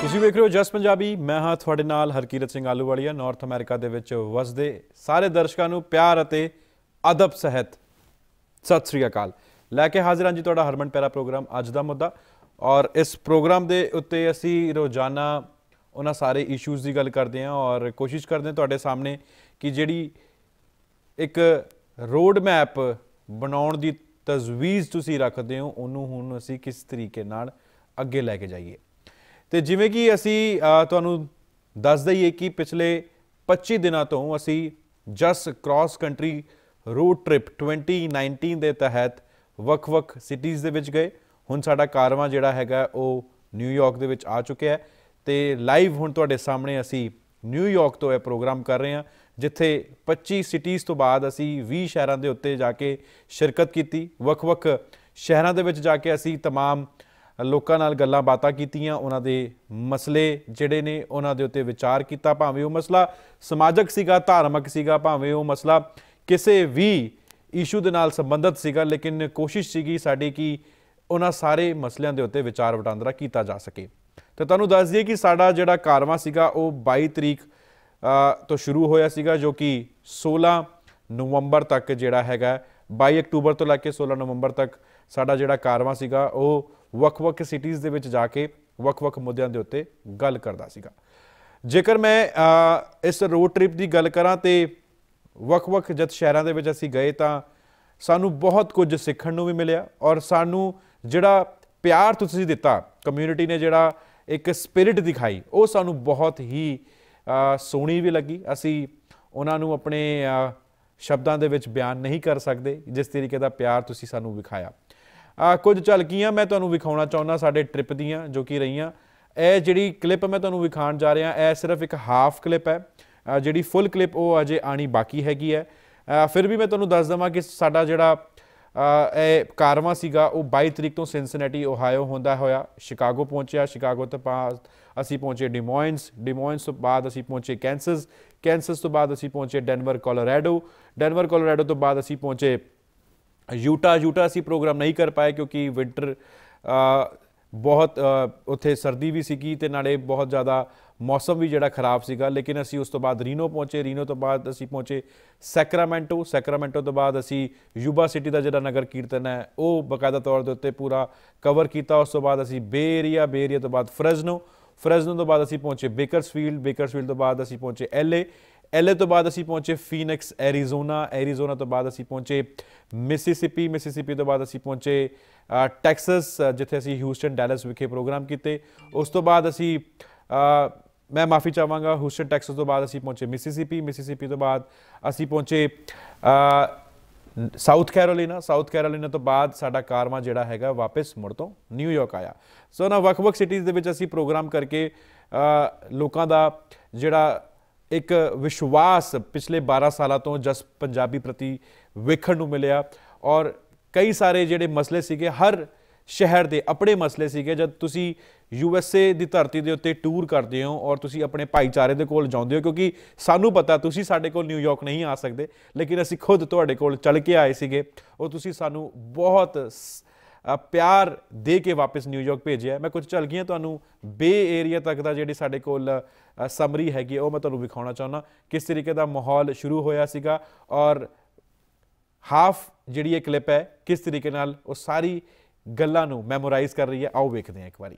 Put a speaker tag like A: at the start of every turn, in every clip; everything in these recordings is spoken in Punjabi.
A: ਤੁਸੀਂ ਵੇਖ ਰਹੇ ਹੋ ਜਸ ਪੰਜਾਬੀ ਮੈਂ ਹਾਂ ਤੁਹਾਡੇ ਨਾਲ ਹਰਕੀਰਤ ਸਿੰਘ ਆਲੂਵਾਲੀਆ ਨਾਰਥ ਅਮਰੀਕਾ ਦੇ ਵਿੱਚ ਵਸਦੇ ਸਾਰੇ ਦਰਸ਼ਕਾਂ ਨੂੰ ਪਿਆਰ ਅਤੇ ਅਦਬ ਸਹਿਤ ਸਤਿ ਸ੍ਰੀ ਅਕਾਲ ਲੈ ਕੇ ਹਾਜ਼ਰ ਹਾਂ ਜੀ ਤੁਹਾਡਾ ਹਰਮਨ ਪਿਆਰਾ ਪ੍ਰੋਗਰਾਮ ਅੱਜ ਦਾ ਮੁੱਦਾ ਔਰ ਇਸ ਪ੍ਰੋਗਰਾਮ ਦੇ ਉੱਤੇ ਅਸੀਂ ਰੋਜ਼ਾਨਾ ਉਹਨਾਂ ਸਾਰੇ ਇਸ਼ੂਜ਼ ਦੀ ਗੱਲ ਕਰਦੇ ਹਾਂ ਔਰ ਕੋਸ਼ਿਸ਼ ਕਰਦੇ ਹਾਂ ਤੁਹਾਡੇ ਸਾਹਮਣੇ ਕਿ ਜਿਹੜੀ ਇੱਕ ਰੋਡ ਮੈਪ ਬਣਾਉਣ ਦੀ ਤਜਵੀਜ਼ ਤੁਸੀਂ ਰੱਖਦੇ ਹੋ ਉਹਨੂੰ ਹੁਣ ਅਸੀਂ ਕਿਸ ਤਰੀਕੇ ਨਾਲ ਅੱਗੇ ਲੈ ਕੇ ਜਾਈਏ ਤੇ ਜਿਵੇਂ ਕਿ ਅਸੀਂ ਤੁਹਾਨੂੰ ਦੱਸ ਦਈਏ ਕਿ ਪਿਛਲੇ 25 ਦਿਨਾਂ ਤੋਂ ਅਸੀਂ Jas cross country road trip 2019 ਦੇ ਤਹਿਤ ਵੱਖ-ਵੱਖ ਸਿਟੀਜ਼ ਦੇ ਵਿੱਚ ਗਏ ਹੁਣ ਸਾਡਾ ਕਾਰਵਾ ਜਿਹੜਾ ਹੈਗਾ ਉਹ ਨਿਊਯਾਰਕ ਦੇ ਵਿੱਚ ਆ ਚੁੱਕਿਆ ਹੈ ਤੇ ਲਾਈਵ ਹੁਣ ਤੁਹਾਡੇ ਸਾਹਮਣੇ ਅਸੀਂ ਨਿਊਯਾਰਕ ਤੋਂ ਇਹ ਪ੍ਰੋਗਰਾਮ ਕਰ ਰਹੇ ਹਾਂ ਜਿੱਥੇ 25 ਸਿਟੀਜ਼ ਤੋਂ ਬਾਅਦ ਅਸੀਂ 20 ਸ਼ਹਿਰਾਂ ਦੇ ਉੱਤੇ ਜਾ ਕੇ ਸ਼ਿਰਕਤ ਕੀਤੀ ਵੱਖ-ਵੱਖ ਸ਼ਹਿਰਾਂ ਦੇ ਵਿੱਚ ਜਾ ਕੇ ਅਸੀਂ ਤਮਾਮ ਲੋਕਾਂ ਨਾਲ ਗੱਲਾਂ ਬਾਤਾਂ ਕੀਤੀਆਂ ਉਹਨਾਂ ਦੇ ਮਸਲੇ ਜਿਹੜੇ ਨੇ ਉਹਨਾਂ ਦੇ ਉੱਤੇ ਵਿਚਾਰ ਕੀਤਾ ਭਾਵੇਂ ਉਹ ਮਸਲਾ ਸਮਾਜਿਕ ਸੀਗਾ ਧਾਰਮਿਕ ਸੀਗਾ ਭਾਵੇਂ ਉਹ ਮਸਲਾ ਕਿਸੇ ਵੀ ਇਸ਼ੂ ਦੇ ਨਾਲ ਸੰਬੰਧਿਤ ਸੀਗਾ ਲੇਕਿਨ ਕੋਸ਼ਿਸ਼ ਸੀਗੀ ਸਾਡੀ ਕਿ ਉਹਨਾਂ ਸਾਰੇ ਮਸਲਿਆਂ ਦੇ ਉੱਤੇ ਵਿਚਾਰ ਵਟਾਂਦਰਾ ਕੀਤਾ ਜਾ ਸਕੇ ਤੇ ਤੁਹਾਨੂੰ ਦੱਸ ਦਈਏ ਕਿ ਸਾਡਾ ਜਿਹੜਾ ਕਾਰਵਾ ਸੀਗਾ ਉਹ 22 ਤਰੀਕ ਤੋਂ ਸ਼ੁਰੂ ਹੋਇਆ ਸੀਗਾ ਜੋ ਕਿ 16 ਨਵੰਬਰ ਤੱਕ ਜਿਹੜਾ ਹੈਗਾ 22 ਅਕਤੂਬਰ ਤੋਂ ਲੈ ਕੇ 16 ਨਵੰਬਰ ਤੱਕ ਸਾਡਾ ਜਿਹੜਾ ਕਾਰਵਾ ਸੀਗਾ ਉਹ ਵੱਖ-ਵੱਖ ਸਿਟੀਜ਼ ਦੇ ਵਿੱਚ ਜਾ ਕੇ ਵੱਖ-ਵੱਖ ਮੁੱਦਿਆਂ ਦੇ ਉੱਤੇ ਗੱਲ ਕਰਦਾ ਸੀਗਾ ਜੇਕਰ ਮੈਂ ਇਸ ਰੋਡ ਟ੍ਰਿਪ ਦੀ ਗੱਲ ਕਰਾਂ ਤੇ ਵੱਖ-ਵੱਖ ਜਤ ਸ਼ਹਿਰਾਂ ਦੇ ਵਿੱਚ ਅਸੀਂ ਗਏ ਤਾਂ ਸਾਨੂੰ ਬਹੁਤ ਕੁਝ ਸਿੱਖਣ ਨੂੰ ਵੀ ਮਿਲਿਆ ਔਰ ਸਾਨੂੰ ਜਿਹੜਾ ਪਿਆਰ ਤੁਸੀਂ ਦਿੱਤਾ ਕਮਿਊਨਿਟੀ ਨੇ ਜਿਹੜਾ ਇੱਕ ਸਪਿਰਿਟ ਦਿਖਾਈ ਉਹ ਸਾਨੂੰ ਬਹੁਤ ਹੀ ਸੋਹਣੀ ਵੀ ਲੱਗੀ ਅਸੀਂ ਉਹਨਾਂ ਨੂੰ ਆਪਣੇ ਸ਼ਬਦਾਂ ਦੇ ਵਿੱਚ ਬਿਆਨ ਨਹੀਂ ਕਰ ਸਕਦੇ ਜਿਸ ਤਰੀਕੇ ਦਾ ਪਿਆਰ ਤੁਸੀਂ ਸਾਨੂੰ ਵਿਖਾਇਆ ਆ ਕੁਝ ਝਲਕੀਆਂ ਮੈਂ ਤੁਹਾਨੂੰ ਵਿਖਾਉਣਾ ਚਾਹੁੰਦਾ ਸਾਡੇ ਟ੍ਰਿਪ ਦੀਆਂ ਜੋ ਕਿ ਰਹੀਆਂ ਇਹ ਜਿਹੜੀ ਕਲਿੱਪ ਮੈਂ ਤੁਹਾਨੂੰ ਵਿਖਾਣ ਜਾ ਰਿਹਾ ਇਹ ਸਿਰਫ ਇੱਕ ਹਾਫ ਕਲਿੱਪ ਹੈ ਜਿਹੜੀ ਫੁੱਲ ਕਲਿੱਪ ਉਹ ਅਜੇ ਆਣੀ ਬਾਕੀ ਹੈਗੀ ਹੈ ਫਿਰ ਵੀ ਮੈਂ ਤੁਹਾਨੂੰ ਦੱਸ ਦਵਾਂ ਕਿ ਸਾਡਾ ਜਿਹੜਾ ਇਹ ਕਾਰਵਾ ਸੀਗਾ ਉਹ 22 ਤਰੀਕ ਤੋਂ ਸਿਨਸਿਨੇਟੀ ਓਹਾਇਓ ਹੁੰਦਾ ਹੋਇਆ ਸ਼ਿਕਾਗੋ ਪਹੁੰਚਿਆ ਸ਼ਿਕਾਗੋ ਤੋਂ ਬਾਅਦ ਅਸੀਂ ਪਹੁੰਚੇ ਡਿਮੋਇਨਸ ਡਿਮੋਇਨਸ ਤੋਂ ਬਾਅਦ ਅਸੀਂ ਪਹੁੰਚੇ ਕੈਂਸਸ ਕੈਂਸਸ ਤੋਂ ਬਾਅਦ ਅਸੀਂ ਪਹੁੰਚੇ ਡੈਨਵਰ ਕੋਲੋਰਾਡੋ ਡੈਨਵਰ ਕੋਲੋਰਾਡੋ ਤੋਂ ਬਾਅਦ ਅਸੀਂ ਪਹੁੰਚੇ ਯੂਟਾ ਯੂਟਾ ਸੀ ਪ੍ਰੋਗਰਾਮ ਨਹੀਂ ਕਰ ਪਾਏ ਕਿਉਂਕਿ ਵਿੰਟਰ ਬਹੁਤ ਉੱਥੇ ਸਰਦੀ ਵੀ ਸੀਗੀ ਤੇ ਨਾਲੇ ਬਹੁਤ ਜ਼ਿਆਦਾ ਮੌਸਮ ਵੀ ਜਿਹੜਾ ਖਰਾਬ ਸੀਗਾ ਲੇਕਿਨ ਅਸੀਂ ਉਸ ਤੋਂ ਬਾਅਦ ਰੀਨੋ ਪਹੁੰਚੇ ਰੀਨੋ ਤੋਂ ਬਾਅਦ ਅਸੀਂ ਪਹੁੰਚੇ ਸੈਕਰਾਮੈਂਟੋ ਸੈਕਰਾਮੈਂਟੋ ਤੋਂ ਬਾਅਦ ਅਸੀਂ ਯੂਬਾ ਸਿਟੀ ਦਾ ਜਿਹੜਾ ਨਗਰ ਕੀਰਤਨ ਹੈ ਉਹ ਬਕਾਇਦਾ ਤੌਰ ਦੇ ਉੱਤੇ ਪੂਰਾ ਕਵਰ ਕੀਤਾ ਉਸ ਤੋਂ ਬਾਅਦ ਅਸੀਂ ਬੇ ਏਰੀਆ ਬੇ ਏਰੀਆ ਤੋਂ ਬਾਅਦ ਫਰੈਜ਼ਨੋ ਫਰੈਜ਼ਨੋ ਤੋਂ ਬਾਅਦ ਅਸੀਂ ਪਹੁੰਚੇ ਬੇਕਰਸਫੀਲਡ ਬੇਕਰਸਫੀਲਡ ਤੋਂ ਬਾਅਦ ਅਸੀਂ ਪਹੁੰਚੇ ਐਲਏ ਐਲਏ ਤੋਂ ਬਾਅਦ ਅਸੀਂ ਪਹੁੰਚੇ ਫੀਨਿਕਸ ਐਰੀਜ਼ੋਨਾ ਐਰੀਜ਼ੋਨਾ ਤੋਂ ਬਾਅਦ ਅਸੀਂ ਪਹੁੰਚੇ ਮਿਸਿਸਿਪੀ ਮਿਸਿਸਿਪੀ ਤੋਂ ਬਾਅਦ ਅਸੀਂ ਪਹੁੰਚੇ ਟੈਕਸਸ ਜਿੱਥੇ ਅਸੀਂ ਹਿਊਸਟਨ ਡੈਲਸ ਵਿਖੇ ਪ੍ਰੋਗਰਾਮ ਕੀਤੇ ਉਸ ਤੋਂ ਬਾਅਦ ਅਸੀਂ ਮੈਂ ਮਾਫੀ ਚਾਹਾਂਗਾ ਹਿਊਸਟਨ ਟੈਕਸਸ ਤੋਂ ਬਾਅਦ ਅਸੀਂ ਪਹੁੰਚੇ ਮਿਸਿਸਿਪੀ ਮਿਸਿਸਿਪੀ ਤੋਂ ਬਾਅਦ ਅਸੀਂ ਪਹੁੰਚੇ ਸਾਊਥ ਕੈਰੋਲੀਨਾ ਸਾਊਥ ਕੈਰੋਲੀਨਾ ਤੋਂ ਬਾਅਦ ਸਾਡਾ ਕਾਰਵਾ ਜਿਹੜਾ ਹੈਗਾ ਵਾਪਸ ਮੁੜ ਤੋਂ ਨਿਊਯਾਰਕ ਆਇਆ ਸੋ ਨਾ ਵੱਖ-ਵੱਖ ਸਿਟੀਜ਼ ਦੇ ਵਿੱਚ ਅਸੀਂ ਪ੍ਰੋਗਰਾਮ ਕਰਕੇ ਲੋਕਾਂ ਦਾ ਜਿਹੜਾ ਇੱਕ ਵਿਸ਼ਵਾਸ ਪਿਛਲੇ 12 ਸਾਲਾਂ ਤੋਂ ਜਸ ਪੰਜਾਬੀ ਪ੍ਰਤੀ ਵੇਖਣ ਨੂੰ ਮਿਲਿਆ ਔਰ ਕਈ ਸਾਰੇ ਜਿਹੜੇ ਮਸਲੇ ਸੀਗੇ ਹਰ ਸ਼ਹਿਰ ਦੇ ਆਪਣੇ ਮਸਲੇ ਸੀਗੇ ਜਦ ਤੁਸੀਂ ਯੂ ਐਸ ਏ ਦੀ ਧਰਤੀ ਦੇ ਉੱਤੇ ਟੂਰ ਕਰਦੇ ਹੋ ਔਰ ਤੁਸੀਂ ਆਪਣੇ ਭਾਈਚਾਰੇ ਦੇ ਕੋਲ ਜਾਂਦੇ ਹੋ ਕਿਉਂਕਿ ਸਾਨੂੰ ਪਤਾ ਤੁਸੀਂ ਸਾਡੇ ਕੋਲ ਨਿਊਯਾਰਕ ਨਹੀਂ ਆ ਸਕਦੇ ਲੇਕਿਨ ਅਸੀਂ ਖੁਦ ਤੁਹਾਡੇ ਕੋਲ ਚੱਲ ਕੇ ਆਏ ਸੀਗੇ ਔਰ ਤੁਸੀਂ ਸਾਨੂੰ ਬਹੁਤ ਪਿਆਰ ਦੇ ਕੇ ਵਾਪਸ ਨਿਊਯਾਰਕ ਭੇਜਿਆ ਮੈਂ ਕੁਝ ਝਲਕੀਆਂ ਤੁਹਾਨੂੰ ਬੇ ਏਰੀਆ ਤੱਕ ਦਾ ਜਿਹੜੀ ਸਾਡੇ ਕੋਲ ਸਮਰੀ ਹੈਗੀ ਉਹ ਮੈਂ ਤੁਹਾਨੂੰ ਵਿਖਾਉਣਾ ਚਾਹੁੰਦਾ ਕਿਸ ਤਰੀਕੇ ਦਾ ਮਾਹੌਲ ਸ਼ੁਰੂ ਹੋਇਆ ਸੀਗਾ ਔਰ ਹਾਫ ਜਿਹੜੀ ਇਹ ਕਲਿੱਪ ਹੈ ਕਿਸ ਤਰੀਕੇ ਨਾਲ ਉਹ ਸਾਰੀ ਗੱਲਾਂ ਨੂੰ ਮੈਮੋਰਾਈਜ਼ ਕਰ ਰਹੀ ਹੈ ਆਓ ਵੇਖਦੇ ਹਾਂ ਇੱਕ ਵਾਰੀ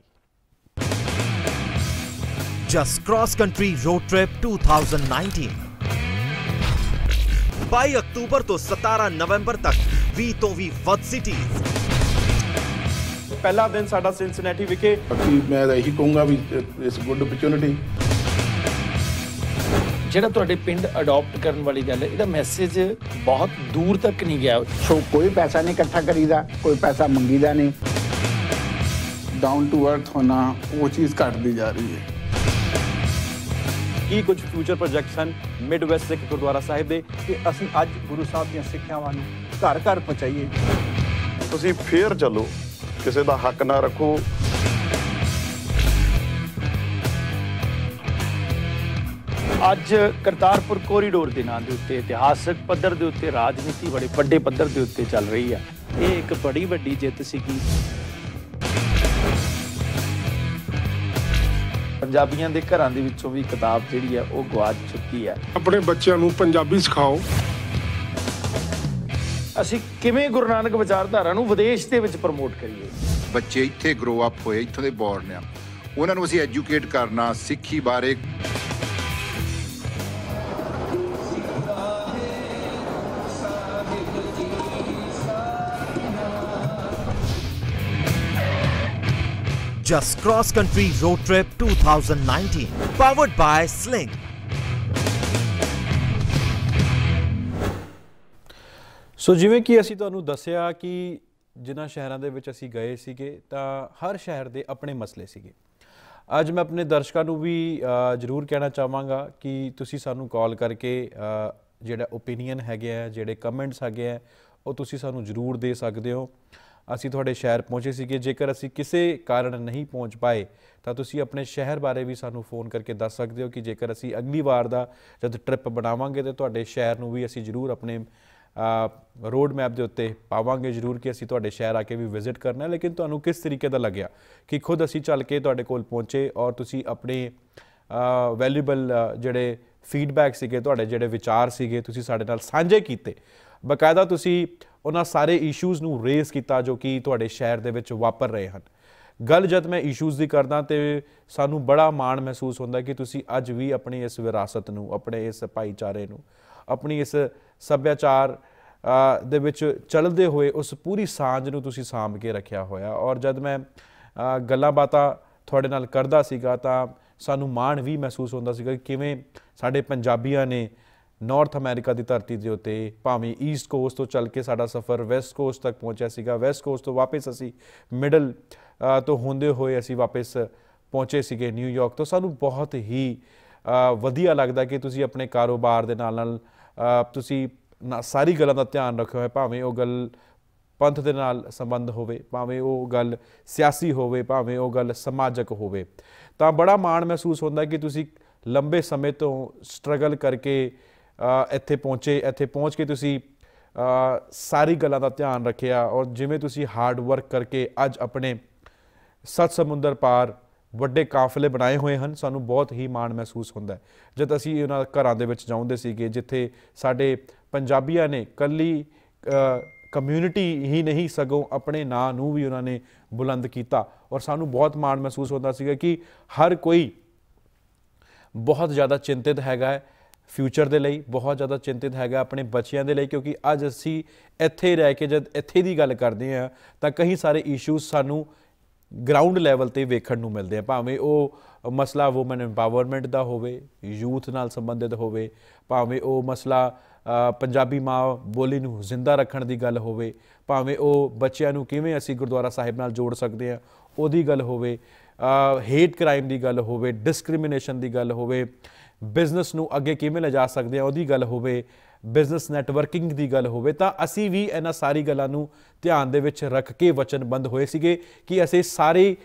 A: Jas cross country road trip 2019 22 ਅਕਤੂਬਰ ਤੋਂ 17 ਨਵੰਬਰ ਤੱਕ 20 ਤੋਂ ਵੀ ਵੱਧ ਸਿਟੀਜ਼ ਪਹਿਲਾ ਦਿਨ ਸਾਡਾ ਸਿਨਸਿਨੈਟੀ ਵਿਖੇ ਬਾਕੀ
B: ਮੈਂ ਹੀ ਕਹੂੰਗਾ ਵੀ ਇਸ ਗੁੱਡ ਓਪਰਚ्युनिटी
C: ਜਿਹੜਾ ਤੁਹਾਡੇ ਪਿੰਡ ਅਡਾਪਟ ਕਰਨ ਵਾਲੀ ਗੱਲ ਹੈ ਇਹਦਾ ਮੈਸੇਜ ਬਹੁਤ ਦੂਰ ਤੱਕ ਨਹੀਂ ਗਿਆ
B: ਸੋ ਕੋਈ ਪੈਸਾ ਨਹੀਂ ਇਕੱਠਾ ਕਰੀਦਾ ਕੋਈ ਪੈਸਾ ਮੰਗੀਦਾ ਨਹੀਂ ਡਾਊਨ ਟੂ ਅਰਥ ਹੋਣਾ
A: ਉਹ ਚੀਜ਼ ਘਟਦੀ ਜਾ ਰਹੀ ਹੈ ਕੀ ਕੁਝ ਫਿਊਚਰ ਪ੍ਰੋਜੈਕਟਸ ਹਨ ਮਿਡ ਵੈਸਟ ਸਿੱਖ ਗੁਰਦੁਆਰਾ ਸਾਹਿਬ ਦੇ ਕਿ ਅਸੀਂ ਅੱਜ ਗੁਰੂ ਸਾਹਿਬ ਦੀਆਂ ਸਿੱਖਿਆਵਾਂ ਨੂੰ ਘਰ ਘਰ ਪਹੁੰਚਾਈਏ
B: ਤੁਸੀਂ ਫੇਰ ਚੱਲੋ ਕਿਸੇ ਦਾ ਹੱਕ ਨਾ ਰੱਖੋ
C: ਅੱਜ ਕਰਤਾਰਪੁਰ ਕੋਰੀਡੋਰ ਦੇ ਨਾਂ ਦੇ ਉੱਤੇ ਇਤਿਹਾਸਕ ਪੱਧਰ ਦੇ ਉੱਤੇ ਰਾਜਨੀਤੀ ਬੜੇ ਵੱਡੇ ਪੱਧਰ ਦੇ ਉੱਤੇ ਚੱਲ ਰਹੀ ਹੈ ਇਹ ਇੱਕ ਬੜੀ ਵੱਡੀ ਜਿੱਤ ਸੀਗੀ ਪੰਜਾਬੀਆਂ ਦੇ ਘਰਾਂ ਦੇ ਵਿੱਚੋਂ ਵੀ ਕਿਤਾਬ ਜਿਹੜੀ ਹੈ ਉਹ ਗਵਾਚ ਚੁੱਕੀ ਹੈ ਆਪਣੇ ਬੱਚਿਆਂ ਨੂੰ ਪੰਜਾਬੀ ਸਿਖਾਓ ਅਸੀਂ ਕਿਵੇਂ ਗੁਰੂ ਨਾਨਕ ਵਿਚਾਰਧਾਰਾ ਨੂੰ ਵਿਦੇਸ਼ ਦੇ ਵਿੱਚ ਪ੍ਰਮੋਟ ਕਰੀਏ ਬੱਚੇ ਇੱਥੇ ਗਰੋ ਅਪ ਹੋਏ ਇੱਥੋਂ ਦੇ ਬੋਰਨ ਆ ਉਹਨਾਂ ਨੂੰ ਅਸੀਂ ਐਜੂਕੇਟ ਕਰਨਾ ਸਿੱਖੀ ਬਾਰੇ
A: Just Cross Country Road Trip 2019, powered by Sling. ਸੋ ਜਿਵੇਂ ਕਿ ਅਸੀਂ ਤੁਹਾਨੂੰ ਦੱਸਿਆ ਕਿ ਜਿਨ੍ਹਾਂ ਸ਼ਹਿਰਾਂ ਦੇ ਵਿੱਚ ਅਸੀਂ ਗਏ ਸੀਗੇ ਤਾਂ ਹਰ ਸ਼ਹਿਰ ਦੇ ਆਪਣੇ ਮਸਲੇ ਸੀਗੇ ਅੱਜ ਮੈਂ ਆਪਣੇ ਦਰਸ਼ਕਾਂ ਨੂੰ ਵੀ ਜਰੂਰ ਕਹਿਣਾ ਚਾਹਾਂਗਾ ਕਿ ਤੁਸੀਂ ਸਾਨੂੰ ਕਾਲ ਕਰਕੇ ਜਿਹੜਾ ਓਪੀਨੀਅਨ ਹੈਗੇ ਆ ਜਿਹੜੇ ਕਮੈਂਟਸ ਹੈਗੇ ਆ ਉਹ ਤੁਸੀਂ ਸਾਨੂੰ ਜਰੂਰ ਦੇ ਸਕਦੇ ਹੋ ਅਸੀਂ ਤੁਹਾਡੇ ਸ਼ਹਿਰ ਪਹੁੰਚੇ ਸੀਗੇ ਜੇਕਰ ਅਸੀਂ ਕਿਸੇ ਕਾਰਨ ਨਹੀਂ ਪਹੁੰਚ ਪਾਏ ਤਾਂ ਤੁਸੀਂ ਆਪਣੇ ਸ਼ਹਿਰ ਬਾਰੇ ਵੀ ਸਾਨੂੰ ਫੋਨ ਕਰਕੇ ਦੱਸ ਸਕਦੇ ਹੋ ਕਿ ਜੇਕਰ ਅਸੀਂ ਅਗਲੀ ਵਾਰ ਦਾ ਜਦ ਟ੍ਰਿਪ ਬਣਾਵਾਂਗੇ ਤੇ ਤੁਹਾਡੇ ਸ਼ਹਿਰ ਨੂੰ ਵੀ ਅਸੀਂ ਜਰੂਰ ਆਪਣੇ ਰੋਡ ਮੈਪ ਦੇ ਉੱਤੇ ਪਾਵਾਂਗੇ ਜ਼ਰੂਰ ਕਿ ਅਸੀਂ ਤੁਹਾਡੇ ਸ਼ਹਿਰ ਆ ਕੇ ਵੀ ਵਿਜ਼ਿਟ ਕਰਨਾ ਹੈ ਲੇਕਿਨ ਤੁਹਾਨੂੰ ਕਿਸ ਤਰੀਕੇ ਦਾ ਲੱਗਿਆ ਕਿ ਖੁਦ ਅਸੀਂ ਚੱਲ ਕੇ ਤੁਹਾਡੇ ਕੋਲ ਪਹੁੰਚੇ ਔਰ ਤੁਸੀਂ ਆਪਣੇ ਵੈਲਿਊਬਲ ਜਿਹੜੇ ਫੀਡਬੈਕ ਸੀਗੇ ਤੁਹਾਡੇ ਜਿਹੜੇ ਵਿਚਾਰ ਸੀਗੇ ਤੁਸੀਂ ਸਾਡੇ ਨਾਲ ਸਾਂਝੇ ਕੀਤੇ ਬਕਾਇਦਾ ਤੁਸੀਂ ਉਹਨਾਂ ਸਾਰੇ ਇਸ਼ੂਜ਼ ਨੂੰ ਰੇਜ਼ ਕੀਤਾ ਜੋ ਕਿ ਤੁਹਾਡੇ ਸ਼ਹਿਰ ਦੇ ਵਿੱਚ ਵਾਪਰ ਰਹੇ ਹਨ ਗੱਲ ਜਦ ਮੈਂ ਇਸ਼ੂਜ਼ ਦੀ ਕਰਦਾ ਤੇ ਸਾਨੂੰ ਬੜਾ ਮਾਣ ਮਹਿਸੂਸ ਹੁੰਦਾ ਕਿ ਤੁਸੀਂ ਅੱਜ ਵੀ ਆਪਣੀ ਇਸ ਵਿਰਾਸਤ ਨੂੰ ਆਪਣੇ ਇਸ ਭਾਈਚਾਰੇ ਨੂੰ ਆਪਣੀ ਇਸ ਸੱਭਿਆਚਾਰ ਦੇ ਵਿੱਚ ਚੱਲਦੇ ਹੋਏ ਉਸ ਪੂਰੀ ਸਾਂਝ ਨੂੰ ਤੁਸੀਂ ਸਾਂਭ ਕੇ ਰੱਖਿਆ ਹੋਇਆ ਔਰ ਜਦ ਮੈਂ ਗੱਲਾਂ ਬਾਤਾਂ ਤੁਹਾਡੇ ਨਾਲ ਕਰਦਾ ਸੀਗਾ ਤਾਂ ਸਾਨੂੰ ਮਾਣ ਵੀ ਮਹਿਸੂਸ ਹੁੰਦਾ ਸੀਗਾ ਕਿ ਕਿਵੇਂ ਸਾਡੇ ਪੰਜਾਬੀਆਂ ਨੇ ਨਾਰਥ ਅਮਰੀਕਾ ਦੀ ਧਰਤੀ ਦੇ ਉੱਤੇ ਭਾਵੇਂ ਈਸਟ ਕੋਸਟ ਤੋਂ ਚੱਲ ਕੇ ਸਾਡਾ ਸਫ਼ਰ ਵੈਸਟ ਕੋਸਟ ਤੱਕ ਪਹੁੰਚਿਆ ਸੀਗਾ ਵੈਸਟ ਕੋਸਟ ਤੋਂ ਵਾਪਸ ਅਸੀਂ ਮਿਡਲ ਤੋਂ ਹੁੰਦੇ ਹੋਏ ਅਸੀਂ ਵਾਪਸ ਪਹੁੰਚੇ ਸੀਗੇ ਨਿਊਯਾਰਕ ਤੋਂ ਸਾਨੂੰ ਬਹੁਤ ਹੀ ਵਧੀਆ ਲੱਗਦਾ ਕਿ ਤੁਸੀਂ ਆਪਣੇ ਕਾਰੋਬਾਰ ਦੇ ਨਾਲ ਨਾਲ ਤੁਸੀਂ ਸਾਰੀ ਗੱਲਾਂ ਦਾ ਧਿਆਨ ਰੱਖਿਆ ਹੋਇਆ ਭਾਵੇਂ ਉਹ ਗੱਲ ਪੰਥ ਦੇ ਨਾਲ ਸੰਬੰਧ ਹੋਵੇ ਭਾਵੇਂ ਉਹ ਗੱਲ ਸਿਆਸੀ ਹੋਵੇ ਭਾਵੇਂ ਉਹ ਗੱਲ ਸਮਾਜਿਕ ਹੋਵੇ ਤਾਂ ਬੜਾ ਮਾਣ ਮਹਿਸੂਸ ਹੁੰਦਾ ਕਿ ਤੁਸੀਂ ਲੰਬੇ ਸਮੇਂ ਤੋਂ ਸਟਰਗਲ ਕਰਕੇ ਇੱਥੇ ਪਹੁੰਚੇ ਇੱਥੇ ਪਹੁੰਚ ਕੇ ਤੁਸੀਂ ਸਾਰੀ ਗੱਲਾਂ ਦਾ ਧਿਆਨ ਰੱਖਿਆ ਔਰ ਜਿਵੇਂ ਤੁਸੀਂ ਹਾਰਡ ਵਰਕ ਕਰਕੇ ਅੱਜ ਆਪਣੇ ਸਤ ਸਮੁੰਦਰ ਪਾਰ ਵੱਡੇ ਕਾਫਲੇ ਬਣਾਏ ਹੋਏ ਹਨ ਸਾਨੂੰ ਬਹੁਤ ਹੀ ਮਾਣ ਮਹਿਸੂਸ ਹੁੰਦਾ ਹੈ ਜਦ ਅਸੀਂ ਉਹਨਾਂ ਘਰਾਂ ਦੇ ਵਿੱਚ ਜਾਉਂਦੇ ਸੀਗੇ ਜਿੱਥੇ ਸਾਡੇ ਪੰਜਾਬੀਆਂ ਨੇ ਕੱਲੀ ਕਮਿਊਨਿਟੀ ਹੀ ਨਹੀਂ ਸਗੋਂ ਆਪਣੇ ਨਾਂ ਨੂੰ ਵੀ ਉਹਨਾਂ ਨੇ ਬੁਲੰਦ ਕੀਤਾ ਔਰ ਸਾਨੂੰ ਬਹੁਤ ਮਾਣ ਮਹਿਸੂਸ ਹੁੰਦਾ ਸੀਗਾ ਕਿ ਹਰ ਕੋਈ ਬਹੁਤ ਜ਼ਿਆਦਾ ਚਿੰਤਿਤ ਹੈਗਾ ਫਿਊਚਰ ਦੇ ਲਈ ਬਹੁਤ ਜ਼ਿਆਦਾ ਚਿੰਤਿਤ ਹੈਗਾ ਆਪਣੇ ਬੱਚਿਆਂ ਦੇ ਲਈ ਕਿਉਂਕਿ ਅੱਜ ਅਸੀਂ ਇੱਥੇ ਰਹਿ ਕੇ ਜਦ ਇੱਥੇ ਦੀ ਗੱਲ ਕਰਦੇ ਆ ਤਾਂ ਕਈ ਸਾਰੇ ਇਸ਼ੂਜ਼ ਸਾਨੂੰ ਗਰਾਊਂਡ ਲੈਵਲ ਤੇ ਵੇਖਣ ਨੂੰ ਮਿਲਦੇ ਆ ਭਾਵੇਂ ਉਹ ਮਸਲਾ ਔਮਨ ਐਮਪਾਵਰਮੈਂਟ ਦਾ ਹੋਵੇ ਯੂਥ ਨਾਲ ਸੰਬੰਧਿਤ ਹੋਵੇ ਭਾਵੇਂ ਉਹ ਮਸਲਾ ਪੰਜਾਬੀ ਮਾਂ ਬੋਲੀ ਨੂੰ ਜ਼ਿੰਦਾ ਰੱਖਣ ਦੀ ਗੱਲ ਹੋਵੇ ਭਾਵੇਂ ਉਹ ਬੱਚਿਆਂ ਨੂੰ ਕਿਵੇਂ ਅਸੀਂ ਗੁਰਦੁਆਰਾ ਸਾਹਿਬ ਨਾਲ ਜੋੜ ਸਕਦੇ ਆ ਉਹਦੀ ਗੱਲ ਹੋਵੇ ਹੇਟ ਕ੍ਰਾਈਮ ਦੀ ਗੱਲ ਹੋਵੇ ਡਿਸਕ੍ਰਿਮੀਨੇਸ਼ਨ ਦੀ ਗੱਲ ਹੋਵੇ ਬਿਜ਼ਨਸ ਨੂੰ ਅੱਗੇ ਕਿਵੇਂ ਲਿਜਾ ਸਕਦੇ ਆ ਉਹਦੀ ਗੱਲ ਹੋਵੇ ਬਿਜ਼ਨਸ ਨੈਟਵਰਕਿੰਗ ਦੀ ਗੱਲ ਹੋਵੇ ਤਾਂ ਅਸੀਂ ਵੀ ਇਹਨਾਂ ਸਾਰੀ ਗੱਲਾਂ ਨੂੰ ਧਿਆਨ ਦੇ ਵਿੱਚ ਰੱਖ ਕੇ ਵਚਨਬੰਦ ਹੋਏ ਸੀਗੇ ਕਿ ਅਸੀਂ ਸਾਰੇ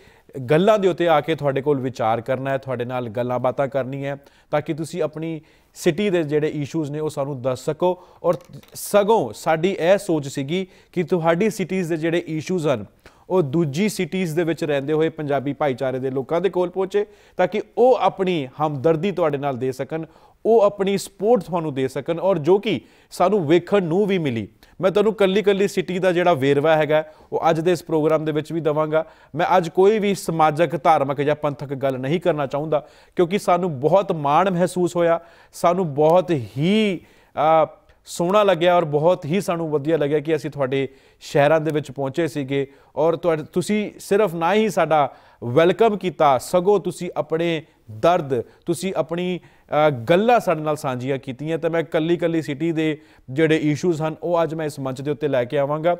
A: ਗੱਲਾਂ ਦੇ ਉੱਤੇ ਆ ਕੇ ਤੁਹਾਡੇ ਕੋਲ ਵਿਚਾਰ ਕਰਨਾ ਹੈ ਤੁਹਾਡੇ ਨਾਲ ਗੱਲਾਂ ਬਾਤਾਂ ਕਰਨੀ ਹੈ ਤਾਂ ਕਿ ਤੁਸੀਂ ਆਪਣੀ ਸਿਟੀ ਦੇ ਜਿਹੜੇ ਇਸ਼ੂਜ਼ ਨੇ ਉਹ ਸਾਨੂੰ ਦੱਸ ਸਕੋ ਔਰ ਸਗੋਂ ਸਾਡੀ ਇਹ ਸੋਚ ਸੀਗੀ ਕਿ ਤੁਹਾਡੀ ਸਿਟੀਜ਼ ਦੇ ਜਿਹੜੇ ਇਸ਼ੂਜ਼ ਹਨ ਉਹ ਦੂਜੀ ਸਿਟੀਜ਼ ਦੇ ਵਿੱਚ ਰਹਿੰਦੇ ਹੋਏ ਪੰਜਾਬੀ ਭਾਈਚਾਰੇ ਦੇ ਲੋਕਾਂ ਦੇ ਕੋਲ ਪਹੁੰਚੇ ਤਾਂ ਕਿ ਉਹ ਆਪਣੀ ਹਮਦਰਦੀ ਤੁਹਾਡੇ ਨਾਲ ਦੇ ਸਕਣ ਉਹ ਆਪਣੀ ਸਪੋਰਟ ਤੁਹਾਨੂੰ ਦੇ ਸਕਣ ਔਰ ਜੋ ਕਿ ਸਾਨੂੰ ਵੇਖਣ ਨੂੰ ਵੀ ਮਿਲੀ ਮੈਂ ਤੁਹਾਨੂੰ ਕੱਲੀ ਕੱਲੀ ਸਿਟੀ ਦਾ ਜਿਹੜਾ ਵੇਰਵਾ ਹੈਗਾ ਉਹ ਅੱਜ ਦੇ ਇਸ ਪ੍ਰੋਗਰਾਮ ਦੇ ਵਿੱਚ ਵੀ ਦਵਾਂਗਾ ਮੈਂ ਅੱਜ ਕੋਈ ਵੀ ਸਮਾਜਿਕ ਧਾਰਮਿਕ ਜਾਂ ਪੰਥਕ ਗੱਲ ਨਹੀਂ ਕਰਨਾ ਚਾਹੁੰਦਾ ਕਿਉਂਕਿ ਸਾਨੂੰ ਬਹੁਤ ਮਾਣ ਮਹਿਸੂਸ ਹੋਇਆ ਸਾਨੂੰ ਬਹੁਤ ਹੀ ਸੋਹਣਾ ਲੱਗਿਆ ਔਰ ਬਹੁਤ ਹੀ ਸਾਨੂੰ ਵਧੀਆ ਲੱਗਿਆ ਕਿ ਅਸੀਂ ਤੁਹਾਡੇ ਸ਼ਹਿਰਾਂ ਦੇ ਵਿੱਚ ਪਹੁੰਚੇ ਸੀਗੇ ਔਰ ਤੁਸੀਂ ਸਿਰਫ ਨਾ ਹੀ ਸਾਡਾ ਵੈਲਕਮ ਕੀਤਾ ਸਗੋ ਤੁਸੀਂ ਆਪਣੇ ਦਰਦ ਤੁਸੀਂ ਆਪਣੀ ਗੱਲਾਂ ਸਾਡੇ ਨਾਲ ਸਾਂਝੀਆਂ ਕੀਤੀਆਂ ਤੇ ਮੈਂ ਕੱਲੀ ਕੱਲੀ ਸਿਟੀ ਦੇ ਜਿਹੜੇ ਇਸ਼ੂਜ਼ ਹਨ ਉਹ ਅੱਜ ਮੈਂ ਇਸ ਮੰਚ ਦੇ ਉੱਤੇ ਲੈ ਕੇ ਆਵਾਂਗਾ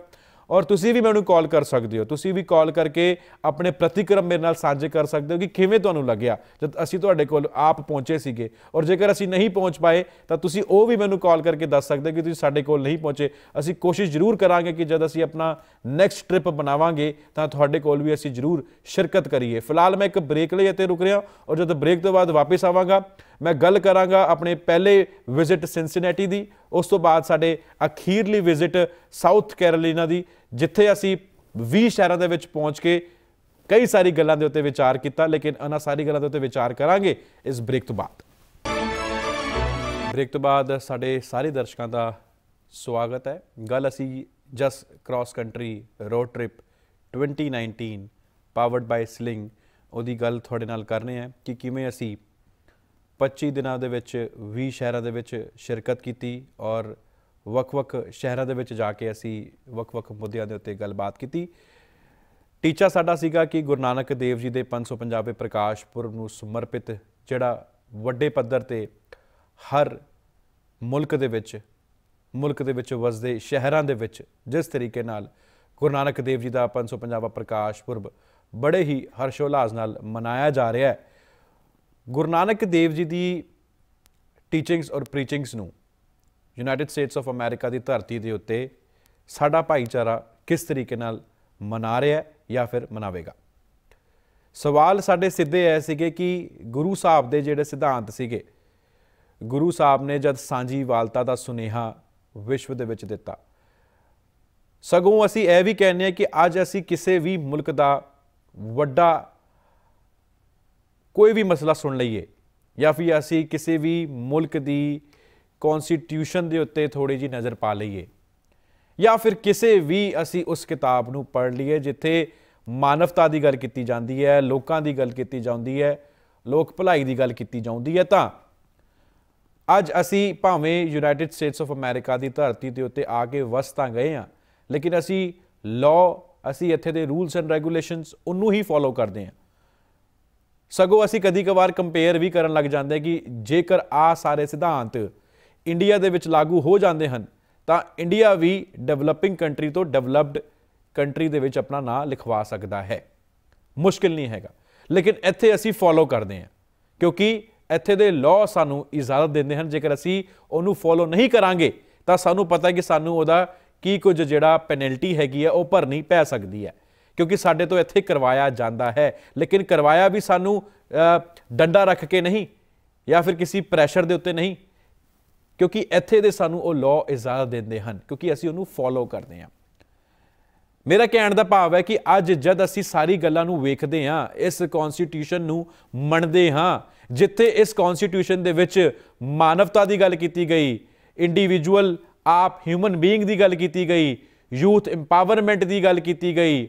A: ਔਰ ਤੁਸੀਂ ਵੀ ਮੈਨੂੰ ਕਾਲ ਕਰ ਸਕਦੇ ਹੋ ਤੁਸੀਂ ਵੀ ਕਾਲ ਕਰਕੇ ਆਪਣੇ ਪ੍ਰਤੀਕਰਮ ਮੇਰੇ ਨਾਲ ਸਾਂਝੇ ਕਰ ਸਕਦੇ ਹੋ ਕਿ ਕਿਵੇਂ ਤੁਹਾਨੂੰ ਲੱਗਿਆ ਜਦ ਅਸੀਂ ਤੁਹਾਡੇ ਕੋਲ ਆਪ ਪਹੁੰਚੇ ਸੀਗੇ ਔਰ ਜੇਕਰ ਅਸੀਂ ਨਹੀਂ ਪਹੁੰਚ ਪਾਏ ਤਾਂ ਤੁਸੀਂ ਉਹ ਵੀ ਮੈਨੂੰ ਕਾਲ ਕਰਕੇ ਦੱਸ ਸਕਦੇ ਕਿ ਤੁਸੀਂ ਸਾਡੇ ਕੋਲ ਨਹੀਂ ਪਹੁੰਚੇ ਅਸੀਂ ਕੋਸ਼ਿਸ਼ ਜ਼ਰੂਰ ਕਰਾਂਗੇ ਕਿ ਜਦ ਅਸੀਂ ਆਪਣਾ ਨੈਕਸਟ ਟ੍ਰਿਪ ਬਣਾਵਾਂਗੇ ਤਾਂ ਤੁਹਾਡੇ ਕੋਲ ਵੀ ਅਸੀਂ ਜ਼ਰੂਰ ਸ਼ਿਰਕਤ ਕਰੀਏ ਫਿਲਹਾਲ ਮੈਂ ਇੱਕ ਬ੍ਰੇਕ ਲਈ ਇੱਥੇ ਰੁਕ ਰਿਹਾ ਔਰ ਜਦ ਬ੍ਰੇਕ ਤੋਂ ਬਾਅਦ ਵਾਪਸ ਆਵਾਂਗਾ ਮੈਂ ਗੱਲ ਕਰਾਂਗਾ ਆਪਣੇ ਪਹਿਲੇ ਵਿਜ਼ਿਟ ਸਿਨਸਿਨੈਟੀ ਦੀ ਉਸ ਤੋਂ ਬਾਅਦ ਸਾਡੇ ਅਖੀਰਲੀ ਵਿਜ਼ਿਟ ਸਾਊਥ ਕੈਰੋਲੀਨਾ ਦੀ ਜਿੱਥੇ ਅਸੀਂ 20 ਸ਼ਹਿਰਾਂ ਦੇ ਵਿੱਚ ਪਹੁੰਚ ਕੇ ਕਈ ਸਾਰੀ ਗੱਲਾਂ ਦੇ ਉੱਤੇ ਵਿਚਾਰ ਕੀਤਾ ਲੇਕਿਨ ਇਹਨਾਂ ਸਾਰੀ ਗੱਲਾਂ ਦੇ ਉੱਤੇ ਵਿਚਾਰ ਕਰਾਂਗੇ ਇਸ ਬ੍ਰੇਕ ਤੋਂ ਬਾਅਦ ਬ੍ਰੇਕ ਤੋਂ ਬਾਅਦ ਸਾਡੇ ਸਾਰੇ ਦਰਸ਼ਕਾਂ ਦਾ ਸਵਾਗਤ ਹੈ ਗੱਲ ਅਸੀਂ Jas cross country road trip 2019 powered by Sling ਉਹਦੀ ਗੱਲ ਤੁਹਾਡੇ ਨਾਲ ਕਰਨੇ ਆ ਕਿ ਕਿਵੇਂ ਅਸੀਂ 25 ਦਿਨਾਂ ਦੇ ਵਿੱਚ 20 ਸ਼ਹਿਰਾਂ ਦੇ ਵਿੱਚ ਸ਼ਿਰਕਤ ਕੀਤੀ ਔਰ ਵੱਖ-ਵੱਖ ਸ਼ਹਿਰਾਂ ਦੇ ਵਿੱਚ ਜਾ ਕੇ ਅਸੀਂ ਵੱਖ-ਵੱਖ ਮੁੱਦਿਆਂ ਦੇ ਉੱਤੇ ਗੱਲਬਾਤ ਕੀਤੀ ਟੀਚਾ ਸਾਡਾ ਸੀਗਾ ਕਿ ਗੁਰੂ ਨਾਨਕ ਦੇਵ ਜੀ ਦੇ 550ਵੇਂ ਪ੍ਰਕਾਸ਼ ਪੁਰਬ ਨੂੰ ਸਮਰਪਿਤ ਜਿਹੜਾ ਵੱਡੇ ਪੱਧਰ ਤੇ ਹਰ ਮੁਲਕ ਦੇ ਵਿੱਚ ਮੁਲਕ ਦੇ ਵਿੱਚ ਵਸਦੇ ਸ਼ਹਿਰਾਂ ਦੇ ਵਿੱਚ ਜਿਸ ਤਰੀਕੇ ਨਾਲ ਗੁਰੂ ਨਾਨਕ ਦੇਵ ਜੀ ਦਾ 550ਵਾਂ ਪ੍ਰਕਾਸ਼ ਪੁਰਬ ਬੜੇ ਹੀ ਹਰਸ਼ੋਲਾਜ਼ ਨਾਲ ਮਨਾਇਆ ਜਾ ਰਿਹਾ ਹੈ ਗੁਰੂ ਨਾਨਕ ਦੇਵ ਜੀ ਦੀ ਟੀਚਿੰਗਸ ਔਰ ਪ੍ਰੀਚਿੰਗਸ ਨੂੰ ਯੂਨਾਈਟਿਡ ਸਟੇਟਸ ਆਫ ਅਮਰੀਕਾ ਦੀ ਧਰਤੀ ਦੇ ਉੱਤੇ ਸਾਡਾ ਭਾਈਚਾਰਾ ਕਿਸ ਤਰੀਕੇ ਨਾਲ ਮਨਾ ਰਿਹਾ ਜਾਂ ਫਿਰ ਮਨਾਵੇਗਾ ਸਵਾਲ ਸਾਡੇ ਸਿੱਧੇ ਐ ਸੀਗੇ ਕਿ ਗੁਰੂ ਸਾਹਿਬ ਦੇ ਜਿਹੜੇ ਸਿਧਾਂਤ ਸੀਗੇ ਗੁਰੂ ਸਾਹਿਬ ਨੇ ਜਦ ਸਾਂਝੀ ਵਾਲਤਾ ਦਾ ਸੁਨੇਹਾ ਵਿਸ਼ਵ ਦੇ ਵਿੱਚ ਦਿੱਤਾ ਸਗੋਂ ਅਸੀਂ ਇਹ ਵੀ ਕਹਿੰਦੇ ਆ ਕਿ ਅੱਜ ਅਸੀਂ ਕਿਸੇ ਵੀ ਮੁਲਕ ਦਾ ਵੱਡਾ ਕੋਈ ਵੀ ਮਸਲਾ ਸੁਣ ਲਈਏ ਜਾਂ ਫਿਰ ਅਸੀਂ ਕਿਸੇ ਵੀ ਮੁਲਕ ਦੀ ਕਨਸਟੀਟਿਊਸ਼ਨ ਦੇ ਉੱਤੇ ਥੋੜੀ ਜੀ ਨਜ਼ਰ ਪਾ ਲਈਏ ਜਾਂ ਫਿਰ ਕਿਸੇ ਵੀ ਅਸੀਂ ਉਸ ਕਿਤਾਬ ਨੂੰ ਪੜ੍ਹ ਲਈਏ ਜਿੱਥੇ ਮਾਨਵਤਾ ਦੀ ਗੱਲ ਕੀਤੀ ਜਾਂਦੀ ਹੈ ਲੋਕਾਂ ਦੀ ਗੱਲ ਕੀਤੀ ਜਾਂਦੀ ਹੈ ਲੋਕ ਭਲਾਈ ਦੀ ਗੱਲ ਕੀਤੀ ਜਾਂਦੀ ਹੈ ਤਾਂ ਅੱਜ ਅਸੀਂ ਭਾਵੇਂ ਯੂਨਾਈਟਿਡ ਸਟੇਟਸ ਆਫ ਅਮਰੀਕਾ ਦੀ ਧਰਤੀ ਦੇ ਉੱਤੇ ਆ ਕੇ ਵਸਤਾ ਗਏ ਆ ਲੇਕਿਨ ਅਸੀਂ ਲਾਅ ਅਸੀਂ ਇੱਥੇ ਦੇ ਰੂਲਸ ਐਂਡ ਰੈਗੂਲੇਸ਼ਨਸ ਉਹਨੂੰ ਹੀ ਫੋਲੋ ਕਰਦੇ ਆ ਸਗੋਂ ਅਸੀਂ ਕਦੀ ਕਵਾਰ ਕੰਪੇਅਰ ਵੀ ਕਰਨ ਲੱਗ ਜਾਂਦੇ ਕਿ ਜੇਕਰ ਆ ਸਾਰੇ ਸਿਧਾਂਤ ਇੰਡੀਆ ਦੇ ਵਿੱਚ ਲਾਗੂ ਹੋ ਜਾਂਦੇ ਹਨ ਤਾਂ ਇੰਡੀਆ ਵੀ ਡਿਵੈਲਪਿੰਗ ਕੰਟਰੀ ਤੋਂ ਡਿਵੈਲਪਡ ਕੰਟਰੀ ਦੇ ਵਿੱਚ ਆਪਣਾ ਨਾਮ ਲਿਖਵਾ ਸਕਦਾ ਹੈ ਮੁਸ਼ਕਿਲ ਨਹੀਂ ਹੈਗਾ ਲੇਕਿਨ ਇੱਥੇ ਅਸੀਂ ਫੋਲੋ ਕਰਦੇ ਹਾਂ ਕਿਉਂਕਿ ਇੱਥੇ ਦੇ ਲਾਅ ਸਾਨੂੰ ਇਜਾਜ਼ਤ ਦਿੰਦੇ ਹਨ ਜੇਕਰ ਅਸੀਂ ਉਹਨੂੰ ਫੋਲੋ ਨਹੀਂ ਕਰਾਂਗੇ ਤਾਂ ਸਾਨੂੰ ਪਤਾ ਹੈ ਕਿ ਸਾਨੂੰ ਉਹਦਾ ਕੀ ਕੁਝ ਜਿਹੜਾ ਪੈਨਲਟੀ ਹੈਗੀ ਹੈ ਉਹ ਭਰਨੀ ਪੈ ਸਕਦੀ ਹੈ ਕਿਉਂਕਿ ਸਾਡੇ ਤੋਂ ਇੱਥੇ ਕਰਵਾਇਆ ਜਾਂਦਾ ਹੈ ਲੇਕਿਨ ਕਰਵਾਇਆ ਵੀ ਸਾਨੂੰ ਡੰਡਾ ਰੱਖ ਕੇ ਨਹੀਂ ਜਾਂ ਫਿਰ ਕਿਸੇ ਪ੍ਰੈਸ਼ਰ ਦੇ ਉੱਤੇ ਨਹੀਂ ਕਿਉਂਕਿ ਇੱਥੇ ਦੇ ਸਾਨੂੰ ਉਹ ਲਾਅ ਇਜਾਜ਼ਤ ਦਿੰਦੇ ਹਨ ਕਿਉਂਕਿ ਅਸੀਂ ਉਹਨੂੰ ਫੋਲੋ ਕਰਦੇ ਹਾਂ ਮੇਰਾ ਕਹਿਣ ਦਾ ਭਾਵ ਹੈ ਕਿ ਅੱਜ ਜਦ ਅਸੀਂ ਸਾਰੀ ਗੱਲਾਂ ਨੂੰ ਵੇਖਦੇ ਹਾਂ ਇਸ ਕਨਸਟੀਟਿਊਸ਼ਨ ਨੂੰ ਮੰਨਦੇ ਹਾਂ ਜਿੱਥੇ ਇਸ ਕਨਸਟੀਟਿਊਸ਼ਨ ਦੇ ਵਿੱਚ ਮਾਨਵਤਾ ਦੀ ਗੱਲ ਕੀਤੀ ਗਈ ਇੰਡੀਵਿਜੂਅਲ ਆਪ ਹਿਊਮਨ ਬੀਇੰਗ ਦੀ ਗੱਲ ਕੀਤੀ ਗਈ ਯੂਥ ਇੰਪਾਵਰਮੈਂਟ ਦੀ ਗੱਲ ਕੀਤੀ ਗਈ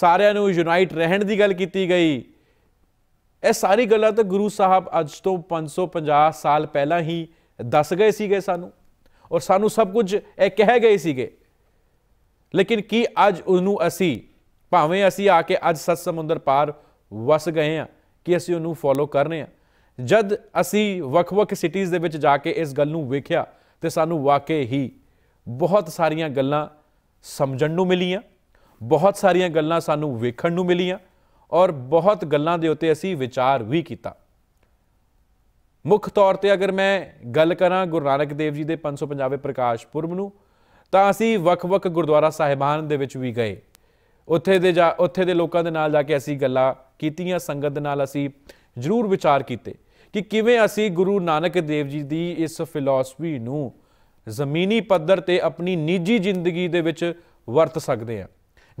A: ਸਾਰਿਆਂ ਨੂੰ ਯੂਨਾਈਟ ਰਹਿਣ ਦੀ ਗੱਲ ਕੀਤੀ ਗਈ ਇਹ ਸਾਰੀ ਗੱਲਾਂ ਤਾਂ ਗੁਰੂ ਸਾਹਿਬ ਅੱਜ ਤੋਂ 550 ਸਾਲ ਪਹਿਲਾਂ ਹੀ ਦੱਸ ਗਏ ਸੀਗੇ ਸਾਨੂੰ ਔਰ ਸਾਨੂੰ ਸਭ ਕੁਝ ਇਹ ਕਹਿ ਗਏ ਸੀਗੇ ਲੇਕਿਨ ਕੀ ਅੱਜ ਉਹਨੂੰ ਅਸੀਂ ਭਾਵੇਂ ਅਸੀਂ ਆ ਕੇ ਅੱਜ ਸੱਤ ਸਮੁੰਦਰ ਪਾਰ ਵਸ ਗਏ ਆ ਕਿ ਅਸੀਂ ਉਹਨੂੰ ਫੋਲੋ ਕਰ ਰਹੇ ਆ ਜਦ ਅਸੀਂ ਵੱਖ-ਵੱਖ ਸਿਟੀਜ਼ ਦੇ ਵਿੱਚ ਜਾ ਕੇ ਇਸ ਗੱਲ ਨੂੰ ਵੇਖਿਆ ਤੇ ਸਾਨੂੰ ਵਾਕੇ ਹੀ ਬਹੁਤ ਸਾਰੀਆਂ ਗੱਲਾਂ ਸਮਝਣ ਨੂੰ ਮਿਲੀਆਂ ਬਹੁਤ ਸਾਰੀਆਂ ਗੱਲਾਂ ਸਾਨੂੰ ਵੇਖਣ ਨੂੰ ਮਿਲੀਆਂ ਔਰ ਬਹੁਤ ਗੱਲਾਂ ਦੇ ਉੱਤੇ ਅਸੀਂ ਵਿਚਾਰ ਵੀ ਕੀਤਾ ਮੁੱਖ ਤੌਰ ਤੇ ਅਗਰ ਮੈਂ ਗੱਲ ਕਰਾਂ ਗੁਰੂ ਨਾਨਕ ਦੇਵ ਜੀ ਦੇ 550ਵੇਂ ਪ੍ਰਕਾਸ਼ ਪੁਰਬ ਨੂੰ ਤਾਂ ਅਸੀਂ ਵੱਖ-ਵੱਖ ਗੁਰਦੁਆਰਾ ਸਾਹਿਬਾਨ ਦੇ ਵਿੱਚ ਵੀ ਗਏ ਉੱਥੇ ਦੇ ਜਾ ਉੱਥੇ ਦੇ ਲੋਕਾਂ ਦੇ ਨਾਲ ਜਾ ਕੇ ਅਸੀਂ ਗੱਲਾਂ ਕੀਤੀਆਂ ਸੰਗਤ ਦੇ ਨਾਲ ਅਸੀਂ ਜ਼ਰੂਰ ਵਿਚਾਰ ਕੀਤੇ ਕਿ ਕਿਵੇਂ ਅਸੀਂ ਗੁਰੂ ਨਾਨਕ ਦੇਵ ਜੀ ਦੀ ਇਸ ਫਿਲਾਸਫੀ ਨੂੰ ਜ਼ਮੀਨੀ ਪੱਧਰ ਤੇ ਆਪਣੀ ਨਿੱਜੀ ਜ਼ਿੰਦਗੀ ਦੇ ਵਿੱਚ ਵਰਤ ਸਕਦੇ ਹਾਂ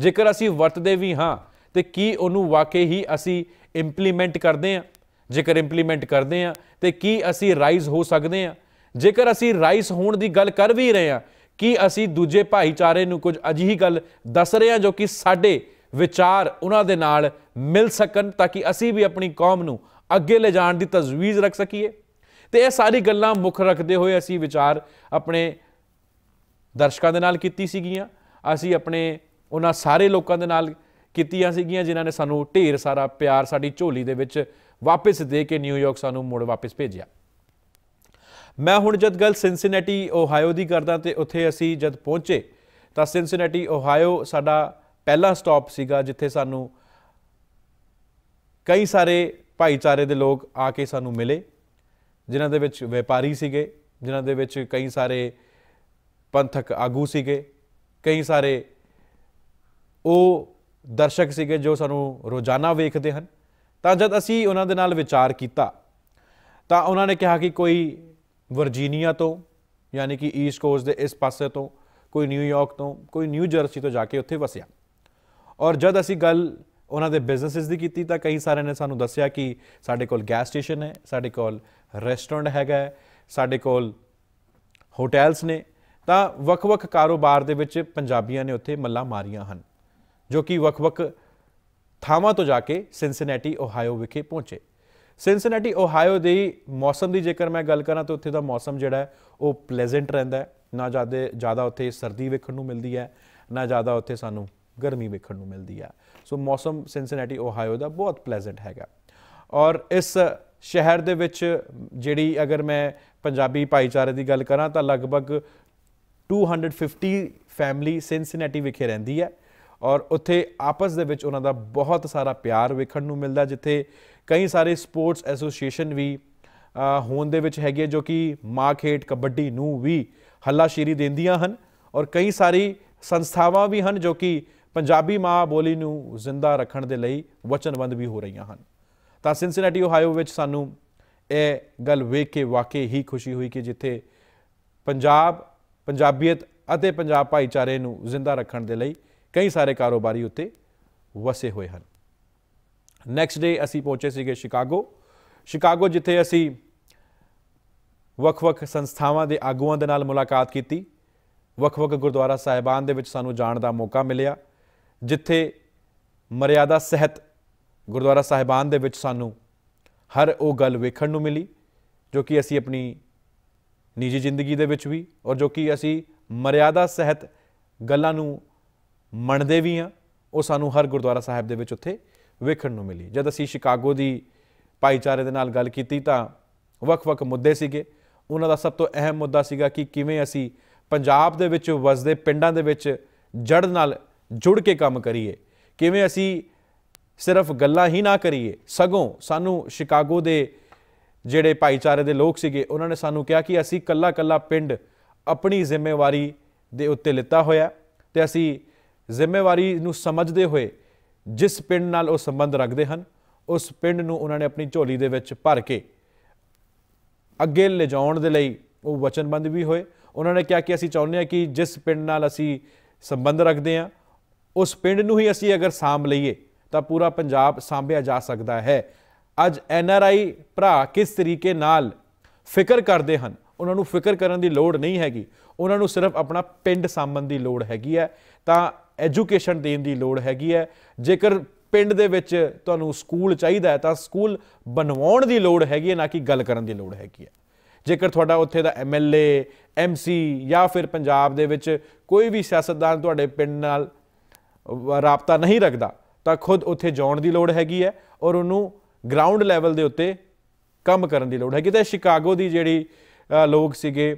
A: ਜੇਕਰ ਅਸੀਂ ਵਰਤਦੇ ਵੀ ਹਾਂ ਤੇ ਕੀ ਉਹਨੂੰ ਵਾਕਈ ਹੀ ਅਸੀਂ ਇੰਪਲੀਮੈਂਟ ਕਰਦੇ ਹਾਂ ਜੇਕਰ ਇੰਪਲੀਮੈਂਟ ਕਰਦੇ ਆ ਤੇ ਕੀ ਅਸੀਂ ਰਾਈਜ਼ ਹੋ ਸਕਦੇ ਆ ਜੇਕਰ ਅਸੀਂ ਰਾਈਜ਼ ਹੋਣ ਦੀ ਗੱਲ ਕਰ ਵੀ ਰਹੇ ਆ ਕੀ ਅਸੀਂ ਦੂਜੇ ਭਾਈਚਾਰੇ ਨੂੰ ਕੁਝ ਅਜਿਹੀ ਗੱਲ ਦੱਸ ਰਹੇ ਆ ਜੋ ਕਿ ਸਾਡੇ ਵਿਚਾਰ ਉਹਨਾਂ ਦੇ ਨਾਲ ਮਿਲ ਸਕਣ ਤਾਂ ਕਿ ਅਸੀਂ ਵੀ ਆਪਣੀ ਕੌਮ ਨੂੰ ਅੱਗੇ ਲੈ ਜਾਣ ਦੀ ਤਜਵੀਜ਼ ਰੱਖ ਸਕੀਏ ਤੇ ਇਹ ਸਾਰੀ ਗੱਲਾਂ ਮੁੱਖ ਰੱਖਦੇ ਹੋਏ ਅਸੀਂ ਵਿਚਾਰ ਆਪਣੇ ਦਰਸ਼ਕਾਂ ਦੇ ਨਾਲ ਕੀਤੀ ਸੀਗੀਆਂ ਅਸੀਂ ਆਪਣੇ ਉਹਨਾਂ ਸਾਰੇ ਲੋਕਾਂ ਦੇ ਨਾਲ ਕੀਤੀਆਂ ਸੀਗੀਆਂ ਜਿਨ੍ਹਾਂ ਨੇ ਸਾਨੂੰ ਢੇਰ ਸਾਰਾ ਪਿਆਰ ਸਾਡੀ ਝੋਲੀ ਦੇ ਵਿੱਚ ਵਾਪਸ ਦੇ ਕੇ ਨਿਊਯਾਰਕ ਸਾਨੂੰ ਮੁੜ ਵਾਪਸ ਭੇਜਿਆ ਮੈਂ ਹੁਣ ਜਦ ਗੱਲ ਸਿਨਸਿਨੇਟੀ ਓਹਾਇਓ ਦੀ ਕਰਦਾ ਤੇ ਉੱਥੇ ਅਸੀਂ ਜਦ ਪਹੁੰਚੇ ਤਾਂ ਸਿਨਸਿਨੇਟੀ ਓਹਾਇਓ ਸਾਡਾ ਪਹਿਲਾ ਸਟਾਪ ਸੀਗਾ ਜਿੱਥੇ ਸਾਨੂੰ ਕਈ ਸਾਰੇ ਭਾਈਚਾਰੇ ਦੇ ਲੋਕ ਆ ਕੇ ਸਾਨੂੰ ਮਿਲੇ ਜਿਨ੍ਹਾਂ ਦੇ ਵਿੱਚ ਵਪਾਰੀ ਸੀਗੇ ਜਿਨ੍ਹਾਂ ਦੇ ਵਿੱਚ ਕਈ ਸਾਰੇ ਪੰਥਕ ਆਗੂ ਸੀਗੇ ਕਈ ਸਾਰੇ ਉਹ ਦਰਸ਼ਕ ਸੀਗੇ ਜੋ ਸਾਨੂੰ ਰੋਜ਼ਾਨਾ ਵੇਖਦੇ ਹਨ ਤਾਂ ਜਦ ਅਸੀਂ ਉਹਨਾਂ ਦੇ ਨਾਲ ਵਿਚਾਰ ਕੀਤਾ ਤਾਂ ਉਹਨਾਂ ਨੇ ਕਿਹਾ ਕਿ ਕੋਈ ਵਰਜੀਨੀਆ ਤੋਂ ਯਾਨੀ ਕਿ ਈਸਟ ਕੋਸਟ ਦੇ ਇਸ ਪਾਸੇ ਤੋਂ ਕੋਈ ਨਿਊਯਾਰਕ ਤੋਂ ਕੋਈ ਨਿਊ ਜਰਸੀ ਤੋਂ ਜਾ ਕੇ ਉੱਥੇ ਵਸਿਆ ਔਰ ਜਦ ਅਸੀਂ ਗੱਲ ਉਹਨਾਂ ਦੇ ਬਿਜ਼ਨੈਸਸ ਦੀ ਕੀਤੀ ਤਾਂ ਕਈ ਸਾਰਿਆਂ ਨੇ ਸਾਨੂੰ ਦੱਸਿਆ ਕਿ ਸਾਡੇ ਕੋਲ ਗੈਸ ਸਟੇਸ਼ਨ ਹੈ ਸਾਡੇ ਕੋਲ ਰੈਸਟੋਰੈਂਟ ਹੈਗਾ ਸਾਡੇ ਕੋਲ ਹੋਟਲਸ ਨੇ ਤਾਂ ਵੱਖ-ਵੱਖ ਕਾਰੋਬਾਰ ਦੇ ਵਿੱਚ ਪੰਜਾਬੀਆਂ ਨੇ ਉੱਥੇ ਮੱਲਾ ਮਾਰੀਆਂ ਹਨ ਜੋ ਕਿ ਵੱਖ-ਵੱਖ ਥਾਵਾਂ ਤੋਂ ਜਾ ਕੇ ਸਿਨਸਿਨੈਟੀ ਓਹਾਇਓ ਵਿਖੇ ਪਹੁੰਚੇ ਸਿਨਸਿਨੈਟੀ ਓਹਾਇਓ ਦੇ ਮੌਸਮ ਦੀ ਜੇਕਰ ਮੈਂ ਗੱਲ ਕਰਾਂ ਤਾਂ ਉੱਥੇ ਦਾ ਮੌਸਮ ਜਿਹੜਾ ਹੈ ਉਹ ਪਲੇਜ਼ੈਂਟ ਰਹਿੰਦਾ ਹੈ ਨਾ ਜ਼ਿਆਦਾ ਜ਼ਿਆਦਾ ਉੱਥੇ ਸਰਦੀ ਵੇਖਣ ਨੂੰ ਮਿਲਦੀ ਹੈ ਨਾ ਜ਼ਿਆਦਾ ਉੱਥੇ ਸਾਨੂੰ ਗਰਮੀ ਵੇਖਣ ਨੂੰ ਮਿਲਦੀ ਹੈ ਸੋ ਮੌਸਮ ਸਿਨਸਿਨੈਟੀ ਓਹਾਇਓ ਦਾ ਬਹੁਤ ਪਲੇਜ਼ੈਂਟ ਹੈਗਾ ਔਰ ਇਸ ਸ਼ਹਿਰ ਦੇ ਵਿੱਚ ਜਿਹੜੀ ਅਗਰ ਮੈਂ ਪੰਜਾਬੀ ਭਾਈਚਾਰੇ ਦੀ ਗੱਲ ਕਰਾਂ ਤਾਂ ਲਗਭਗ 250 ਫੈਮਿਲੀ ਸਿਨਸਿਨੈਟੀ ਵਿਖੇ ਰਹਿੰਦੀ ਹੈ ਔਰ ਉੱਥੇ ਆਪਸ ਦੇ ਵਿੱਚ ਉਹਨਾਂ ਦਾ ਬਹੁਤ ਸਾਰਾ ਪਿਆਰ ਵੇਖਣ ਨੂੰ ਮਿਲਦਾ ਜਿੱਥੇ ਕਈ ਸਾਰੇ ਸਪੋਰਟਸ ਐਸੋਸੀਏਸ਼ਨ ਵੀ ਹੋਣ ਦੇ ਵਿੱਚ ਹੈਗੇ ਜੋ ਕਿ ਮਾ ਖੇਡ ਕਬੱਡੀ ਨੂੰ ਵੀ ਹੱਲਾਸ਼ੇਰੀ ਦਿੰਦੀਆਂ ਹਨ ਔਰ ਕਈ ਸਾਰੀ ਸੰਸਥਾਵਾਂ ਵੀ ਹਨ ਜੋ ਕਿ ਪੰਜਾਬੀ ਮਾਂ ਬੋਲੀ ਨੂੰ ਜ਼ਿੰਦਾ ਰੱਖਣ ਦੇ ਲਈ ਵਚਨਬੰਦ ਵੀ ਹੋ ਰਹੀਆਂ ਹਨ ਤਾਂ ਸਿਨਸਿਨੇਟੀ ਓਹਾਇਓ ਵਿੱਚ ਸਾਨੂੰ ਇਹ ਗੱਲ ਵੇਖ ਕੇ ਵਾਕਈ ਹੀ ਖੁਸ਼ੀ ਹੋਈ ਕਿ ਜਿੱਥੇ ਪੰਜਾਬ ਪੰਜਾਬੀਅਤ ਅਤੇ ਪੰਜਾਬ ਭਾਈਚਾਰੇ ਨੂੰ ਜ਼ਿੰਦਾ ਰੱਖਣ ਦੇ ਲਈ ਕਈ ਸਾਰੇ ਕਾਰੋਬਾਰੀ ਉੱਤੇ ਵਸੇ ਹੋਏ ਹਨ ਨੈਕਸਟ ਡੇ ਅਸੀਂ ਪਹੁੰਚੇ ਸੀਗੇ ਸ਼ਿਕਾਗੋ ਸ਼ਿਕਾਗੋ ਜਿੱਥੇ ਅਸੀਂ ਵੱਖ-ਵੱਖ ਸੰਸਥਾਵਾਂ ਦੇ ਆਗੂਆਂ ਦੇ ਨਾਲ ਮੁਲਾਕਾਤ ਕੀਤੀ ਵੱਖ-ਵੱਖ ਗੁਰਦੁਆਰਾ ਸਾਹਿਬਾਨ ਦੇ ਵਿੱਚ ਸਾਨੂੰ ਜਾਣ ਦਾ ਮੌਕਾ ਮਿਲਿਆ ਜਿੱਥੇ ਮਰਿਆਦਾ ਸਹਿਤ ਗੁਰਦੁਆਰਾ ਸਾਹਿਬਾਨ ਦੇ ਵਿੱਚ ਸਾਨੂੰ ਹਰ ਉਹ ਗੱਲ ਵੇਖਣ ਨੂੰ ਮਿਲੀ ਜੋ ਕਿ ਅਸੀਂ ਆਪਣੀ ਨਿੱਜੀ ਜ਼ਿੰਦਗੀ ਦੇ ਵਿੱਚ ਵੀ ਔਰ ਜੋ ਕਿ ਅਸੀਂ ਮਰਿਆਦਾ ਸਹਿਤ ਗੱਲਾਂ ਨੂੰ ਮੰਨਦੇ ਵੀ ਆ ਉਹ ਸਾਨੂੰ ਹਰ ਗੁਰਦੁਆਰਾ ਸਾਹਿਬ ਦੇ ਵਿੱਚ ਉੱਥੇ ਵੇਖਣ ਨੂੰ ਮਿਲੀ ਜਦ ਅਸੀਂ ਸ਼ਿਕਾਗੋ ਦੀ ਭਾਈਚਾਰੇ ਦੇ ਨਾਲ ਗੱਲ ਕੀਤੀ ਤਾਂ ਵੱਖ-ਵੱਖ ਮੁੱਦੇ ਸੀਗੇ ਉਹਨਾਂ ਦਾ ਸਭ ਤੋਂ ਅਹਿਮ ਮੁੱਦਾ ਸੀਗਾ ਕਿ ਕਿਵੇਂ ਅਸੀਂ ਪੰਜਾਬ ਦੇ ਵਿੱਚ ਵਸਦੇ ਪਿੰਡਾਂ ਦੇ ਵਿੱਚ ਜੜ ਨਾਲ ਜੁੜ ਕੇ ਕੰਮ ਕਰੀਏ ਕਿਵੇਂ ਅਸੀਂ ਸਿਰਫ ਗੱਲਾਂ ਹੀ ਨਾ ਕਰੀਏ ਸਗੋਂ ਸਾਨੂੰ ਸ਼ਿਕਾਗੋ ਦੇ ਜਿਹੜੇ ਭਾਈਚਾਰੇ ਦੇ ਲੋਕ ਸੀਗੇ ਉਹਨਾਂ ਨੇ ਸਾਨੂੰ ਕਿਹਾ ਕਿ ਅਸੀਂ ਕੱਲਾ ਕੱਲਾ ਪਿੰਡ ਆਪਣੀ ਜ਼ਿੰਮੇਵਾਰੀ ਦੇ ਉੱਤੇ ਲਿੱਤਾ ਹੋਇਆ ਤੇ ਅਸੀਂ ਜ਼ਿੰਮੇਵਾਰੀ ਨੂੰ ਸਮਝਦੇ ਹੋਏ ਜਿਸ ਪਿੰਡ ਨਾਲ ਉਹ ਸੰਬੰਧ ਰੱਖਦੇ ਹਨ ਉਸ ਪਿੰਡ ਨੂੰ ਉਹਨਾਂ ਨੇ ਆਪਣੀ ਝੋਲੀ ਦੇ ਵਿੱਚ ਭਰ ਕੇ ਅੱਗੇ ਲਿਜਾਉਣ ਦੇ ਲਈ ਉਹ ਵਚਨਬੰਦ ਵੀ ਹੋਏ ਉਹਨਾਂ ਨੇ ਕਿਹਾ ਕਿ ਅਸੀਂ ਚਾਹੁੰਦੇ ਹਾਂ ਕਿ ਜਿਸ ਪਿੰਡ ਨਾਲ ਅਸੀਂ ਸੰਬੰਧ ਰੱਖਦੇ ਹਾਂ ਉਸ ਪਿੰਡ ਨੂੰ ਹੀ ਅਸੀਂ ਅਗਰ ਸਾਂਭ ਲਈਏ ਤਾਂ ਪੂਰਾ ਪੰਜਾਬ ਸਾਂਭਿਆ ਜਾ ਸਕਦਾ ਹੈ ਅੱਜ ਐਨ ਆਰ ਆਈ ਭਰਾ ਕਿਸ ਤਰੀਕੇ ਨਾਲ ਫਿਕਰ ਕਰਦੇ ਹਨ ਉਹਨਾਂ ਨੂੰ ਫਿਕਰ ਕਰਨ ਦੀ ਲੋੜ ਨਹੀਂ ਹੈਗੀ ਉਹਨਾਂ ਨੂੰ ਸਿਰਫ ਆਪਣਾ ਪਿੰਡ ਸਾਂਭਣ ਦੀ ਲੋੜ ਹੈਗੀ ਹੈ ਤਾਂ ਐਜੂਕੇਸ਼ਨ ਦੇਣ ਦੀ ਲੋੜ ਹੈਗੀ ਹੈ ਜੇਕਰ ਪਿੰਡ ਦੇ ਵਿੱਚ ਤੁਹਾਨੂੰ ਸਕੂਲ ਚਾਹੀਦਾ ਹੈ ਤਾਂ ਸਕੂਲ ਬਣਵਾਉਣ ਦੀ ਲੋੜ ਹੈਗੀ ਹੈ ਨਾ ਕਿ ਗੱਲ ਕਰਨ ਦੀ ਲੋੜ ਹੈਗੀ ਹੈ ਜੇਕਰ ਤੁਹਾਡਾ ਉੱਥੇ ਦਾ ਐਮਐਲਏ ਐਮਸੀ ਜਾਂ ਫਿਰ ਪੰਜਾਬ ਦੇ ਵਿੱਚ ਕੋਈ ਵੀ ਸਿਆਸਤਦਾਨ ਤੁਹਾਡੇ ਪਿੰਡ ਨਾਲ ਰਾਬਤਾ ਨਹੀਂ ਰੱਖਦਾ ਤਾਂ ਖੁਦ ਉੱਥੇ ਜਾਣ ਦੀ ਲੋੜ ਹੈਗੀ ਹੈ ਔਰ ਉਹਨੂੰ ਗਰਾਊਂਡ ਲੈਵਲ ਦੇ ਉੱਤੇ ਕੰਮ ਕਰਨ ਦੀ ਲੋੜ ਹੈਗੀ ਕਿਤੇ ਸ਼ਿਕਾਗੋ ਦੀ ਜਿਹੜੀ ਲੋਕ ਸੀਗੇ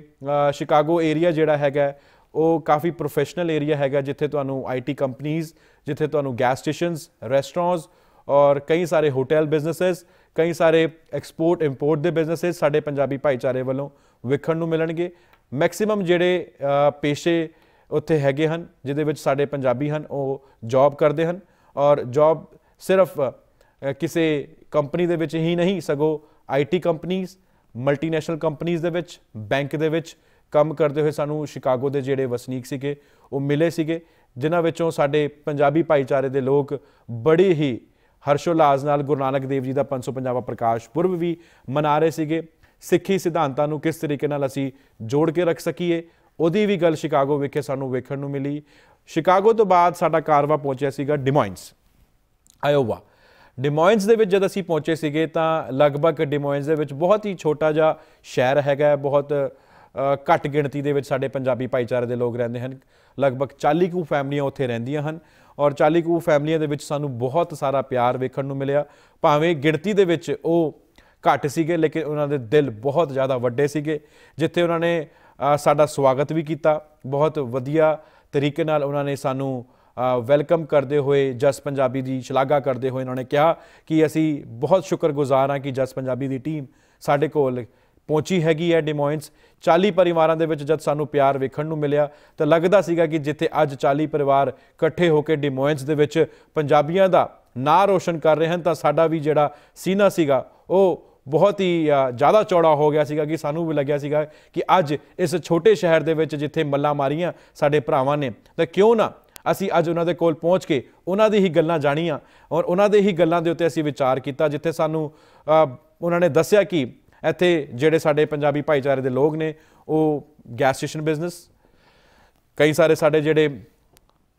A: ਸ਼ਿਕਾਗੋ ਏਰੀਆ ਜਿਹੜਾ ਹੈਗਾ ਉਹ ਕਾਫੀ ਪ੍ਰੋਫੈਸ਼ਨਲ ਏਰੀਆ ਹੈਗਾ ਜਿੱਥੇ ਤੁਹਾਨੂੰ ਆਈਟੀ ਕੰਪਨੀਆਂ ਜਿੱਥੇ ਤੁਹਾਨੂੰ ਗੈਸ ਸਟੇਸ਼ਨਸ ਰੈਸਟੋਰੈਂਟਸ ਔਰ ਕਈ ਸਾਰੇ ਹੋਟਲ ਬਿਜ਼ਨੈਸਸ ਕਈ ਸਾਰੇ ਐਕਸਪੋਰਟ ਇੰਪੋਰਟ ਦੇ ਬਿਜ਼ਨੈਸਸ ਸਾਡੇ ਪੰਜਾਬੀ ਭਾਈਚਾਰੇ ਵੱਲੋਂ ਵਿਖਣ ਨੂੰ ਮਿਲਣਗੇ ਮੈਕਸਿਮਮ ਜਿਹੜੇ ਪੇਸ਼ੇ ਉੱਥੇ ਹੈਗੇ ਹਨ ਜਿਹਦੇ ਵਿੱਚ ਸਾਡੇ ਪੰਜਾਬੀ ਹਨ ਉਹ ਜੌਬ ਕਰਦੇ ਹਨ ਔਰ ਜੌਬ ਸਿਰਫ ਕਿਸੇ ਕੰਪਨੀ ਦੇ ਵਿੱਚ ਹੀ ਨਹੀਂ ਸਗੋ ਆਈਟੀ ਕੰਪਨੀਆਂ ਮਲਟੀਨੈਸ਼ਨਲ ਕੰਪਨੀਆਂ ਦੇ ਵਿੱਚ ਬੈਂਕ ਦੇ ਵਿੱਚ ਕੰਮ ਕਰਦੇ ਹੋਏ ਸਾਨੂੰ ਸ਼ਿਕਾਗੋ ਦੇ ਜਿਹੜੇ ਵਸਨੀਕ ਸੀਗੇ ਉਹ ਮਿਲੇ ਸੀਗੇ ਜਿਨ੍ਹਾਂ ਵਿੱਚੋਂ ਸਾਡੇ ਪੰਜਾਬੀ ਭਾਈਚਾਰੇ ਦੇ ਲੋਕ ਬੜੀ ਹੀ ਹਰਸ਼ੋਲਾਜ਼ ਨਾਲ ਗੁਰੂ ਨਾਨਕ ਦੇਵ ਜੀ ਦਾ 550ਵਾਂ ਪ੍ਰਕਾਸ਼ ਪੁਰਬ ਵੀ ਮਨਾ ਰਹੇ ਸੀਗੇ ਸਿੱਖੀ ਸਿਧਾਂਤਾਂ ਨੂੰ ਕਿਸ ਤਰੀਕੇ ਨਾਲ ਅਸੀਂ ਜੋੜ ਕੇ ਰੱਖ ਸਕੀਏ ਉਹਦੀ ਵੀ ਗੱਲ ਸ਼ਿਕਾਗੋ ਵਿਖੇ ਸਾਨੂੰ ਵੇਖਣ ਨੂੰ ਮਿਲੀ ਸ਼ਿਕਾਗੋ ਤੋਂ ਬਾਅਦ ਸਾਡਾ ਕਾਰਵਾ ਪਹੁੰਚਿਆ ਸੀਗਾ ਡਿਮੋਇਨਸ ਆਇਓਵਾ ਡਿਮੋਇਨਸ ਦੇ ਵਿੱਚ ਜਦ ਅਸੀਂ ਪਹੁੰਚੇ ਸੀਗੇ ਤਾਂ ਲਗਭਗ ਡਿਮੋਇਨਸ ਦੇ ਵਿੱਚ ਬਹੁਤ ਹੀ ਛੋਟਾ ਜਿਹਾ ਸ਼ਹਿਰ ਹੈਗਾ ਬਹੁਤ ਘੱਟ ਗਿਣਤੀ ਦੇ ਵਿੱਚ ਸਾਡੇ ਪੰਜਾਬੀ ਭਾਈਚਾਰੇ ਦੇ ਲੋਕ ਰਹਿੰਦੇ ਹਨ ਲਗਭਗ 40 ਕੁ ਫੈਮਲੀਆਂ ਉੱਥੇ ਰਹਿੰਦੀਆਂ ਹਨ ਔਰ 40 ਕੁ ਫੈਮਲੀਆਂ ਦੇ ਵਿੱਚ ਸਾਨੂੰ ਬਹੁਤ ਸਾਰਾ ਪਿਆਰ ਵੇਖਣ ਨੂੰ ਮਿਲਿਆ ਭਾਵੇਂ ਗਿਣਤੀ ਦੇ ਵਿੱਚ ਉਹ ਘੱਟ ਸੀਗੇ ਲੇਕਿਨ ਉਹਨਾਂ ਦੇ ਦਿਲ ਬਹੁਤ ਜ਼ਿਆਦਾ ਵੱਡੇ ਸੀਗੇ ਜਿੱਥੇ ਉਹਨਾਂ ਨੇ ਸਾਡਾ ਸਵਾਗਤ ਵੀ ਕੀਤਾ ਬਹੁਤ ਵਧੀਆ ਤਰੀਕੇ ਨਾਲ ਉਹਨਾਂ ਨੇ ਸਾਨੂੰ ਵੈਲਕਮ ਕਰਦੇ ਹੋਏ ਜਸ ਪੰਜਾਬੀ ਦੀ ਸ਼ਲਾਘਾ ਕਰਦੇ ਹੋਏ ਉਹਨਾਂ ਨੇ ਕਿਹਾ ਕਿ ਅਸੀਂ ਬਹੁਤ ਸ਼ੁਕਰਗੁਜ਼ਾਰ ਹਾਂ ਕਿ ਜਸ ਪੰਜਾਬੀ ਦੀ ਟੀਮ ਸਾਡੇ ਕੋਲ ਪਹੁੰਚੀ ਹੈਗੀ ਹੈ ਡਿਮੋਇਨਸ 40 ਪਰਿਵਾਰਾਂ ਦੇ ਵਿੱਚ ਜਦ ਸਾਨੂੰ ਪਿਆਰ ਵੇਖਣ ਨੂੰ ਮਿਲਿਆ ਤਾਂ ਲੱਗਦਾ ਸੀਗਾ ਕਿ ਜਿੱਥੇ ਅੱਜ 40 ਪਰਿਵਾਰ ਇਕੱਠੇ ਹੋ ਕੇ ਡਿਮੋਇਨਸ ਦੇ ਵਿੱਚ ਪੰਜਾਬੀਆਂ ਦਾ ਨਾਂ ਰੋਸ਼ਨ ਕਰ ਰਹੇ ਹਨ ਤਾਂ ਸਾਡਾ ਵੀ ਜਿਹੜਾ ਸੀਨਾ ਸੀਗਾ ਉਹ ਬਹੁਤ ਹੀ ਜ਼ਿਆਦਾ ਚੌੜਾ ਹੋ ਗਿਆ ਸੀਗਾ ਕਿ ਸਾਨੂੰ ਵੀ ਲੱਗਿਆ ਸੀਗਾ ਕਿ ਅੱਜ ਇਸ ਛੋਟੇ ਸ਼ਹਿਰ ਦੇ ਵਿੱਚ ਜਿੱਥੇ ਮੱਲਾ ਮਾਰੀਆਂ ਸਾਡੇ ਭਰਾਵਾਂ ਨੇ ਤਾਂ ਕਿਉਂ ਨਾ ਅਸੀਂ ਅੱਜ ਉਹਨਾਂ ਦੇ ਕੋਲ ਪਹੁੰਚ ਕੇ ਉਹਨਾਂ ਦੀ ਹੀ ਗੱਲਾਂ ਜਾਣੀਆਂ ਔਰ ਉਹਨਾਂ ਦੇ ਹੀ ਗੱਲਾਂ ਦੇ ਉੱਤੇ ਅਸੀਂ ਵਿਚਾਰ ਕੀਤਾ ਜਿੱਥੇ ਸਾਨੂੰ ਉਹਨਾਂ ਨੇ ਦੱਸਿਆ ਕਿ ਇੱਥੇ ਜਿਹੜੇ ਸਾਡੇ ਪੰਜਾਬੀ ਭਾਈਚਾਰੇ ਦੇ ਲੋਕ ਨੇ ਉਹ ਗੈਸ ਸਟੇਸ਼ਨ ਬਿਜ਼ਨਸ ਕਈ ਸਾਰੇ ਸਾਡੇ ਜਿਹੜੇ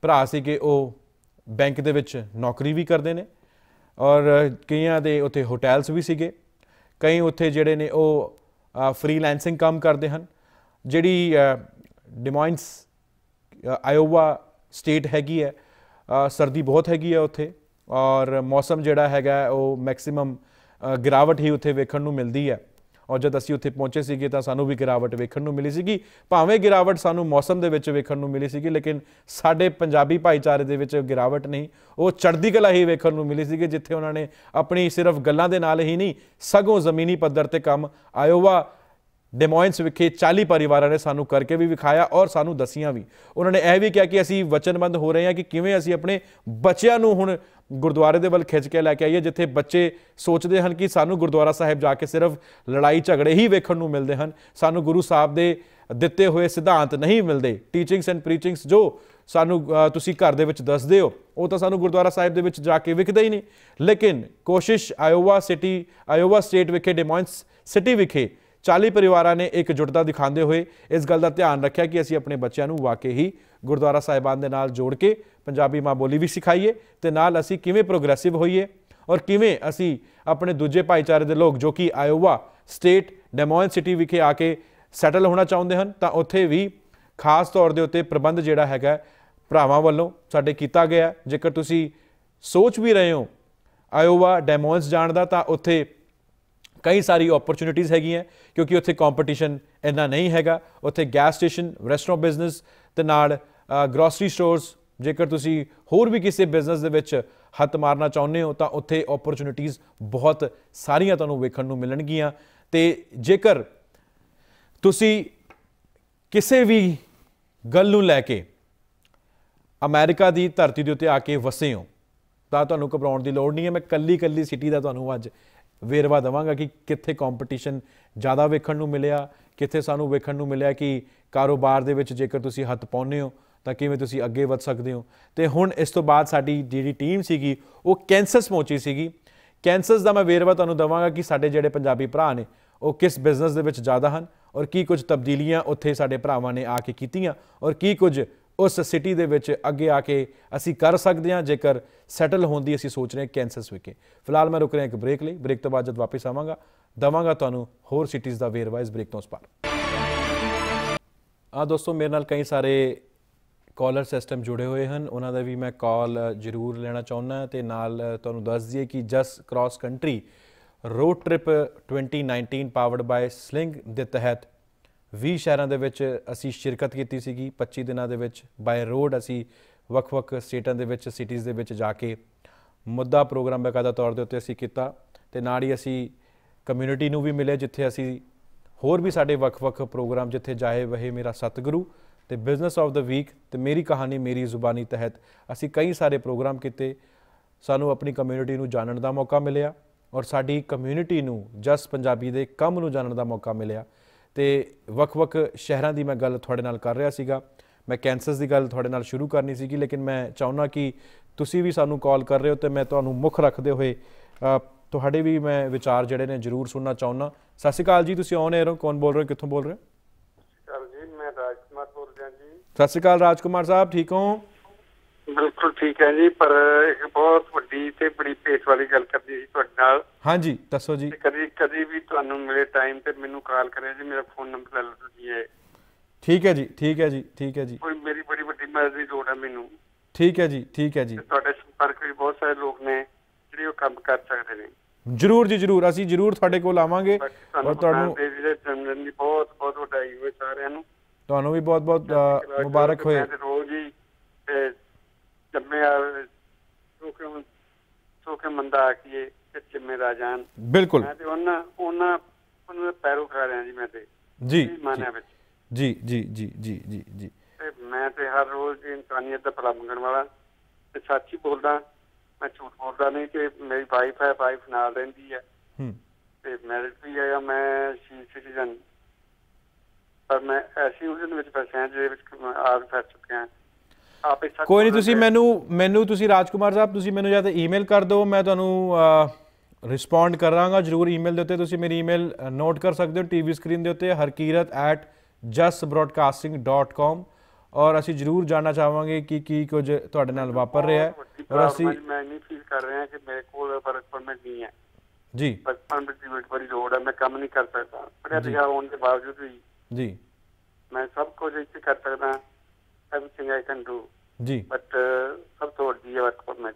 A: ਭਰਾ ਸੀਗੇ ਉਹ ਬੈਂਕ ਦੇ ਵਿੱਚ ਨੌਕਰੀ ਵੀ ਕਰਦੇ ਨੇ ਔਰ ਕਈਆਂ ਦੇ ਉੱਥੇ ਹੋਟਲਸ ਵੀ ਸੀਗੇ ਕਈ ਉੱਥੇ ਜਿਹੜੇ ਨੇ ਉਹ ਫ੍ਰੀਲੈਂਸਿੰਗ ਕੰਮ ਕਰਦੇ ਹਨ ਜਿਹੜੀ ਡਿਮੋਇਨਸ ਆਇਓਵਾ ਸਟੇਟ ਹੈਗੀ ਹੈ ਸਰਦੀ ਬਹੁਤ ਹੈਗੀ ਹੈ ਉੱਥੇ ਔਰ ਮੌਸਮ ਜਿਹੜਾ ਹੈਗਾ ਉਹ ਮੈਕਸਿਮਮ ਗਰਾਵਟ ਹੀ ਉੱਥੇ ਵੇਖਣ ਨੂੰ ਮਿਲਦੀ ਹੈ ਔਰ ਜਦ ਅਸੀਂ ਉੱਥੇ ਪਹੁੰਚੇ ਸੀਗੇ ਤਾਂ ਸਾਨੂੰ ਵੀ ਗਿਰਾਵਟ ਵੇਖਣ ਨੂੰ ਮਿਲੀ ਸੀਗੀ ਭਾਵੇਂ ਗਿਰਾਵਟ ਸਾਨੂੰ ਮੌਸਮ ਦੇ ਵਿੱਚ ਵੇਖਣ ਨੂੰ ਮਿਲੀ ਸੀਗੀ ਲੇਕਿਨ ਸਾਡੇ ਪੰਜਾਬੀ ਭਾਈਚਾਰੇ ਦੇ ਵਿੱਚ ਗਿਰਾਵਟ ਨਹੀਂ ਉਹ ਚੜ੍ਹਦੀ ਕਲਾ ਹੀ ਵੇਖਣ ਨੂੰ ਮਿਲੀ ਸੀਗੀ ਜਿੱਥੇ ਉਹਨਾਂ ਨੇ ਆਪਣੀ ਸਿਰਫ ਗੱਲਾਂ ਦੇ ਨਾਲ ਹੀ ਨਹੀਂ ਸਗੋਂ ਜ਼ਮੀਨੀ ਪੱਧਰ ਤੇ ਕੰਮ ਆਇਓਵਾ ਡੈਮੋਇਨਸ ਵਿਖੇ 40 ਪਰਿਵਾਰਾਂ ਨੇ ਸਾਨੂੰ ਕਰਕੇ ਵੀ ਵਿਖਾਇਆ ਔਰ ਸਾਨੂੰ ਦਸੀਆਂ ਵੀ ਉਹਨਾਂ ਨੇ ਇਹ ਵੀ ਕਿਹਾ ਕਿ ਅਸੀਂ ਵਚਨਬੰਦ ਹੋ ਰਹੇ ਹਾਂ ਕਿ ਕਿਵੇਂ ਅਸੀਂ ਆਪਣੇ ਬੱਚਿਆਂ ਨੂੰ ਹੁਣ ਗੁਰਦੁਆਰੇ ਦੇ ਵੱਲ ਖਿੱਚ ਕੇ ਲੈ ਕੇ ਆਈਏ ਜਿੱਥੇ ਬੱਚੇ ਸੋਚਦੇ ਹਨ ਕਿ ਸਾਨੂੰ ਗੁਰਦੁਆਰਾ ਸਾਹਿਬ ਜਾ ਕੇ ਸਿਰਫ ਲੜਾਈ ਝਗੜੇ ਹੀ ਵੇਖਣ ਨੂੰ ਮਿਲਦੇ ਹਨ ਸਾਨੂੰ ਗੁਰੂ ਸਾਹਿਬ ਦੇ ਦਿੱਤੇ ਹੋਏ ਸਿਧਾਂਤ ਨਹੀਂ ਮਿਲਦੇ ਟੀਚਿੰਗਸ ਐਂਡ ਪ੍ਰੀਚਿੰਗਸ ਜੋ ਸਾਨੂੰ ਤੁਸੀਂ ਘਰ ਦੇ ਵਿੱਚ ਦੱਸਦੇ ਹੋ ਉਹ ਤਾਂ ਸਾਨੂੰ ਗੁਰਦੁਆਰਾ ਸਾਹਿਬ ਦੇ ਵਿੱਚ ਜਾ ਕੇ ਵਿਖਦੇ ਹੀ ਨਹੀਂ ਲੇਕਿਨ ਕੋਸ਼ਿਸ਼ ਆਇਓਵਾ ਸਿਟੀ ਆਇਓਵਾ ਸਟੇਟ ਵਿਖੇ ਡੇਮੋਇਨਸ ਸਿਟੀ ਵਿਖੇ 40 ਪਰਿਵਾਰਾਂ ਨੇ ਇੱਕ ਜੁਟਤਾ ਦਿਖਾਉਂਦੇ ਹੋਏ ਇਸ ਗੱਲ ਦਾ ਧਿਆਨ ਰੱਖਿਆ ਕਿ ਅਸੀਂ ਆਪਣੇ ਬੱਚਿਆਂ ਨੂੰ ਵਾਕਈ ਹੀ ਗੁਰਦੁਆਰਾ ਸਾਹਿਬਾਨ ਦੇ ਨਾਲ ਜੋੜ ਕੇ ਪੰਜਾਬੀ ਮਾਂ ਬੋਲੀ ਵੀ ਸਿਖਾਈਏ ਤੇ ਨਾਲ ਅਸੀਂ ਕਿਵੇਂ ਪ੍ਰੋਗਰੈਸਿਵ ਹੋਈਏ ਔਰ ਕਿਵੇਂ ਅਸੀਂ ਆਪਣੇ ਦੂਜੇ ਭਾਈਚਾਰੇ ਦੇ ਲੋਕ ਜੋ ਕਿ ਆਇਓਵਾ ਸਟੇਟ ਡੈਮੋਨ ਸਿਟੀ ਵਿਖੇ ਆ ਕੇ ਸੈਟਲ ਹੋਣਾ ਚਾਹੁੰਦੇ ਹਨ ਤਾਂ ਉੱਥੇ ਵੀ ਖਾਸ ਤੌਰ ਦੇ ਉੱਤੇ ਪ੍ਰਬੰਧ ਜਿਹੜਾ ਹੈਗਾ ਭਰਾਵਾਂ ਵੱਲੋਂ ਸਾਡੇ ਕੀਤਾ ਗਿਆ ਜੇਕਰ ਤੁਸੀਂ ਸੋਚ ਵੀ ਰਹੇ ਹੋ ਆਇਓਵਾ ਡੈਮੋਨਸ ਜਾਣ ਦਾ ਤਾਂ ਉੱਥੇ ਕਈ ਸਾਰੀ ਓਪਰਚੁਨਿਟੀਆਂ ਹੈਗੀਆਂ ਕਿਉਂਕਿ ਉੱਥੇ ਕੰਪੀਟੀਸ਼ਨ ਇੰਨਾ ਨਹੀਂ ਹੈਗਾ ਉੱਥੇ ਗੈਸ ਸਟੇਸ਼ਨ ਰੈਸਟੋਰੈਂਟ ਬਿਜ਼ਨਸ ਤੇ ਨਾਲ ਗਰੋਸਰੀ ਸਟੋਰਸ ਜੇਕਰ ਤੁਸੀਂ ਹੋਰ ਵੀ ਕਿਸੇ ਬਿਜ਼ਨਸ ਦੇ ਵਿੱਚ ਹੱਥ ਮਾਰਨਾ ਚਾਹੁੰਦੇ ਹੋ ਤਾਂ ਉੱਥੇ ਓਪਰਚੁਨਿਟੀਆਂ ਬਹੁਤ ਸਾਰੀਆਂ ਤੁਹਾਨੂੰ ਵੇਖਣ ਨੂੰ ਮਿਲਣਗੀਆਂ ਤੇ ਜੇਕਰ ਤੁਸੀਂ ਕਿਸੇ ਵੀ ਗੱਲ ਨੂੰ ਲੈ ਕੇ ਅਮਰੀਕਾ ਦੀ ਧਰਤੀ ਦੇ ਉੱਤੇ ਆ ਕੇ ਵਸੇ ਹੋ ਤਾਂ ਤੁਹਾਨੂੰ ਘਬਰਾਉਣ ਦੀ ਲੋੜ ਨਹੀਂ ਹੈ ਮੈਂ ਕੱਲੀ ਕੱਲੀ ਸਿਟੀ ਦਾ ਤੁਹਾਨੂੰ ਅੱਜ ਵੇਰਵਾ ਦਵਾਂਗਾ ਕਿ ਕਿੱਥੇ ਕੰਪੀਟੀਸ਼ਨ ਜ਼ਿਆਦਾ ਵੇਖਣ ਨੂੰ ਮਿਲਿਆ ਕਿੱਥੇ ਸਾਨੂੰ ਵੇਖਣ ਨੂੰ ਮਿਲਿਆ ਕਿ ਕਾਰੋਬਾਰ ਦੇ ਵਿੱਚ ਜੇਕਰ ਤੁਸੀਂ ਹੱਥ ਪਾਉਨੇ ਹੋ ਤਾਂ ਕਿਵੇਂ ਤੁਸੀਂ ਅੱਗੇ ਵਧ ਸਕਦੇ ਹੋ ਤੇ ਹੁਣ ਇਸ ਤੋਂ ਬਾਅਦ ਸਾਡੀ ਜਿਹੜੀ ਟੀਮ ਸੀਗੀ ਉਹ ਕੈਂਸਸ ਪਹੁੰਚੀ ਸੀਗੀ ਕੈਂਸਸ ਦਾ ਮੈਂ ਵੇਰਵਾ ਤੁਹਾਨੂੰ ਦਵਾਂਗਾ ਕਿ ਸਾਡੇ ਜਿਹੜੇ ਪੰਜਾਬੀ ਭਰਾ ਨੇ ਉਹ ਕਿਸ ਬਿਜ਼ਨਸ ਦੇ ਵਿੱਚ ਜ਼ਿਆਦਾ ਹਨ ਔਰ ਕੀ ਕੁਝ ਤਬਦੀਲੀਆਂ ਉੱਥੇ ਸਾਡੇ ਭਰਾਵਾਂ ਨੇ ਆ ਕੇ ਕੀਤੀਆਂ ਔਰ ਕੀ ਕੁਝ ਉਸ ਸਿਟੀ ਦੇ ਵਿੱਚ ਅੱਗੇ ਆ ਕੇ ਅਸੀਂ ਕਰ ਸਕਦੇ ਹਾਂ ਜੇਕਰ ਸੈਟਲ ਹੋਣ ਦੀ ਅਸੀਂ ਸੋਚ ਰਹੇ ਹਾਂ ਕੈਂਸਸ ਵਿਕੇ ਫਿਲਹਾਲ ਮੈਂ ਰੁਕ ਰਿਹਾ ਇੱਕ ਬ੍ਰੇਕ ਲਈ ਬ੍ਰੇਕ ਤੋਂ ਬਾਅਦ ਜਦ ਵਾਪਸ ਆਵਾਂਗਾ ਦਵਾਂਗਾ ਤੁਹਾਨੂੰ ਹੋਰ ਸਿਟੀਜ਼ ਦਾ ਵੇਰਵਾ ਇਸ ਬ੍ਰੇਕ ਤੋਂ ਉਸ ਪਾਰ ਆ ਦੋਸਤੋ ਮੇਰੇ ਨਾਲ ਕਈ ਸਾਰੇ ਕਾਲਰ ਸਿਸਟਮ ਜੁੜੇ ਹੋਏ ਹਨ ਉਹਨਾਂ ਦਾ ਵੀ ਮੈਂ ਕਾਲ ਜ਼ਰੂਰ ਲੈਣਾ ਚਾਹੁੰਦਾ ਤੇ ਨਾਲ ਤੁਹਾਨੂੰ ਦੱਸ ਦਈਏ ਕਿ Jas cross country road trip 2019 powered by Sling ਦੇ ਤਹਿਤ 20 ਸ਼ਹਿਰਾਂ ਦੇ ਵਿੱਚ ਅਸੀਂ ਸ਼ਿਰਕਤ ਕੀਤੀ ਸੀਗੀ 25 ਦਿਨਾਂ ਦੇ ਵਿੱਚ ਬਾਈ ਰੋਡ ਅਸੀਂ ਵੱਖ-ਵੱਖ ਸਟੇਟਾਂ ਦੇ ਵਿੱਚ ਸਿਟੀਜ਼ ਦੇ ਵਿੱਚ ਜਾ ਕੇ ਮੁੱਦਾ ਪ੍ਰੋਗਰਾਮ ਬਕਾਇਦਾ ਤੌਰ ਦੇ ਉੱਤੇ ਅਸੀਂ ਕੀਤਾ ਤੇ ਨਾਲ ਹੀ ਅਸੀਂ ਕਮਿਊਨਿਟੀ ਨੂੰ ਵੀ ਮਿਲੇ ਜਿੱਥੇ ਅਸੀਂ ਹੋਰ ਵੀ ਸਾਡੇ ਵੱਖ-ਵੱਖ ਪ੍ਰੋਗਰਾਮ ਜਿੱਥੇ ਜਾਏ ਵਹੇ ਮੇਰਾ ਸਤਿਗੁਰੂ ਤੇ ਬਿਜ਼ਨਸ ਆਫ ਦਾ ਵੀਕ ਤੇ ਮੇਰੀ ਕਹਾਣੀ ਮੇਰੀ ਜ਼ੁਬਾਨੀ ਤਹਿਤ ਅਸੀਂ ਕਈ ਸਾਰੇ ਪ੍ਰੋਗਰਾਮ ਕੀਤੇ ਸਾਨੂੰ ਆਪਣੀ ਕਮਿਊਨਿਟੀ ਨੂੰ ਜਾਣਨ ਦਾ ਮੌਕਾ ਮਿਲਿਆ ਔਰ ਸਾਡੀ ਕਮਿਊਨਿਟੀ ਨੂੰ ਜਸ ਪੰਜਾਬੀ ਦੇ ਕੰਮ ਨੂੰ ਜਾਣਨ ਦਾ ਮੌਕਾ ਮਿਲਿਆ ਤੇ ਵੱਖ-ਵੱਖ ਸ਼ਹਿਰਾਂ ਦੀ ਮੈਂ ਗੱਲ ਤੁਹਾਡੇ ਨਾਲ ਕਰ ਰਿਹਾ ਸੀਗਾ ਮੈਂ ਕੈਂਸਰ ਦੀ ਗੱਲ ਤੁਹਾਡੇ ਨਾਲ ਸ਼ੁਰੂ ਕਰਨੀ ਸੀਗੀ ਲੇਕਿਨ ਮੈਂ ਚਾਹੁੰਨਾ ਕਿ ਤੁਸੀਂ ਵੀ ਸਾਨੂੰ ਕਾਲ ਕਰ ਰਹੇ ਹੋ ਤੇ ਮੈਂ ਤੁਹਾਨੂੰ ਮੁੱਖ ਰੱਖਦੇ ਹੋਏ ਤੁਹਾਡੇ ਵੀ ਮੈਂ ਵਿਚਾਰ ਜਿਹੜੇ ਨੇ ਜ਼ਰੂਰ ਸੁਣਨਾ ਚਾਹੁੰਨਾ ਸਤਿ ਸ਼੍ਰੀ ਅਕਾਲ ਜੀ ਤੁਸੀਂ ਆਨ 에ਅਰ ਹੋ ਕੌਣ ਬੋਲ ਰਹੇ ਹੋ ਕਿੱਥੋਂ ਬੋਲ ਰਹੇ ਹੋ ਸਤਿ ਸ਼੍ਰੀ ਅਕਾਲ ਰਾਜਕੁਮਾਰ ਸਾਹਿਬ ਠੀਕ ਹੋ
B: ਬਿਲਕੁਲ ਠੀਕ ਹੈ ਜੀ ਪਰ ਇੱਕ ਬਹੁਤ ਵੱਡੀ ਤੇ ਬੜੀ ਪੇਸ਼ ਵਾਲੀ ਗੱਲ ਕਰਨੀ ਸੀ ਤੁਹਾਡੇ ਨਾਲ
A: ਹਾਂਜੀ ਦੱਸੋ ਜੀ
B: ਕਦੀ ਕਦੀ ਵੀ ਤੁਹਾਨੂੰ ਮਿਲੇ ਟਾਈਮ ਤੇ ਮੈਨੂੰ ਕਾਲ ਕਰਿਆ ਜੀ ਮੇਰਾ ਫੋਨ ਨੰਬਰ ਲੈ ਲਓ ਜੀ
A: ਠੀਕ ਹੈ ਜੀ ਠੀਕ ਹੈ ਜੀ ਠੀਕ ਹੈ ਜੀ ਕੋਈ
B: ਮੇਰੀ ਬੜੀ ਵੱਡੀ ਮਦਦ ਦੀ ਲੋੜ ਹੈ ਮੈਨੂੰ
A: ਠੀਕ ਹੈ ਜੀ ਠੀਕ ਹੈ ਜੀ
B: ਤੁਹਾਡੇ ਸੰਪਰਕ ਵਿੱਚ ਬਹੁਤ ਸਾਰੇ ਲੋਕ ਨੇ ਜਿਹੜੇ ਉਹ ਕੰਮ ਕਰ ਸਕਦੇ ਨੇ
A: ਜਰੂਰ ਜੀ ਜਰੂਰ ਅਸੀਂ ਜਰੂਰ ਤੁਹਾਡੇ ਕੋਲ ਆਵਾਂਗੇ ਔਰ ਤੁਹਾਨੂੰ
B: ਦੇ ਦੀ ਬਹੁਤ ਬਹੁਤ ਵਧਾਈ ਹੋਵੇ ਸਾਰਿਆਂ ਨੂੰ
A: ਤੁਹਾਨੂੰ ਵੀ ਬਹੁਤ-ਬਹੁਤ ਮੁਬਾਰਕ ਹੋਏ
B: ਜੀ ਹੀ ਜੰਮੇ ਆ ਸੋਕੇ ਸੋਕੇ ਮੰਦਾ ਆਕੀਏ ਜੰਮੇ ਰਾਜਾਨ ਬਿਲਕੁਲ ਮੈਂ ਤੇ ਉਹਨਾਂ ਉਹਨਾਂ ਉਹਨਾਂ ਪੈਰੋ ਖਾ ਰਿਆਂ ਜੀ ਮੈਂ ਤੇ ਜੀ ਮਾਨਿਆ ਵਿੱਚ
A: ਜੀ ਜੀ ਜੀ ਜੀ ਜੀ ਜੀ
B: ਮੈਂ ਤੇ ਹਰ ਰੋਜ਼ ਇਨਸਾਨੀਅਤ ਦਾ ਭਲਾ ਮੰਗਣ ਵਾਲਾ ਤੇ ਸੱਚੀ ਬੋਲਦਾ ਮੈਂ ਝੂਠ ਬੋਲਦਾ ਨਹੀਂ ਕਿ ਮੇਰੀ ਵਾਈਫ ਹੈ ਵਾਈਫ ਨਾਲ ਰਹਿੰਦੀ ਹੈ ਹੂੰ ਤੇ ਮੈਰਿਡ ਵੀ ਹੈ ਮੈਂ ਸੀ ਸਿਟੀਜ਼ਨ ਪਰ ਮੈਂ ਐਸੀ ਉਲਝਣ ਵਿੱਚ ਫਸਿਆ ਜਿਹਦੇ ਵਿੱਚ ਆ ਆਪ ਫਸ ਚੁੱਕਿਆ ਆਪੇ
A: ਕੋਈ ਨਹੀਂ ਤੁਸੀਂ ਮੈਨੂੰ ਮੈਨੂੰ ਤੁਸੀਂ ਰਾਜਕੁਮਾਰ ਸਾਹਿਬ ਤੁਸੀਂ ਮੈਨੂੰ ਜਾਂ ਤਾਂ ਈਮੇਲ ਕਰ ਦਿਓ ਮੈਂ ਤੁਹਾਨੂੰ ਰਿਸਪੌਂਡ ਕਰਾਂਗਾ ਜਰੂਰ ਈਮੇਲ ਦੇ ਉੱਤੇ ਤੁਸੀਂ ਮੇਰੀ ਈਮੇਲ ਨੋਟ ਕਰ ਸਕਦੇ ਹੋ ਟੀਵੀ ਸਕਰੀਨ ਦੇ ਉੱਤੇ harkirat@justbroadcasting.com ਔਰ ਅਸੀਂ ਜਰੂਰ ਜਾਣਨਾ ਚਾਹਾਂਗੇ ਕਿ ਕੀ ਕੁਝ ਤੁਹਾਡੇ ਨਾਲ ਵਾਪਰ ਰਿਹਾ ਹੈ ਔਰ ਅਸੀਂ
B: ਮੈਂ ਨਹੀਂ ਫੀਲ ਕਰ ਰਿਹਾ ਕਿ ਮੇਰੇ ਕੋਲ ਪਰਸਪਰ ਮੈਂ ਨਹੀਂ ਹੈ ਜੀ ਪਰਸਪਰ ਦੀ ਬੜੀ ਲੋੜ ਹੈ ਮੈਂ ਕੰਮ ਨਹੀਂ ਕਰ ਸਕਦਾ ਪਰ ਇਹ ਹੋਣ ਦੇ ਬਾਵਜੂਦ ਵੀ ਜੀ ਮੈਂ ਸਭ ਕੁਝ ਇੱਥੇ ਕਰ ਸਕਦਾ ਹਾਂ ਐਵਰੀਥਿੰਗ ਆਈ ਕੈਨ ਡੂ ਜੀ ਬਟ ਸਭ ਤੋਂ ਵੱਡੀ ਹੈ ਵਰਕ ਪਰਮਿਟ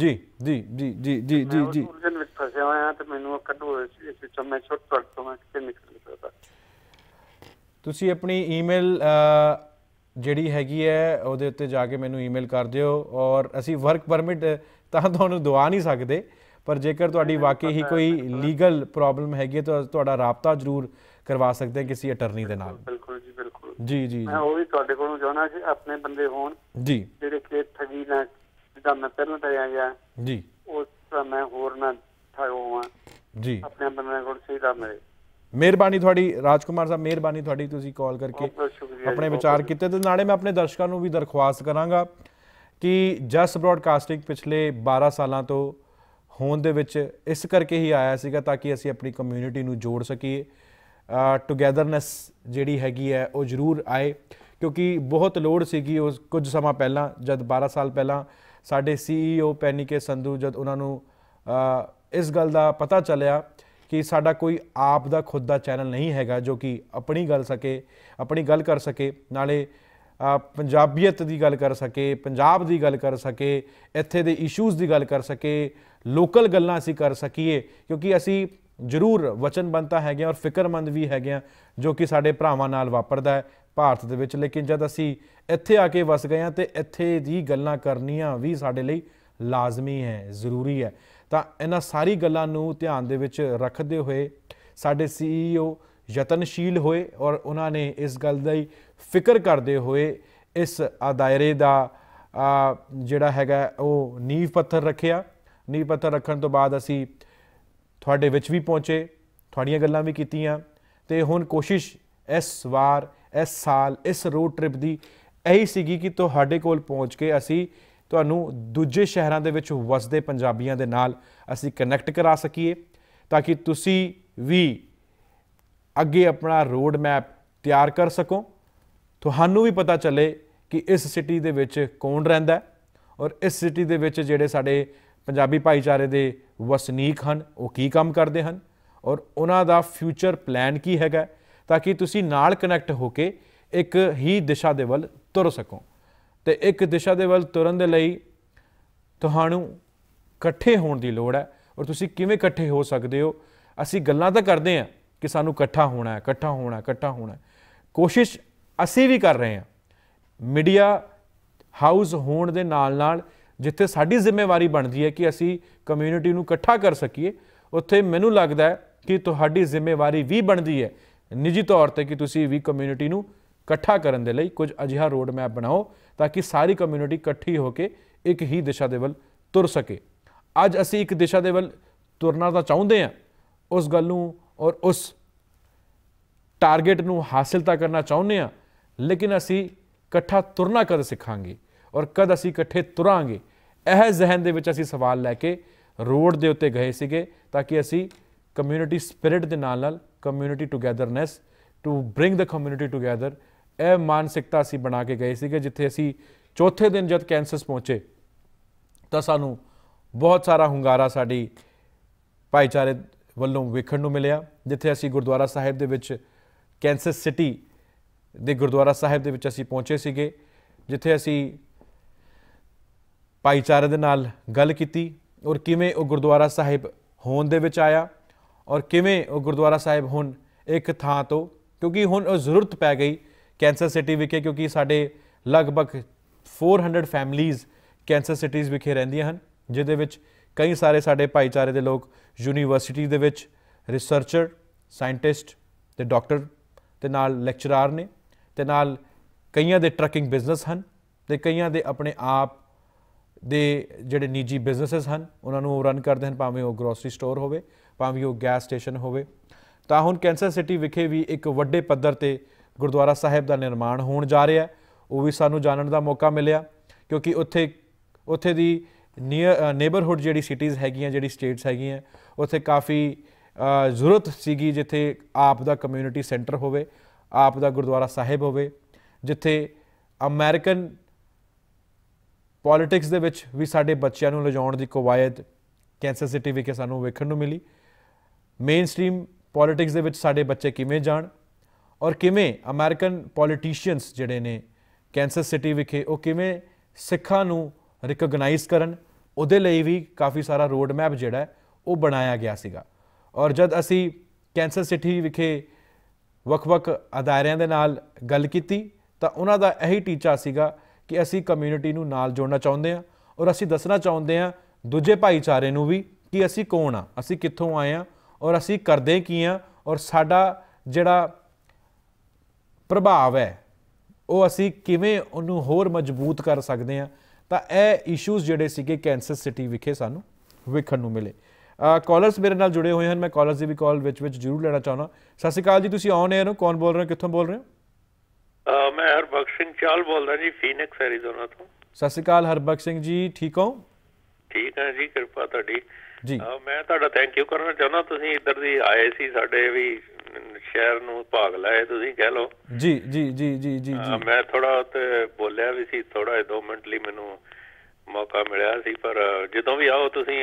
A: ਜੀ ਜੀ ਜੀ ਜੀ ਜੀ ਜੀ ਜੀ
B: ਉਰਜਨ ਵਿੱਚ ਫਸਿਆ ਹੋਇਆ ਤੇ ਮੈਨੂੰ ਕੱਢੋ ਇਸ ਵਿੱਚ ਮੈਂ ਛੁੱਟ ਪੜ ਤੋਂ ਮੈਂ ਕਿਤੇ ਨਿਕਲ ਸਕਦਾ
A: ਤੁਸੀਂ ਆਪਣੀ ਈਮੇਲ ਜਿਹੜੀ ਹੈਗੀ ਹੈ ਉਹਦੇ ਉੱਤੇ ਜਾ ਕੇ ਮੈਨੂੰ ਈਮੇਲ ਕਰ ਦਿਓ ਔਰ ਅਸੀਂ ਵਰਕ ਪਰਮਿਟ ਤਾਂ ਤੁਹਾਨੂੰ ਦਵਾ ਨਹੀਂ ਸਕਦੇ ਪਰ ਜੇਕਰ ਤੁਹਾਡੀ ਵਾਕਈ ਹੀ ਕੋਈ ਲੀਗਲ ਪ੍ਰੋਬਲਮ ਹੈਗੀ ਤਾਂ ਤੁਹਾਡਾ رابطہ ਜ਼ਰੂਰ ਕਰਵਾ ਸਕਦੇ ਹਾਂ ਕਿਸੇ ਅਟਰਨੀ ਦੇ ਨਾਲ ਬਿਲਕੁਲ ਜੀ ਬਿਲਕੁਲ ਜੀ ਜੀ ਮੈਂ ਉਹ
B: ਵੀ ਤੁਹਾਡੇ ਕੋਲੋਂ ਚਾਹਣਾ ਕਿ ਆਪਣੇ ਬੰਦੇ ਹੋਣ ਜੀ ਜਿਹੜੇ ਕਿ ਠਗੀ ਨਾ ਜਿਹਦਾ ਮੈਂ ਪਹਿਲਾਂ ਤਾਂ ਆਇਆ ਜੀ ਉਸ ਤਰ੍ਹਾਂ ਮੈਂ ਹੋਰ ਨਾ ਹਾਂ ਜੀ ਆਪਣੇ ਬੰਦੇ ਕੋਲ ਸਹੀ ਦਾ ਮੇਰੇ
A: ਮਿਹਰਬਾਨੀ ਤੁਹਾਡੀ ਰਾਜਕੁਮਾਰ ਸਾਹਿਬ ਮਿਹਰਬਾਨੀ ਤੁਹਾਡੀ ਤੁਸੀਂ ਕਾਲ ਕਰਕੇ ਆਪਣੇ ਵਿਚਾਰ ਕੀਤੇ ਤੇ ਨਾਲੇ ਮੈਂ ਆਪਣੇ ਦਰਸ਼ਕਾਂ ਨੂੰ ਵੀ ਦਰਖਾਸਤ ਕਰਾਂਗਾ ਕਿ ਜਸ ਬ੍ਰਾਡਕਾਸਟਿੰਗ ਪਿਛਲੇ 12 ਸਾਲਾਂ ਤੋਂ ਹੋਂਦ ਦੇ ਵਿੱਚ ਇਸ ਕਰਕੇ ਹੀ ਆਇਆ ਸੀਗਾ ਤਾਂ ਕਿ ਅਸੀਂ ਆਪਣੀ ਕਮਿਊਨਿਟੀ ਨੂੰ ਜੋੜ ਸਕੀਏ ਟੁਗੇਦਰਨੈਸ ਜਿਹੜੀ ਹੈਗੀ ਹੈ ਉਹ ਜ਼ਰੂਰ ਆਏ ਕਿਉਂਕਿ ਬਹੁਤ ਲੋੜ ਸੀਗੀ ਉਸ ਕੁਝ ਸਮਾਂ ਪਹਿਲਾਂ ਜਦ 12 ਸਾਲ ਪਹਿਲਾਂ ਸਾਡੇ ਸੀਈਓ ਪੈਨੀਕੇ ਸੰਧੂ ਜਦ ਉਹਨਾਂ ਨੂੰ ਇਸ ਗੱਲ ਦਾ ਪਤਾ ਚੱਲਿਆ ਕਿ ਸਾਡਾ ਕੋਈ ਆਪ ਦਾ ਖੁਦ ਦਾ ਚੈਨਲ ਨਹੀਂ ਹੈਗਾ ਜੋ ਕਿ ਆਪਣੀ ਗੱਲ ਸਕੇ ਆਪਣੀ ਗੱਲ ਕਰ ਸਕੇ ਨਾਲੇ ਪੰਜਾਬੀਅਤ ਦੀ ਗੱਲ ਕਰ ਸਕੇ ਪੰਜਾਬ ਦੀ ਗੱਲ ਕਰ ਸਕੇ ਇੱਥੇ ਦੇ ਇਸ਼ੂਜ਼ ਦੀ ਗੱਲ ਕਰ ਸਕੇ ਲੋਕਲ ਗੱਲਾਂ ਅਸੀਂ ਕਰ ਸਕੀਏ ਕਿਉਂਕਿ ਅਸੀਂ ਜ਼ਰੂਰ ਵਚਨਬੰਧਤਾ ਹੈਗੇ ਔਰ ਫਿਕਰਮੰਦ ਵੀ ਹੈਗੇ ਆ ਜੋ ਕਿ ਸਾਡੇ ਭਰਾਵਾਂ ਨਾਲ ਵਾਪਰਦਾ ਹੈ ਭਾਰਤ ਦੇ ਵਿੱਚ ਲੇਕਿਨ ਜਦ ਅਸੀਂ ਇੱਥੇ ਆ ਕੇ ਵਸ ਗਏ ਆ ਤੇ ਇੱਥੇ ਦੀ ਗੱਲਾਂ ਕਰਨੀਆਂ ਵੀ ਸਾਡੇ ਲਈ ਲਾਜ਼ਮੀ ਹੈ ਜ਼ਰੂਰੀ ਹੈ ਤਾਂ ਇਹਨਾਂ ਸਾਰੀ ਗੱਲਾਂ ਨੂੰ ਧਿਆਨ ਦੇ ਵਿੱਚ ਰੱਖਦੇ ਹੋਏ ਸਾਡੇ ਸੀਈਓ e ਯਤਨਸ਼ੀਲ ਹੋਏ ਔਰ ਉਹਨਾਂ ਨੇ ਇਸ ਗੱਲ ਦਾ ਹੀ ਫਿਕਰ ਕਰਦੇ ਹੋਏ ਇਸ ਦਾਇਰੇ ਦਾ ਜਿਹੜਾ ਹੈਗਾ ਉਹ ਨੀਵ ਪੱਥਰ ਰੱਖਿਆ ਨੀਵ ਪੱਥਰ ਰੱਖਣ ਤੋਂ ਬਾਅਦ ਅਸੀਂ ਤੁਹਾਡੇ ਵਿੱਚ ਵੀ ਪਹੁੰਚੇ ਤੁਹਾਡੀਆਂ ਗੱਲਾਂ ਵੀ ਕੀਤੀਆਂ ਤੇ ਹੁਣ ਕੋਸ਼ਿਸ਼ ਇਸ ਵਾਰ ਇਸ ਸਾਲ ਇਸ ਰੋਡ ਟ੍ਰਿਪ ਦੀ ਇਹੀ ਸੀਗੀ ਕਿ ਤੁਹਾਡੇ ਕੋਲ ਪਹੁੰਚ ਕੇ ਅਸੀਂ ਤੁਹਾਨੂੰ ਦੂਜੇ ਸ਼ਹਿਰਾਂ ਦੇ ਵਿੱਚ ਵਸਦੇ ਪੰਜਾਬੀਆਂ ਦੇ ਨਾਲ ਅਸੀਂ ਕਨੈਕਟ ਕਰਾ ਸਕੀਏ ਤਾਂ ਕਿ ਤੁਸੀਂ ਵੀ ਅੱਗੇ ਆਪਣਾ ਰੋਡ ਮੈਪ ਤਿਆਰ ਕਰ ਸਕੋ ਤੁਹਾਨੂੰ ਵੀ ਪਤਾ ਚੱਲੇ ਕਿ ਇਸ ਸਿਟੀ ਦੇ ਵਿੱਚ ਕੌਣ ਰਹਿੰਦਾ ਔਰ ਇਸ ਸਿਟੀ ਦੇ ਵਿੱਚ ਜਿਹੜੇ ਸਾਡੇ ਪੰਜਾਬੀ ਭਾਈਚਾਰੇ ਦੇ ਵਸਨੀਕ ਹਨ ਉਹ ਕੀ ਕੰਮ ਕਰਦੇ ਹਨ ਔਰ ਉਹਨਾਂ ਦਾ ਫਿਊਚਰ ਪਲਾਨ ਕੀ ਹੈਗਾ ਤਾਂ ਕਿ ਤੁਸੀਂ ਨਾਲ ਕਨੈਕਟ ਹੋ ਕੇ ਇੱਕ ਹੀ ਦਿਸ਼ਾ ਦੇ ਵੱਲ ਤੁਰ ਸਕੋ ਤੇ ਇੱਕ ਦਿਸ਼ਾ ਦੇ ਵੱਲ ਤੁਰਨ ਦੇ ਲਈ ਤੁਹਾਨੂੰ ਇਕੱਠੇ ਹੋਣ ਦੀ ਲੋੜ ਹੈ ਔਰ ਤੁਸੀਂ ਕਿਵੇਂ ਇਕੱਠੇ ਹੋ ਸਕਦੇ ਹੋ ਅਸੀਂ ਗੱਲਾਂ ਤਾਂ ਕਰਦੇ ਆ ਕਿ ਸਾਨੂੰ ਇਕੱਠਾ ਹੋਣਾ ਹੈ ਇਕੱਠਾ ਹੋਣਾ ਹੈ ਇਕੱਠਾ ਹੋਣਾ ਹੈ ਕੋਸ਼ਿਸ਼ ਅਸੀਂ ਵੀ ਕਰ ਰਹੇ ਹਾਂ ਮੀਡੀਆ ਹਾਊਸ ਹੋਣ ਦੇ ਨਾਲ ਨਾਲ ਜਿੱਥੇ ਸਾਡੀ ਜ਼ਿੰਮੇਵਾਰੀ ਬਣਦੀ ਹੈ ਕਿ ਅਸੀਂ ਕਮਿਊਨਿਟੀ ਨੂੰ ਇਕੱਠਾ ਕਰ ਸਕੀਏ ਉੱਥੇ ਮੈਨੂੰ ਲੱਗਦਾ ਹੈ ਕਿ ਤੁਹਾਡੀ ਜ਼ਿੰਮੇਵਾਰੀ ਵੀ ਬਣਦੀ ਹੈ ਨਿੱਜੀ ਤੌਰ ਤੇ ਕਿ ਤੁਸੀਂ ਵੀ ਕਮਿਊਨਿਟੀ ਨੂੰ ਇਕੱਠਾ ਕਰਨ ਦੇ ਲਈ ਕੁਝ ਅਜਿਹਾ ਰੋਡ ਮੈਪ ਬਣਾਓ ਤਾਂ ਕਿ ਸਾਰੀ ਕਮਿਊਨਿਟੀ ਇਕੱਠੀ ਹੋ ਕੇ ਇੱਕ ਹੀ ਦਿਸ਼ਾ ਦੇ ਵੱਲ ਤੁਰ ਸਕੇ ਅੱਜ ਅਸੀਂ ਇੱਕ ਦਿਸ਼ਾ ਦੇ ਵੱਲ ਤੁਰਨਾ ਤਾਂ ਚਾਹੁੰਦੇ ਹਾਂ ਉਸ ਗੱਲ ਨੂੰ ਔਰ ਉਸ ਟਾਰਗੇਟ ਨੂੰ ਹਾਸਲ ਤਾਂ ਕਰਨਾ ਚਾਹੁੰਦੇ ਹਾਂ ਲੇਕਿਨ ਅਸੀਂ ਇਕੱਠਾ ਤੁਰਨਾ ਕਦ ਸਿੱਖਾਂਗੇ ਔਰ ਕਦ ਅਸੀਂ ਇਕੱਠੇ ਤੁਰਾਂਗੇ ਇਹ ਜ਼ਿਹਨ ਦੇ ਵਿੱਚ ਅਸੀਂ ਸਵਾਲ ਲੈ ਕੇ ਰੋਡ ਦੇ ਉੱਤੇ ਗਏ ਸੀਗੇ ਤਾਂ ਕਿ ਅਸੀਂ ਕਮਿਊਨਿਟੀ ਸਪਿਰਿਟ ਦੇ ਨਾਲ ਨਾਲ community togetherness to bring the community together ਇਹ ਮਾਨਸਿਕਤਾ ਅਸੀਂ ਬਣਾ ਕੇ ਗਏ ਸੀਗੇ ਜਿੱਥੇ ਅਸੀਂ ਚੌਥੇ ਦਿਨ ਜਦ ਕੈਂਸਸ ਪਹੁੰਚੇ ਤਾਂ ਸਾਨੂੰ ਬਹੁਤ ਸਾਰਾ ਹੁੰਗਾਰਾ ਸਾਡੀ ਭਾਈਚਾਰੇ ਵੱਲੋਂ ਵੇਖਣ ਨੂੰ ਮਿਲਿਆ ਜਿੱਥੇ ਅਸੀਂ ਗੁਰਦੁਆਰਾ ਸਾਹਿਬ ਦੇ ਵਿੱਚ ਕੈਂਸਸ ਸਿਟੀ ਦੇ ਗੁਰਦੁਆਰਾ ਸਾਹਿਬ ਦੇ ਵਿੱਚ ਅਸੀਂ ਪਹੁੰਚੇ ਸੀਗੇ ਜਿੱਥੇ ਅਸੀਂ ਭਾਈਚਾਰੇ ਦੇ ਨਾਲ ਗੱਲ ਕੀਤੀ ਔਰ ਕਿਵੇਂ ਉਹ ਗੁਰਦੁਆਰਾ ਸਾਹਿਬ ਹੋਣ ਦੇ ਵਿੱਚ ਆਇਆ ਔਰ ਕਿਵੇਂ ਉਹ ਗੁਰਦੁਆਰਾ ਸਾਹਿਬ ਹੁਣ ਇੱਕ ਥਾਂ ਤੋਂ ਕਿਉਂਕਿ ਹੁਣ ਉਹ ਜ਼ਰੂਰਤ ਪੈ ਗਈ ਕੈਂਸਰ ਸਿਟੀ ਵਿਖੇ ਕਿਉਂਕਿ ਸਾਡੇ ਲਗਭਗ 400 ਫੈਮਲੀਆਂ ਕੈਂਸਰ ਸਿਟੀਜ਼ ਵਿਖੇ ਰਹਿੰਦੀਆਂ ਹਨ ਜਿਦੇ ਵਿੱਚ ਕਈ ਸਾਰੇ ਸਾਡੇ ਭਾਈਚਾਰੇ ਦੇ ਲੋਕ ਯੂਨੀਵਰਸਿਟੀ ਦੇ ਵਿੱਚ ਰਿਸਰਚਰ ਸਾਇੰਟਿਸਟ ਤੇ ਡਾਕਟਰ ਤੇ ਨਾਲ ਲੈਕਚਰਰ ਨੇ ਤੇ ਨਾਲ ਕਈਆਂ ਦੇ ਟਰੱਕਿੰਗ ਬਿਜ਼ਨਸ ਹਨ ਤੇ ਕਈਆਂ ਦੇ ਆਪਣੇ ਆਪ ਦੇ ਜਿਹੜੇ ਨਿੱਜੀ ਬਿਜ਼ਨੈਸਸ ਹਨ ਉਹਨਾਂ ਨੂੰ ਰਨ ਕਰਦੇ ਹਨ ਭਾਵੇਂ ਉਹ ਗਰੋਸਰੀ ਸਟੋਰ ਹੋਵੇ ਭਾਵੇਂ ਉਹ ਗੈਸ ਸਟੇਸ਼ਨ ਹੋਵੇ ਤਾਂ ਹੁਣ ਕੈਂਸਰ ਸਿਟੀ ਵਿਖੇ ਵੀ ਇੱਕ ਵੱਡੇ ਪੱਧਰ ਤੇ ਗੁਰਦੁਆਰਾ ਸਾਹਿਬ ਦਾ ਨਿਰਮਾਣ ਹੋਣ ਜਾ ਰਿਹਾ ਹੈ ਉਹ ਵੀ ਸਾਨੂੰ ਜਾਣਨ ਦਾ ਮੌਕਾ ਮਿਲਿਆ ਕਿਉਂਕਿ ਉੱਥੇ ਉੱਥੇ ਦੀ ਨੇਬਰਹੁੱਡ ਜਿਹੜੀ ਸਿਟੀਜ਼ ਹੈਗੀਆਂ ਜਿਹੜੀ ਸਟੇਟਸ ਹੈਗੀਆਂ ਉੱਥੇ ਕਾਫੀ ਜ਼ਰੂਰਤ ਸੀਗੀ ਜਿੱਥੇ ਆਪ ਦਾ ਕਮਿਊਨਿਟੀ ਸੈਂਟਰ ਹੋਵੇ ਆਪ ਦਾ ਗੁਰਦੁਆਰਾ ਸਾਹਿਬ ਹੋਵੇ ਜਿੱਥੇ ਅਮਰੀਕਨ ਪੋਲਿਟਿਕਸ ਦੇ ਵਿੱਚ ਵੀ ਸਾਡੇ ਬੱਚਿਆਂ ਨੂੰ ਲਿਜਾਉਣ ਦੀ ਕਵਾਇਦ ਕੈਂਸਰ ਸਿਟੀ ਵਿਖੇ ਸਾਨੂੰ ਵੇਖਣ ਨੂੰ ਮਿਲੀ ਮੇਨ ਸਟ੍ਰੀਮ ਪੋਲਿਟਿਕਸ ਦੇ ਵਿੱਚ ਸਾਡੇ ਬੱਚੇ ਕਿਵੇਂ ਜਾਣ ਔਰ ਕਿਵੇਂ ਅਮਰੀਕਨ ਪੋਲਿਟਿਸ਼ੀਅਨਸ ਜਿਹੜੇ ਨੇ ਕੈਂਸਰ ਸਿਟੀ ਵਿਖੇ ਉਹ ਕਿਵੇਂ ਸਿੱਖਾਂ ਨੂੰ ਰਿਕਗਨਾਈਜ਼ ਕਰਨ ਉਹਦੇ ਲਈ ਵੀ ਕਾਫੀ ਸਾਰਾ ਰੋਡ ਮੈਪ ਜਿਹੜਾ ਉਹ ਬਣਾਇਆ ਗਿਆ ਸੀਗਾ ਔਰ ਜਦ ਅਸੀਂ ਕੈਂਸਰ ਸਿਟੀ ਵਿਖੇ ਵਕ ਵਕ ਅਦਾਰਿਆਂ ਦੇ ਨਾਲ ਗੱਲ ਕੀਤੀ ਤਾਂ ਉਹਨਾਂ ਦਾ ਇਹੀ ਟੀਚਾ ਸੀਗਾ ਕਿ ਅਸੀਂ ਕਮਿਊਨਿਟੀ ਨੂੰ ਨਾਲ ਜੋੜਨਾ ਚਾਹੁੰਦੇ ਹਾਂ ਔਰ ਅਸੀਂ ਦੱਸਣਾ ਚਾਹੁੰਦੇ ਹਾਂ ਦੂਜੇ ਭਾਈਚਾਰੇ ਨੂੰ ਵੀ ਕਿ ਅਸੀਂ ਕੌਣ ਆ ਅਸੀਂ ਕਿੱਥੋਂ ਆਏ ਆ ਔਰ ਅਸੀਂ ਕਰਦੇ ਕੀ ਆ ਔਰ ਸਾਡਾ ਜਿਹੜਾ ਪ੍ਰਭਾਵ ਹੈ ਉਹ ਅਸੀਂ ਕਿਵੇਂ ਉਹਨੂੰ ਹੋਰ ਮਜ਼ਬੂਤ ਕਰ ਸਕਦੇ ਆ ਤਾਂ ਇਹ ਇਸ਼ੂਜ਼ ਜਿਹੜੇ ਸੀਗੇ ਕੈਂਸਸ ਸਿਟੀ ਵਿਖੇ ਸਾਨੂੰ ਵੇਖਣ ਨੂੰ ਮਿਲੇ ਕਾਲਰਸ ਮੇਰੇ ਨਾਲ ਜੁੜੇ ਹੋਏ ਹਨ ਮੈਂ ਕਾਲਰਸ ਦੀ ਵੀ ਕਾਲ ਵਿੱਚ ਵਿੱਚ ਜ਼ਰੂਰ ਲੈਣਾ ਚਾਹਣਾ ਸਤਿ ਸ਼੍ਰੀ ਅਕਾਲ ਜੀ ਤੁਸੀਂ ਆਨ 에ਅਰ ਹੋ ਕੌਣ ਬੋਲ ਰਹੇ ਹੋ ਕਿੱਥੋਂ ਬੋਲ ਰਹੇ ਹੋ
C: ਮੈਂ ਹਰਬਖਸ਼ ਸਿੰਘ ਚਾਲ ਬੋਲਦਾ ਜੀ ਫੀਨਿਕਸ ਐਰੀਜ਼ੋਨਾ ਤੋਂ
A: ਸਤਿ ਸ਼੍ਰੀ ਅਕਾਲ ਹਰਬਖਸ਼ ਸਿੰਘ ਜੀ ਠੀਕ ਹੋ
C: ਠੀਕ ਹੈ ਜੀ ਕਿਰਪਾ ਤੁਹਾਡੀ ਜੀ ਮੈਂ ਤੁਹਾਡਾ ਥੈਂਕ ਯੂ ਕਰਨਾ ਚਾਹੁੰਦਾ ਤੁਸੀਂ ਇੱਧਰ ਦੀ ਆਏ ਸੀ ਸਾਡੇ ਵੀ ਸ਼ਹਿਰ ਨੂੰ ਭਾਗ ਲਾਏ ਤੁਸੀਂ ਕਹਿ ਲਓ
A: ਜੀ ਜੀ ਜੀ ਜੀ ਜੀ
C: ਮੈਂ ਥੋੜਾ ਤੇ ਬੋਲਿਆ ਵੀ ਸੀ ਥੋੜਾ 2 ਮਿੰਟ ਲਈ ਮੈਨੂੰ ਮੌਕਾ ਮਿਲਿਆ ਸੀ ਪਰ ਜਦੋਂ ਵੀ ਆਓ ਤੁਸੀਂ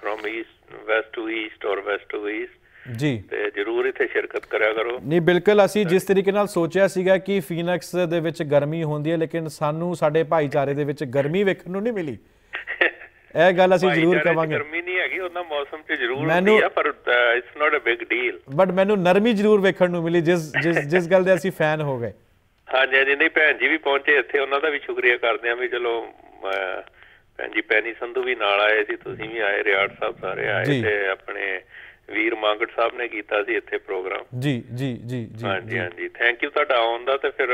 C: from east west to east or west to east ਜੀ ਤੇ ਜ਼ਰੂਰ ਇੱਥੇ ਸ਼ਿਰਕਤ ਕਰਿਆ ਕਰੋ ਨਹੀਂ ਬਿਲਕੁਲ ਅਸੀਂ
A: ਜਿਸ ਤਰੀਕੇ ਨਾਲ ਸੋਚਿਆ ਸੀਗਾ ਕਿ ਫੀਨਿਕਸ ਦੇ ਵਿੱਚ ਗਰਮੀ ਹੁੰਦੀ ਹੈ ਲੇਕਿਨ ਸਾਨੂੰ ਸਾਡੇ ਭਾਈਚਾਰੇ ਦੇ ਵਿੱਚ ਗਰਮੀ ਵੇਖਣ ਨੂੰ ਨਹੀਂ ਮਿਲੀ ਇਹ ਗੱਲ ਅਸੀਂ ਜ਼ਰੂਰ ਕਵਾਂਗੇ ਗਰਮੀ
C: ਨਹੀਂ ਹੈਗੀ ਉਹਨਾਂ ਮੌਸਮ 'ਚ ਜ਼ਰੂਰ ਹੁੰਦੀ ਆ ਪਰ it's not a big deal
A: but ਮੈਨੂੰ ਨਰਮੀ ਜ਼ਰੂਰ ਵੇਖਣ ਨੂੰ ਮਿਲੀ ਜਿਸ ਜਿਸ ਜਿਸ ਗੱਲ ਦੇ ਅਸੀਂ ਫੈਨ ਹੋ ਗਏ
C: ਹਾਂਜੀ ਜੀ ਨਹੀਂ ਭੈਣ ਜੀ ਵੀ ਪਹੁੰਚੇ ਇੱਥੇ ਉਹਨਾਂ ਦਾ ਵੀ ਸ਼ੁਕਰੀਆ ਕਰਦੇ ਆਂ ਵੀ ਚਲੋ ਭੈਣ ਜੀ ਪੈਣੀ ਸੰਧੂ ਵੀ ਨਾਲ ਆਏ ਸੀ ਤੁਸੀਂ ਵੀ ਆਏ ਰਿਆੜ ਸਾਹਿਬ ਸਾਰੇ ਆਏ ਤੇ ਆਪਣੇ ਵੀਰ ਮਾਂਗੜ ਸਾਹਿਬ ਨੇ ਕੀਤਾ ਸੀ ਇੱਥੇ ਪ੍ਰੋਗਰਾਮ
A: ਜੀ ਜੀ ਜੀ ਜੀ ਹਾਂਜੀ ਹਾਂਜੀ
C: ਥੈਂਕ ਯੂ ਤੁਹਾਡਾ ਆਉਣ ਦਾ ਤੇ ਫਿਰ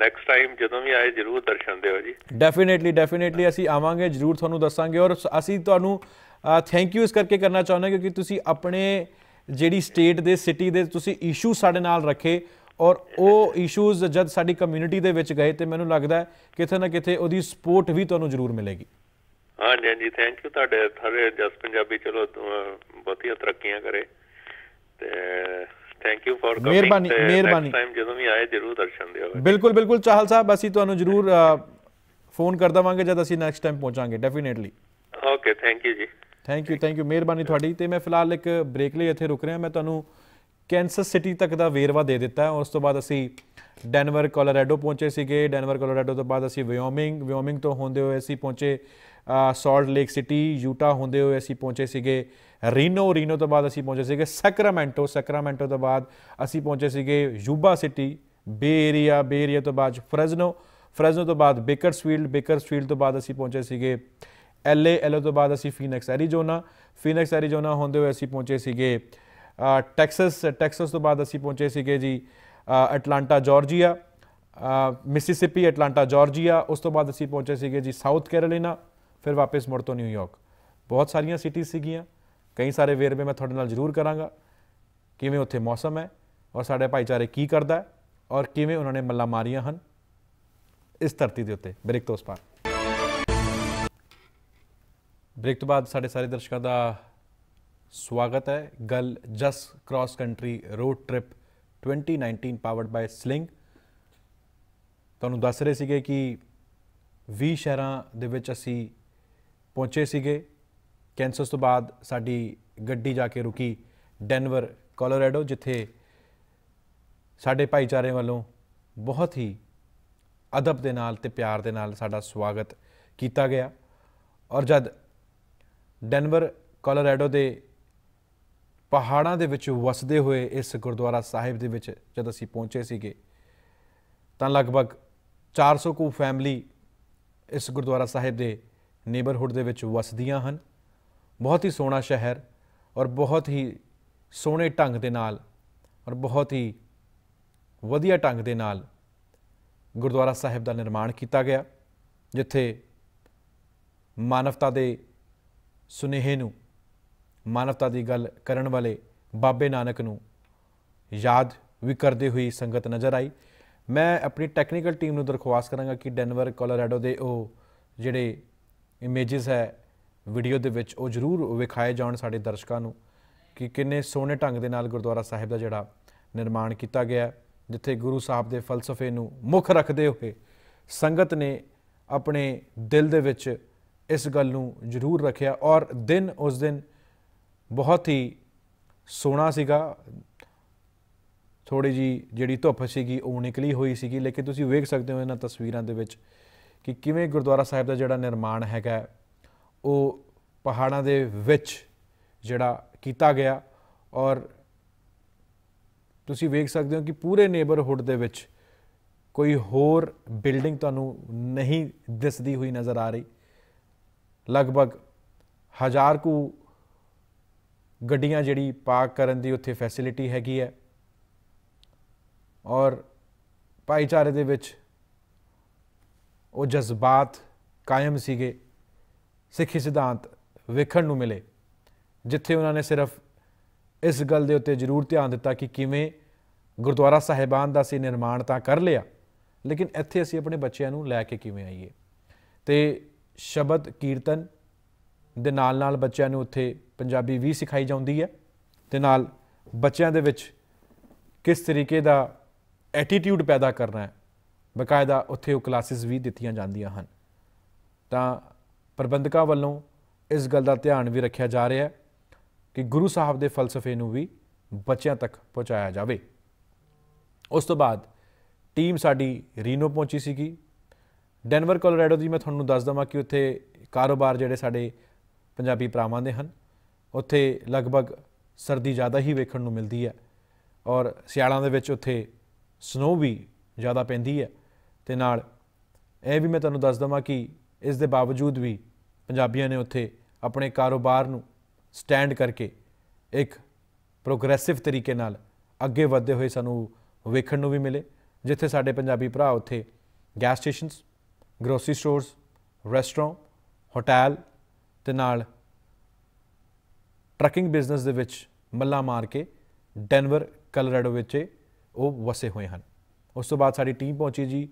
C: ਨੈਕਸਟ ਟਾਈਮ ਜਦੋਂ ਵੀ ਆਏ ਜਰੂਰ ਦਰਸ਼ਨ ਦਿਓ ਜੀ
A: ਡੈਫੀਨਿਟਲੀ ਡੈਫੀਨਿਟਲੀ ਅਸੀਂ ਆਵਾਂਗੇ ਜਰੂਰ ਤੁਹਾਨੂੰ ਦੱਸਾਂਗੇ ਔਰ ਅਸੀਂ ਤੁਹਾਨੂੰ ਥੈਂਕ ਯੂ ਇਸ ਕਰਕੇ ਕਰਨਾ ਚਾਹੁੰਦੇ ਕਿਉਂਕਿ ਤੁਸੀਂ ਆਪਣੇ ਜਿਹੜੀ ਸਟੇਟ ਦੇ ਸਿਟੀ ਦੇ ਤੁਸੀਂ ਇਸ਼ੂ ਸਾਡੇ ਨਾਲ ਰੱਖੇ ਔਰ ਉਹ ਇਸ਼ੂਜ਼ ਜਦ ਸਾਡੀ ਕਮਿਊਨਿਟੀ ਦੇ ਵਿੱਚ ਗਏ ਤੇ ਮੈਨੂੰ ਲੱਗਦਾ ਕਿਥੇ ਨਾ ਕਿਥੇ ਉਹਦੀ ਸਪੋਰਟ ਵੀ ਤੁਹਾਨੂੰ ਜ਼ਰੂਰ ਮਿਲੇਗੀ
C: ਹਾਂਜੀ ਹਾਂਜੀ ਥੈਂਕ ਯੂ ਤੁਹਾਡੇ ਸਾਰੇ ਜਸ ਪੰਜਾਬੀ ਚਲੋ ਬਹੁਤੀਆਂ ਤਰੱਕੀਆਂ ਕਰੇ ਤੇ ਥੈਂਕ ਯੂ ਫॉर ਕਮਿੰਗ ਮਿਹਰਬਾਨੀ ਮਿਹਰਬਾਨੀ ਟਾਈਮ ਜਦੋਂ ਵੀ ਆਏ ਜ਼ਰੂਰ ਦਰਸ਼ਨ ਦਿਓ ਬਿਲਕੁਲ
A: ਬਿਲਕੁਲ ਚਾਹਲ ਸਾਹਿਬ ਅਸੀਂ ਤੁਹਾਨੂੰ ਜ਼ਰੂਰ ਫੋਨ ਕਰ ਦਵਾਂਗੇ ਜਦ ਅਸੀਂ ਨੈਕਸਟ ਟਾਈਮ ਪਹੁੰਚਾਂਗੇ ਡੈਫੀਨੇਟਲੀ
C: ਓਕੇ ਥੈਂਕ ਯੂ ਜੀ
A: ਥੈਂਕ ਯੂ ਥੈਂਕ ਯੂ ਮਿਹਰਬਾਨੀ ਤੁਹਾਡੀ ਤੇ ਮੈਂ ਫਿਲਹਾਲ ਇੱਕ ਬ੍ਰੇਕ ਲਈ ਇੱਥੇ ਰੁਕ ਰਿਹਾ ਮੈਂ ਤੁਹਾਨੂੰ ਕੈਂਸਸ ਸਿਟੀ ਤੱਕ ਦਾ ਵੇਰਵਾ ਦੇ ਦਿੱਤਾ ਉਸ ਤੋਂ ਬਾਅਦ ਅਸੀਂ ਡੈਨਵਰ ਕੋਲੋਰਾਡੋ ਪਹੁੰਚੇ ਸੀਗੇ ਡੈਨਵਰ ਕੋਲੋਰਾਡੋ ਤੋਂ ਬਾਅਦ ਅਸੀਂ ਵਿਓਮਿੰਗ ਵਿਓਮਿੰਗ ਤੋਂ ਹੁੰਦੇ ਹੋਏ ਅਸੀਂ ਪਹੁੰਚੇ सॉल्ट लेक सिटी यूटा होंदे हुए असी पहुँचे सके रीनो रीनो तो बाद असी पहुँचे सके सैक्रामेंटो सैक्रामेंटो तो बाद असी पहुँचे सके Yuba City Bay Area Bay Area तो बाद फ्रेजनो फ्रेजनो तो बाद बेकरसफील्ड बेकरसफील्ड तो बाद असी पहुँचे सके एल एलओ तो बाद असी फीनिक्स एरीजोना फीनिक्स एरीजोना होंदे हुए असी पहुंचे सके टैक्सस टैक्सस तो बाद असी पहुँचे सके जी Atlanta Georgia Mississippi Atlanta Georgia उस तो बाद असी पहुंचे सके जी साउथ कैरोलिना ਫਿਰ ਵਾਪਸ ਮੁੜ ਤੋਂ ਨਿਊਯਾਰਕ ਬਹੁਤ ਸਾਰੀਆਂ ਸਿਟੀਜ਼ ਸੀਗੀਆਂ ਕਈ ਸਾਰੇ ਵੇਰਵੇ ਮੈਂ ਤੁਹਾਡੇ ਨਾਲ ਜ਼ਰੂਰ ਕਰਾਂਗਾ ਕਿਵੇਂ ਉੱਥੇ ਮੌਸਮ ਹੈ ਔਰ ਸਾਡੇ ਭਾਈਚਾਰੇ ਕੀ ਕਰਦਾ ਹੈ ਔਰ ਕਿਵੇਂ ਉਹਨਾਂ ਨੇ ਮੱਲਾ ਮਾਰੀਆਂ ਹਨ ਇਸ ਧਰਤੀ ਦੇ ਉੱਤੇ ਬ੍ਰੇਕ ਤੋਂ ਬਾਅਦ ਬ੍ਰੇਕ ਤੋਂ ਬਾਅਦ ਸਾਡੇ ਸਾਰੇ ਦਰਸ਼ਕਾਂ ਦਾ ਸਵਾਗਤ ਹੈ ਗੱਲ Jas cross country road trip 2019 powered by Sling ਤੁਹਾਨੂੰ ਦੱਸ ਰਹੇ ਸੀਗੇ ਕਿ 20 ਸ਼ਹਿਰਾਂ ਦੇ ਵਿੱਚ ਅਸੀਂ ਪਹੁੰਚੇ ਸੀਗੇ ਕੈਂਸਸ ਤੋਂ ਬਾਅਦ ਸਾਡੀ ਗੱਡੀ ਜਾ ਕੇ ਰੁਕੀ ਡੈਨਵਰ ਕੋਲੋਰਾਡੋ ਜਿੱਥੇ ਸਾਡੇ ਭਾਈਚਾਰੇ ਵੱਲੋਂ ਬਹੁਤ ਹੀ ਅਦਬ ਦੇ ਨਾਲ ਤੇ ਪਿਆਰ ਦੇ ਨਾਲ ਸਾਡਾ ਸਵਾਗਤ ਕੀਤਾ ਗਿਆ ਔਰ ਜਦ ਡੈਨਵਰ ਕੋਲੋਰਾਡੋ ਦੇ ਪਹਾੜਾਂ ਦੇ ਵਿੱਚ ਵਸਦੇ ਹੋਏ ਇਸ ਗੁਰਦੁਆਰਾ ਸਾਹਿਬ ਦੇ ਵਿੱਚ ਜਦ ਅਸੀਂ ਪਹੁੰਚੇ ਸੀਗੇ ਤਾਂ ਲਗਭਗ 400 ਕੁ ਫੈਮਿਲੀ ਇਸ ਗੁਰਦੁਆਰਾ ਸਾਹਿਬ ਦੇ ਨੇਬਰਹੁੱਡ ਦੇ ਵਿੱਚ ਵਸਦੀਆਂ ਹਨ ਬਹੁਤ ਹੀ ਸੋਹਣਾ ਸ਼ਹਿਰ ਔਰ ਬਹੁਤ ਹੀ ਸੋਹਣੇ ਢੰਗ ਦੇ ਨਾਲ ਔਰ ਬਹੁਤ ਹੀ ਵਧੀਆ ਢੰਗ ਦੇ ਨਾਲ ਗੁਰਦੁਆਰਾ ਸਾਹਿਬ ਦਾ ਨਿਰਮਾਣ ਕੀਤਾ ਗਿਆ ਜਿੱਥੇ ਮਾਨਵਤਾ ਦੇ ਸੁਨੇਹੇ ਨੂੰ ਮਾਨਵਤਾ ਦੀ ਗੱਲ ਕਰਨ ਵਾਲੇ ਬਾਬੇ ਨਾਨਕ ਨੂੰ ਯਾਦ ਵੀ ਕਰਦੇ ਹੋਈ ਸੰਗਤ ਨਜ਼ਰ ਆਈ ਮੈਂ ਆਪਣੀ ਟੈਕਨੀਕਲ ਟੀਮ ਨੂੰ ਦਰਖਾਸਤ ਕਰਾਂਗਾ ਕਿ ਡੈਨਵਰ ਕੋਲੋਰਾਡੋ ਦੇ ਉਹ ਜਿਹੜੇ ਇਮੇजेस ਹੈ ਵੀਡੀਓ ਦੇ ਵਿੱਚ ਉਹ ਜ਼ਰੂਰ ਵਿਖਾਏ ਜਾਣ ਸਾਡੇ ਦਰਸ਼ਕਾਂ ਨੂੰ ਕਿ ਕਿੰਨੇ ਸੋਹਣੇ ਢੰਗ ਦੇ ਨਾਲ ਗੁਰਦੁਆਰਾ ਸਾਹਿਬ ਦਾ ਜਿਹੜਾ ਨਿਰਮਾਣ ਕੀਤਾ ਗਿਆ ਜਿੱਥੇ ਗੁਰੂ ਸਾਹਿਬ ਦੇ ਫਲਸਫੇ ਨੂੰ ਮੁੱਖ ਰੱਖਦੇ ਹੋਏ ਸੰਗਤ ਨੇ ਆਪਣੇ ਦਿਲ ਦੇ ਵਿੱਚ ਇਸ ਗੱਲ ਨੂੰ ਜ਼ਰੂਰ ਰੱਖਿਆ ਔਰ ਦਿਨ ਉਸ ਦਿਨ ਬਹੁਤ ਹੀ ਸੋਹਣਾ ਸੀਗਾ ਥੋੜੀ ਜੀ ਜਿਹੜੀ ਧੁੱਪ ਸੀਗੀ ਉਹ ਨਿਕਲੀ ਹੋਈ ਸੀਗੀ ਲੇਕਿਨ ਤੁਸੀਂ ਵੇਖ ਸਕਦੇ ਹੋ ਇਹਨਾਂ ਤਸਵੀਰਾਂ ਦੇ ਵਿੱਚ ਕਿ ਕਿਵੇਂ ਗੁਰਦੁਆਰਾ ਸਾਹਿਬ ਦਾ ਜਿਹੜਾ ਨਿਰਮਾਣ ਹੈਗਾ ਉਹ ਪਹਾੜਾਂ ਦੇ ਵਿੱਚ ਜਿਹੜਾ ਕੀਤਾ ਗਿਆ ਔਰ ਤੁਸੀਂ ਵੇਖ ਸਕਦੇ ਹੋ ਕਿ ਪੂਰੇ ਨੇਬਰਹੁੱਡ ਦੇ ਵਿੱਚ ਕੋਈ ਹੋਰ ਬਿਲਡਿੰਗ ਤੁਹਾਨੂੰ ਨਹੀਂ ਦਿਸਦੀ ਹੋਈ ਨਜ਼ਰ ਆ ਰਹੀ ਲਗਭਗ ਹਜ਼ਾਰ ਕੁ ਗੱਡੀਆਂ ਜਿਹੜੀ ਪਾਰਕ ਕਰਨ ਦੀ ਉੱਥੇ ਫੈਸਿਲਿਟੀ ਹੈਗੀ ਹੈ ਔਰ ਭਾਈਚਾਰੇ ਦੇ ਵਿੱਚ ਉਹ ਜਜ਼ਬਾਤ ਕਾਇਮ ਸੀਗੇ ਸਿੱਖੀ ਸਿਧਾਂਤ ਵੇਖਣ ਨੂੰ ਮਿਲੇ ਜਿੱਥੇ ਉਹਨਾਂ ਨੇ ਸਿਰਫ ਇਸ ਗੱਲ ਦੇ ਉੱਤੇ ਜ਼ਰੂਰ ਧਿਆਨ ਦਿੱਤਾ ਕਿ ਕਿਵੇਂ ਗੁਰਦੁਆਰਾ ਸਾਹਿਬਾਨ ਦਾ ਸੀ ਨਿਰਮਾਣ ਤਾਂ ਕਰ ਲਿਆ ਲੇਕਿਨ ਇੱਥੇ ਅਸੀਂ ਆਪਣੇ ਬੱਚਿਆਂ ਨੂੰ ਲੈ ਕੇ ਕਿਵੇਂ ਆਈਏ ਤੇ ਸ਼ਬਦ ਕੀਰਤਨ ਦੇ ਨਾਲ ਨਾਲ ਬੱਚਿਆਂ ਨੂੰ ਉੱਥੇ ਪੰਜਾਬੀ ਵੀ ਸਿਖਾਈ ਜਾਂਦੀ ਹੈ ਤੇ ਨਾਲ ਬੱਚਿਆਂ ਦੇ ਵਿੱਚ ਕਿਸ ਤਰੀਕੇ ਦਾ ਐਟੀਟਿਊਡ ਪੈਦਾ ਕਰਨਾ ਹੈ ਬਕਾਇਦਾ ਉੱਥੇ ਉਹ ਕਲਾਸਿਸ ਵੀ ਦਿੱਤੀਆਂ ਜਾਂਦੀਆਂ ਹਨ ਤਾਂ ਪ੍ਰਬੰਧਕਾਂ ਵੱਲੋਂ ਇਸ ਗੱਲ ਦਾ ਧਿਆਨ ਵੀ ਰੱਖਿਆ ਜਾ ਰਿਹਾ ਹੈ ਕਿ ਗੁਰੂ ਸਾਹਿਬ ਦੇ ਫਲਸਫੇ ਨੂੰ ਵੀ ਬੱਚਿਆਂ ਤੱਕ ਪਹੁੰਚਾਇਆ ਜਾਵੇ ਉਸ ਤੋਂ ਬਾਅਦ ਟੀਮ ਸਾਡੀ ਰੀਨੋ ਪਹੁੰਚੀ ਸੀਗੀ ਡੈਨਵਰ ਕੋਲੋਰਾਡੋ ਦੀ ਮੈਂ ਤੁਹਾਨੂੰ ਦੱਸ ਦਵਾਂ ਕਿ ਉੱਥੇ ਕਾਰੋਬਾਰ ਜਿਹੜੇ ਸਾਡੇ ਪੰਜਾਬੀ ਭਰਾਵਾਂ ਦੇ ਹਨ ਉੱਥੇ ਲਗਭਗ ਸਰਦੀ ਜ਼ਿਆਦਾ ਹੀ ਵੇਖਣ ਨੂੰ ਮਿਲਦੀ ਹੈ ਔਰ ਸਿਆਲਾਂ ਦੇ ਵਿੱਚ ਉੱਥੇ ਸਨੋ ਵੀ ਜ਼ਿਆਦਾ ਪੈਂਦੀ ਹੈ ਤੇ ਨਾਲ ਇਹ ਵੀ ਮੈਂ ਤੁਹਾਨੂੰ ਦੱਸ ਦਵਾਂ ਕਿ ਇਸ ਦੇ ਬਾਵਜੂਦ ਵੀ ਪੰਜਾਬੀਆਂ ਨੇ ਉੱਥੇ ਆਪਣੇ ਕਾਰੋਬਾਰ ਨੂੰ ਸਟੈਂਡ ਕਰਕੇ ਇੱਕ ਪ੍ਰੋਗਰੈਸਿਵ ਤਰੀਕੇ ਨਾਲ ਅੱਗੇ ਵਧਦੇ ਹੋਏ ਸਾਨੂੰ ਵੇਖਣ ਨੂੰ ਵੀ ਮਿਲੇ ਜਿੱਥੇ ਸਾਡੇ ਪੰਜਾਬੀ ਭਰਾ ਉੱਥੇ gas stations grocery stores restaurant hotel ਤੇ ਨਾਲ ਟਰਕਿੰਗ ਬਿਜ਼ਨਸ ਦੇ ਵਿੱਚ ਮੱਲਾ ਮਾਰ ਕੇ ਡੈਨਵਰ ਕਲਰਾਡੋ ਵਿੱਚ ਉਹ ਵਸੇ ਹੋਏ ਹਨ ਉਸ ਤੋਂ ਬਾਅਦ ਸਾਡੀ ਟੀਮ ਪਹੁੰਚੀ ਜੀ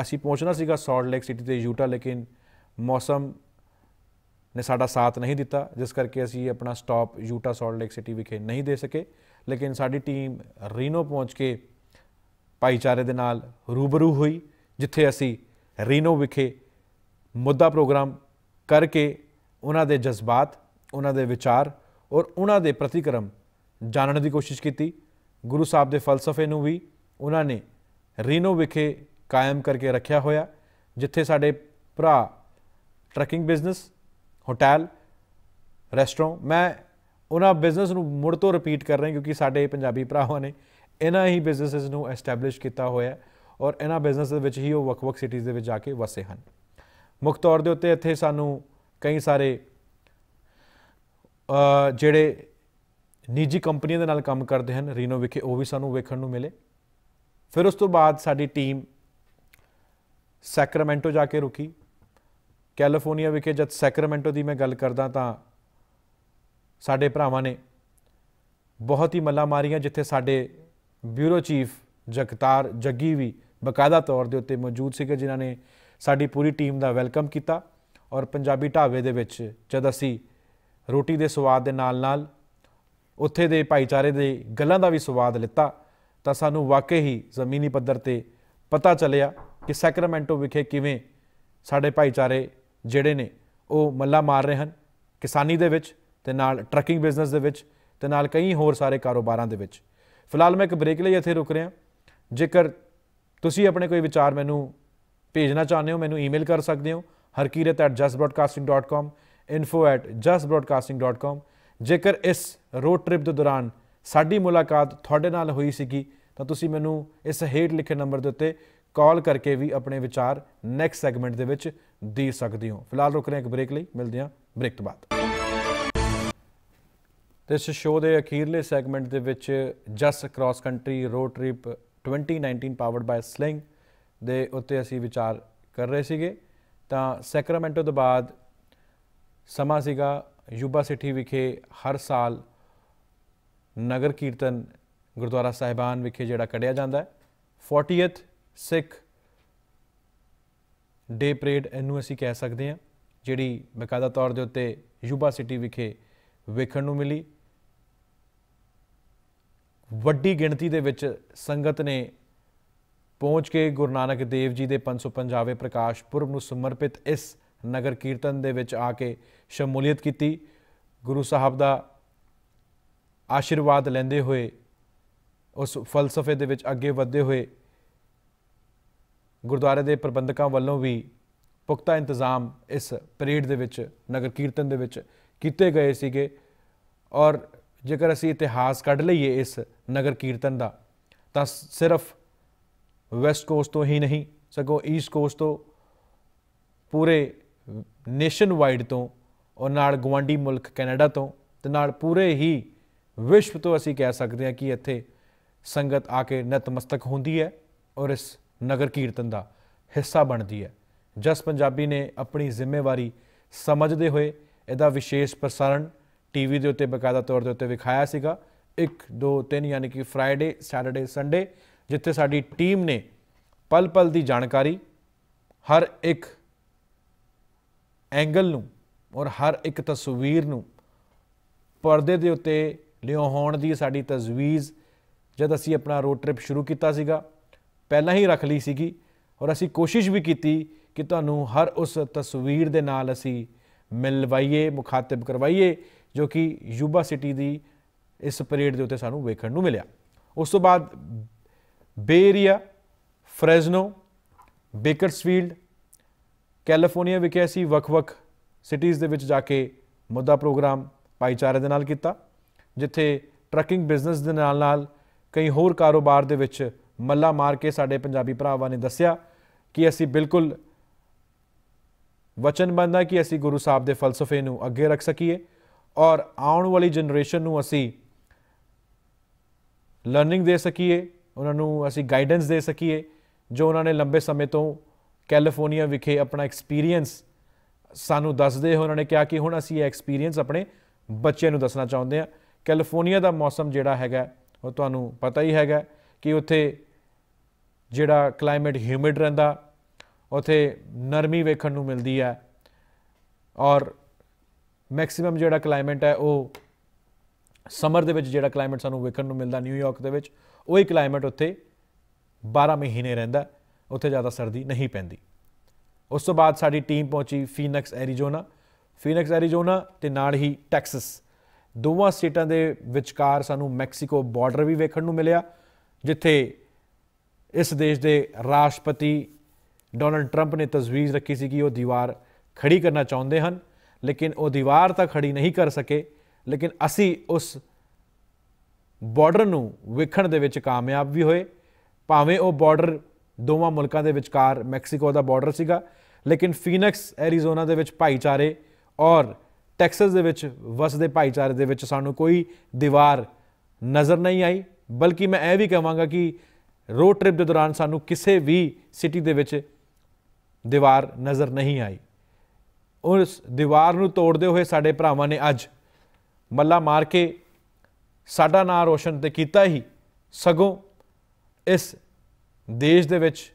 A: ਅਸੀਂ ਪਹੁੰਚਣਾ ਸੀਗਾ ਸਾਲਟ ਲੇਕ ਸਿਟੀ ਤੇ ਯੂਟਾ ਲੇਕਿਨ ਮੌਸਮ ਨੇ ਸਾਡਾ ਸਾਥ ਨਹੀਂ ਦਿੱਤਾ ਜਿਸ ਕਰਕੇ ਅਸੀਂ ਆਪਣਾ stop Utah Salt Lake City ਵਿਖੇ ਨਹੀਂ ਦੇ ਸਕੇ ਲੇਕਿਨ ਸਾਡੀ ਟੀਮ ਰੀਨੋ ਪਹੁੰਚ ਕੇ ਭਾਈਚਾਰੇ ਦੇ ਨਾਲ ਰੂਬਰੂ ਹੋਈ ਜਿੱਥੇ ਅਸੀਂ ਰੀਨੋ ਵਿਖੇ ਮੁੱਦਾ ਪ੍ਰੋਗਰਾਮ ਕਰਕੇ ਉਹਨਾਂ ਦੇ ਜਜ਼ਬਾਤ ਉਹਨਾਂ ਦੇ ਵਿਚਾਰ ਔਰ ਉਹਨਾਂ ਦੇ ਪ੍ਰਤੀਕਰਮ ਜਾਣਨ ਦੀ ਕੋਸ਼ਿਸ਼ ਕੀਤੀ ਗੁਰੂ ਸਾਹਿਬ ਦੇ ਫਲਸਫੇ ਨੂੰ ਵੀ ਉਹਨਾਂ ਨੇ ਰੀਨੋ ਵਿਖੇ ਕਾਇਮ ਕਰਕੇ ਰੱਖਿਆ ਹੋਇਆ ਜਿੱਥੇ ਸਾਡੇ ਭਰਾ ਟਰਕਿੰਗ ਬਿਜ਼ਨਸ ਹੋਟਲ ਰੈਸਟੋਰੈਂਟ ਮੈਂ ਉਹਨਾਂ ਬਿਜ਼ਨਸ ਨੂੰ ਮੁੜ ਤੋਂ ਰਿਪੀਟ ਕਰ ਰਹੇ ਕਿਉਂਕਿ ਸਾਡੇ ਪੰਜਾਬੀ ਭਰਾਵਾਂ ਨੇ ਇਹਨਾਂ ਹੀ ਬਿਜ਼ਨਸਸ ਨੂੰ ਐਸਟੈਬਲਿਸ਼ ਕੀਤਾ ਹੋਇਆ ਔਰ ਇਹਨਾਂ ਬਿਜ਼ਨਸ ਦੇ ਵਿੱਚ ਹੀ ਉਹ ਵੱਖ-ਵੱਖ ਸਿਟੀਜ਼ ਦੇ ਵਿੱਚ ਜਾ ਕੇ ਵਸੇ ਹਨ ਮੁੱਖ ਤੌਰ ਦੇ ਉੱਤੇ ਇੱਥੇ ਸਾਨੂੰ ਕਈ ਸਾਰੇ ਜਿਹੜੇ ਨਿੱਜੀ ਕੰਪਨੀਆਂ ਦੇ ਨਾਲ ਕੰਮ ਕਰਦੇ ਹਨ ਰੀਨੋ ਵਿਖੇ ਉਹ ਵੀ ਸਾਨੂੰ ਵੇਖਣ ਨੂੰ ਮਿਲੇ ਫਿਰ ਉਸ ਤੋਂ ਬਾਅਦ ਸਾਡੀ ਟੀਮ ਸੈਕਰਮੈਂਟੋ ਜਾ ਕੇ ਰੁਕੀ ਕੈਲੀਫੋਰਨੀਆ ਵਿਖੇ ਜਦ ਸੈਕਰਮੈਂਟੋ ਦੀ ਮੈਂ ਗੱਲ ਕਰਦਾ ਤਾਂ ਸਾਡੇ ਭਰਾਵਾਂ ਨੇ ਬਹੁਤ ਹੀ ਮੱਲਾ ਮਾਰੀਆਂ ਜਿੱਥੇ ਸਾਡੇ ਬਿਊਰੋ ਚੀਫ ਜਗਤਾਰ ਜੱਗੀ ਵੀ ਬਕਾਇਦਾ ਤੌਰ ਦੇ ਉੱਤੇ ਮੌਜੂਦ ਸੀਗੇ ਜਿਨ੍ਹਾਂ ਨੇ ਸਾਡੀ ਪੂਰੀ ਟੀਮ ਦਾ ਵੈਲਕਮ ਕੀਤਾ ਔਰ ਪੰਜਾਬੀ ਢਾਬੇ ਦੇ ਵਿੱਚ ਜਦ ਅਸੀਂ ਰੋਟੀ ਦੇ ਸਵਾਦ ਦੇ ਨਾਲ-ਨਾਲ ਉੱਥੇ ਦੇ ਭਾਈਚਾਰੇ ਦੇ ਗੱਲਾਂ ਦਾ ਵੀ ਸਵਾਦ ਲਿੱਤਾ ਤਾਂ ਸਾਨੂੰ ਵਾਕਈ ਹੀ ਜ਼ਮੀਨੀ ਪੱਧਰ ਤੇ ਪਤਾ ਚੱਲਿਆ ਕਿ ਸੈਕਰਮੈਂਟੋ ਵਿਖੇ ਕਿਵੇਂ ਸਾਡੇ ਭਾਈਚਾਰੇ ਜਿਹੜੇ ਨੇ ਉਹ ਮੱਲਾ ਮਾਰ ਰਹੇ ਹਨ ਕਿਸਾਨੀ ਦੇ ਵਿੱਚ ਤੇ ਨਾਲ ਟਰੱਕਿੰਗ ਬਿਜ਼ਨਸ ਦੇ ਵਿੱਚ ਤੇ ਨਾਲ ਕਈ ਹੋਰ ਸਾਰੇ ਕਾਰੋਬਾਰਾਂ ਦੇ ਵਿੱਚ ਫਿਲਹਾਲ ਮੈਂ ਇੱਕ ਬ੍ਰੇਕ ਲਈ ਇੱਥੇ ਰੁਕ ਰਿਹਾ ਜੇਕਰ ਤੁਸੀਂ ਆਪਣੇ ਕੋਈ ਵਿਚਾਰ ਮੈਨੂੰ ਭੇਜਣਾ ਚਾਹੁੰਦੇ ਹੋ ਮੈਨੂੰ ਈਮੇਲ ਕਰ ਸਕਦੇ ਹੋ harkirat@justbroadcasting.com info@justbroadcasting.com ਜੇਕਰ ਇਸ ਰੋਡ ਟ੍ਰਿਪ ਦੇ ਦੌਰਾਨ ਸਾਡੀ ਮੁਲਾਕਾਤ ਤੁਹਾਡੇ ਨਾਲ ਹੋਈ ਸੀਗੀ ਤਾਂ ਤੁਸੀਂ ਮੈਨੂੰ ਇਸ ਹੇਠ ਲਿਖੇ ਨੰਬਰ ਦੇ ਉੱਤੇ ਕਾਲ ਕਰਕੇ ਵੀ ਆਪਣੇ ਵਿਚਾਰ ਨੈਕਸਟ ਸੈਗਮੈਂਟ ਦੇ ਵਿੱਚ ਦੇ ਸਕਦੇ ਹੋ ਫਿਲਹਾਲ ਰੁਕ ਰਹੇ ਹਾਂ ਇੱਕ ਬ੍ਰੇਕ ਲਈ ਮਿਲਦੇ ਹਾਂ ਬ੍ਰੇਕ ਤੋਂ ਬਾਅਦ ਇਸ ਸ਼ੋਅ ਦੇ ਅਖੀਰਲੇ ਸੈਗਮੈਂਟ ਦੇ ਵਿੱਚ Jas cross country road trip 2019 powered by Sling ਦੇ ਉੱਤੇ ਅਸੀਂ ਵਿਚਾਰ ਕਰ ਰਹੇ ਸੀਗੇ ਤਾਂ ਸੈਕਰਾਮੈਂਟੋ ਤੋਂ ਬਾਅਦ ਸਮਾ ਸੀਗਾ ਯੂਬਾ ਸਿਟੀ ਵਿਖੇ ਹਰ ਸਾਲ ਨਗਰ ਕੀਰਤਨ ਗੁਰਦੁਆਰਾ ਸਾਹਿਬਾਨ ਵਿਖੇ ਜਿਹੜਾ ਕੱਢਿਆ ਜਾਂਦਾ ਹੈ 40th ਸਿੱਖ ਡੇ ਪਰੇਡ ਇਹਨੂੰ ਅਸੀਂ ਕਹਿ ਸਕਦੇ ਹਾਂ ਜਿਹੜੀ ਬਕਾਇਦਾ ਤੌਰ ਦੇ ਉੱਤੇ ਯੂਬਾ ਸਿਟੀ ਵਿਖੇ ਵੇਖਣ ਨੂੰ ਮਿਲੀ ਵੱਡੀ ਗਿਣਤੀ ਦੇ ਵਿੱਚ ਸੰਗਤ ਨੇ ਪਹੁੰਚ ਕੇ ਗੁਰੂ ਨਾਨਕ ਦੇਵ ਜੀ ਦੇ 550ਵੇਂ ਪ੍ਰਕਾਸ਼ ਪੁਰਬ ਨੂੰ ਸਮਰਪਿਤ ਇਸ ਨਗਰ ਕੀਰਤਨ ਦੇ ਵਿੱਚ ਆ ਕੇ ਸ਼ਮੂਲੀਅਤ ਕੀਤੀ ਗੁਰੂ ਸਾਹਿਬ ਦਾ ਆਸ਼ੀਰਵਾਦ ਲੈਂਦੇ ਹੋਏ ਉਸ ਫਲਸਫੇ ਦੇ ਵਿੱਚ ਅੱਗੇ ਵਧਦੇ ਹੋਏ ਗੁਰਦੁਆਰੇ ਦੇ ਪ੍ਰਬੰਧਕਾਂ ਵੱਲੋਂ ਵੀ ਪੁਖਤਾ ਇੰਤਜ਼ਾਮ ਇਸ ਪਰੇਡ ਦੇ ਵਿੱਚ ਨਗਰ ਕੀਰਤਨ ਦੇ ਵਿੱਚ ਕੀਤੇ ਗਏ ਸੀਗੇ ਔਰ ਜੇਕਰ ਅਸੀਂ ਇਤਿਹਾਸ ਕੱਢ ਲਈਏ ਇਸ ਨਗਰ ਕੀਰਤਨ ਦਾ ਤਾਂ ਸਿਰਫ ਵੈਸਟ ਕੋਸਟ ਤੋਂ ਹੀ ਨਹੀਂ ਸਗੋਂ ਈਸਟ ਕੋਸਟ ਤੋਂ ਪੂਰੇ ਨੇਸ਼ਨ ਵਾਈਡ ਤੋਂ ਔਰ ਨਾਲ ਗਵਾਂਡੀ ਮੁਲਕ ਕੈਨੇਡਾ ਤੋਂ ਤੇ ਨਾਲ ਪੂਰੇ ਹੀ ਵਿਸ਼ਵ ਤੋਂ ਅਸੀਂ ਕਹਿ ਸਕਦੇ ਹਾਂ ਕਿ ਇੱਥੇ ਸੰਗਤ ਆ ਕੇ ਨਤਮਸਤਕ ਹੁੰਦੀ ਹੈ ਔਰ ਇਸ ਨਗਰ ਕੀਰਤਨ ਦਾ ਹਿੱਸਾ ਬਣਦੀ ਹੈ ਜਸ ਪੰਜਾਬੀ ਨੇ ਆਪਣੀ ਜ਼ਿੰਮੇਵਾਰੀ ਸਮਝਦੇ ਹੋਏ ਇਹਦਾ ਵਿਸ਼ੇਸ਼ ਪ੍ਰਸਾਰਣ ਟੀਵੀ ਦੇ ਉੱਤੇ ਬਕਾਇਦਾ ਤੌਰ ਦੇ ਉੱਤੇ ਵਿਖਾਇਆ ਸੀਗਾ 1 2 3 ਯਾਨੀ ਕਿ ਫਰਡੇ ਸੈਟਰਡੇ ਸੰਡੇ ਜਿੱਥੇ ਸਾਡੀ ਟੀਮ ਨੇ ਪਲ ਪਲ ਦੀ ਜਾਣਕਾਰੀ ਹਰ ਇੱਕ ਐਂਗਲ ਨੂੰ ਔਰ ਹਰ ਇੱਕ ਤਸਵੀਰ ਨੂੰ ਪਰਦੇ ਦੇ ਉੱਤੇ ਲਿਓ ਹੋਣ ਦੀ ਸਾਡੀ ਤਜਵੀਜ਼ ਜਦ ਅਸੀਂ ਆਪਣਾ ਰੋਡ ਟ੍ਰਿਪ ਸ਼ੁਰੂ ਕੀਤਾ ਸੀਗਾ ਪਹਿਲਾਂ ਹੀ ਰੱਖ ਲਈ ਸੀਗੀ ਔਰ ਅਸੀਂ ਕੋਸ਼ਿਸ਼ ਵੀ ਕੀਤੀ ਕਿ ਤੁਹਾਨੂੰ ਹਰ ਉਸ ਤਸਵੀਰ ਦੇ ਨਾਲ ਅਸੀਂ ਮਿਲਵਾਈਏ ਮੁਖਾਤਬ ਕਰਵਾਈਏ ਜੋ ਕਿ ਯੂਬਾ ਸਿਟੀ ਦੀ ਇਸ ਪਰੇਡ ਦੇ ਉੱਤੇ ਸਾਨੂੰ ਵੇਖਣ ਨੂੰ ਮਿਲਿਆ ਉਸ ਤੋਂ ਬਾਅਦ ਬੇਰੀਆ ਫ੍ਰੈਜ਼ਨੋ ਬੇਕਰਸਫੀਲਡ ਕੈਲੀਫੋਰਨੀਆ ਵਿਖੇ ਅਸੀਂ ਵੱਖ-ਵੱਖ ਸਿਟੀਜ਼ ਦੇ ਵਿੱਚ ਜਾ ਕੇ ਮੁੱਦਾ ਪ੍ਰੋਗਰਾਮ ਭਾਈਚਾਰੇ ਦੇ ਨਾਲ ਕੀਤਾ ਜਿੱਥੇ ਟਰੱਕਿੰਗ ਬਿਜ਼ਨਸ ਦੇ ਨਾਲ-ਨਾਲ ਕਈ ਹੋਰ ਕਾਰੋਬਾਰ ਦੇ ਵਿੱਚ ਮੱਲਾ ਮਾਰ ਕੇ ਸਾਡੇ ਪੰਜਾਬੀ ਭਰਾਵਾਂ ਨੇ ਦੱਸਿਆ ਕਿ ਅਸੀਂ ਬਿਲਕੁਲ ਵਚਨਬੰਦ ਹਾਂ ਕਿ ਅਸੀਂ ਗੁਰੂ ਸਾਹਿਬ ਦੇ ਫਲਸਫੇ ਨੂੰ ਅੱਗੇ ਰੱਖ ਸਕੀਏ ਔਰ ਆਉਣ ਵਾਲੀ ਜਨਰੇਸ਼ਨ ਨੂੰ ਅਸੀਂ ਲਰਨਿੰਗ ਦੇ ਸਕੀਏ ਉਹਨਾਂ ਨੂੰ ਅਸੀਂ ਗਾਈਡੈਂਸ ਦੇ ਸਕੀਏ ਜੋ ਉਹਨਾਂ ਨੇ ਲੰਬੇ ਸਮੇਂ ਤੋਂ ਕੈਲੀਫੋਰਨੀਆ ਵਿਖੇ ਆਪਣਾ ਐਕਸਪੀਰੀਅੰਸ ਸਾਨੂੰ ਦੱਸਦੇ ਹੋ ਉਹਨਾਂ ਨੇ ਕਿਹਾ ਕਿ ਹੁਣ ਅਸੀਂ ਇਹ ਐਕਸਪੀਰੀਅੰਸ ਆਪਣੇ ਬੱਚੇ ਨੂੰ ਦੱਸਣਾ ਚਾਹੁੰਦੇ ਆ ਕੈਲੀਫੋਰਨੀਆ ਦਾ ਮੌਸਮ ਜਿਹੜਾ ਹੈਗਾ ਉਹ ਤੁਹਾਨੂੰ ਪਤਾ ਹੀ ਹੈਗਾ ਕਿ ਉੱਥੇ ਜਿਹੜਾ ਕਲਾਈਮੇਟ ਹਿਊਮਿਡ ਰਹਿੰਦਾ ਉਥੇ ਨਰਮੀ ਵੇਖਣ ਨੂੰ ਮਿਲਦੀ ਹੈ ਔਰ ਮੈਕਸਿਮਮ ਜਿਹੜਾ ਕਲਾਈਮੇਟ ਹੈ ਉਹ ਸਮਰ ਦੇ ਵਿੱਚ ਜਿਹੜਾ ਕਲਾਈਮੇਟ ਸਾਨੂੰ ਵੇਖਣ ਨੂੰ ਮਿਲਦਾ ਨਿਊਯਾਰਕ ਦੇ ਵਿੱਚ ਉਹੀ ਕਲਾਈਮੇਟ ਉੱਥੇ 12 ਮਹੀਨੇ ਰਹਿੰਦਾ ਉੱਥੇ ਜ਼ਿਆਦਾ ਸਰਦੀ ਨਹੀਂ ਪੈਂਦੀ ਉਸ ਤੋਂ ਬਾਅਦ ਸਾਡੀ ਟੀਮ ਪਹੁੰਚੀ ਫੀਨਿਕਸ ਐਰੀਜ਼ੋਨਾ ਫੀਨਿਕਸ ਐਰੀਜ਼ੋਨਾ ਤੇ ਨਾਲ ਹੀ ਟੈਕਸਸ ਦੋਵਾਂ ਸਟੇਟਾਂ ਦੇ ਵਿਚਕਾਰ ਸਾਨੂੰ ਮੈਕਸੀਕੋ ਬਾਰਡਰ ਵੀ ਵੇਖਣ ਨੂੰ ਮਿਲਿਆ ਜਿੱਥੇ ਇਸ ਦੇਸ਼ ਦੇ ਰਾਸ਼ਟਰਪਤੀ ਡੋਨਲਡ 트ੰਪ ਨੇ ਤਜਵੀਜ਼ ਰੱਖੀ ਸੀ ਕਿ ਉਹ ਦੀਵਾਰ ਖੜੀ ਕਰਨਾ ਚਾਹੁੰਦੇ ਹਨ ਲੇਕਿਨ ਉਹ ਦੀਵਾਰ ਤਾਂ ਖੜੀ ਨਹੀਂ ਕਰ ਸਕੇ ਲੇਕਿਨ ਅਸੀਂ ਉਸ ਬਾਰਡਰ ਨੂੰ ਵੇਖਣ ਦੇ ਵਿੱਚ ਕਾਮਯਾਬ ਵੀ ਹੋਏ ਭਾਵੇਂ ਉਹ ਬਾਰਡਰ ਦੋਵਾਂ ਮੁਲਕਾਂ ਦੇ ਵਿਚਕਾਰ ਮੈਕਸੀਕੋ ਦਾ ਬਾਰਡਰ ਸੀਗਾ ਲੇਕਿਨ ਫੀਨਿਕਸ ਐਰੀਜ਼ੋਨਾ ਦੇ ਵਿੱਚ ਭਾਈਚਾਰੇ ਔਰ ਟੈਕਸਸ ਦੇ ਵਿੱਚ ਵਸਦੇ ਭਾਈਚਾਰੇ ਦੇ ਵਿੱਚ ਸਾਨੂੰ ਕੋਈ ਦੀਵਾਰ ਨਜ਼ਰ ਨਹੀਂ ਆਈ ਬਲਕਿ ਮੈਂ ਇਹ ਵੀ ਕਹਾਂਗਾ ਕਿ ਰੋਡ ਟ੍ਰਿਪ ਦੇ ਦੌਰਾਨ ਸਾਨੂੰ ਕਿਸੇ ਵੀ ਸਿਟੀ ਦੇ ਵਿੱਚ ਦੀਵਾਰ ਨਜ਼ਰ ਨਹੀਂ ਆਈ ਉਸ ਦੀਵਾਰ ਨੂੰ ਤੋੜਦੇ ਹੋਏ ਸਾਡੇ ਭਰਾਵਾਂ ਨੇ ਅੱਜ ਮੱਲਾ ਮਾਰ ਕੇ ਸਾਡਾ ਨਾਂ ਰੋਸ਼ਨ ਤੇ ਕੀਤਾ ਹੀ ਸਗੋਂ ਇਸ ਦੇਸ਼ ਦੇ ਵਿੱਚ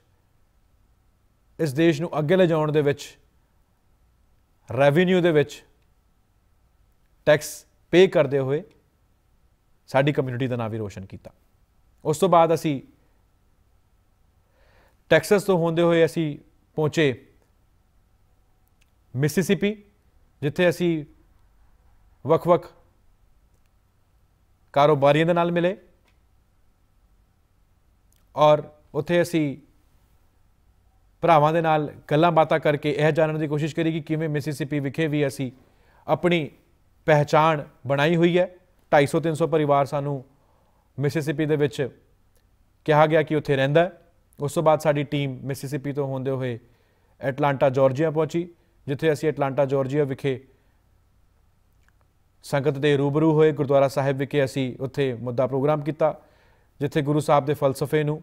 A: ਇਸ ਦੇਸ਼ ਨੂੰ ਅੱਗੇ ਲਿਜਾਉਣ ਦੇ ਵਿੱਚ ਰੈਵਨਿਊ ਦੇ ਵਿੱਚ ਟੈਕਸ ਪੇ ਕਰਦੇ ਹੋਏ ਸਾਡੀ ਕਮਿਊਨਿਟੀ ਦਾ ਨਾਂ ਵੀ ਰੋਸ਼ਨ ਕੀਤਾ ਉਸ ਤੋਂ ਬਾਅਦ ਅਸੀਂ ਟੈਕਸਸ ਤੋਂ ਹੁੰਦੇ ਹੋਏ ਅਸੀਂ ਪਹੁੰਚੇ ਮਿਸਿਸਿਪੀ ਜਿੱਥੇ ਅਸੀਂ ਵਕ-ਵਕ ਕਾਰੋਬਾਰੀਆਂ ਦੇ ਨਾਲ ਮਿਲੇ ਔਰ ਉੱਥੇ ਅਸੀਂ ਭਰਾਵਾਂ ਦੇ ਨਾਲ ਗੱਲਾਂ ਬਾਤਾਂ ਕਰਕੇ ਇਹ ਜਾਣਨ ਦੀ ਕੋਸ਼ਿਸ਼ ਕਰੀ ਕਿ ਕਿਵੇਂ ਮਿਸਿਸਿਪੀ ਵਿਖੇ ਵੀ ਅਸੀਂ ਆਪਣੀ ਪਹਿਚਾਣ ਬਣਾਈ ਹੋਈ ਹੈ 250 300 ਪਰਿਵਾਰ ਸਾਨੂੰ ਮਿਸਿਸਿਪੀ ਦੇ ਵਿੱਚ ਕਿਹਾ ਗਿਆ ਕਿ ਉੱਥੇ ਰਹਿੰਦਾ ਹੈ ਉਸ ਤੋਂ ਬਾਅਦ ਸਾਡੀ ਟੀਮ ਮਿਸਿਸਿਪੀ ਤੋਂ ਹੁੰਦੇ ਹੋਏ ਐਟਲਾਂਟਾ ਜਾਰਜੀਆ ਪਹੁੰਚੀ ਜਿੱਥੇ ਅਸੀਂ ਐਟਲਾਂਟਾ ਜਾਰਜੀਆ ਵਿਖੇ ਸੰਗਤ ਦੇ ਰੂਬਰੂ ਹੋਏ ਗੁਰਦੁਆਰਾ ਸਾਹਿਬ ਵਿਖੇ ਅਸੀਂ ਉੱਥੇ ਮੁੱਦਾ ਪ੍ਰੋਗਰਾਮ ਕੀਤਾ ਜਿੱਥੇ ਗੁਰੂ ਸਾਹਿਬ ਦੇ ਫਲਸਫੇ ਨੂੰ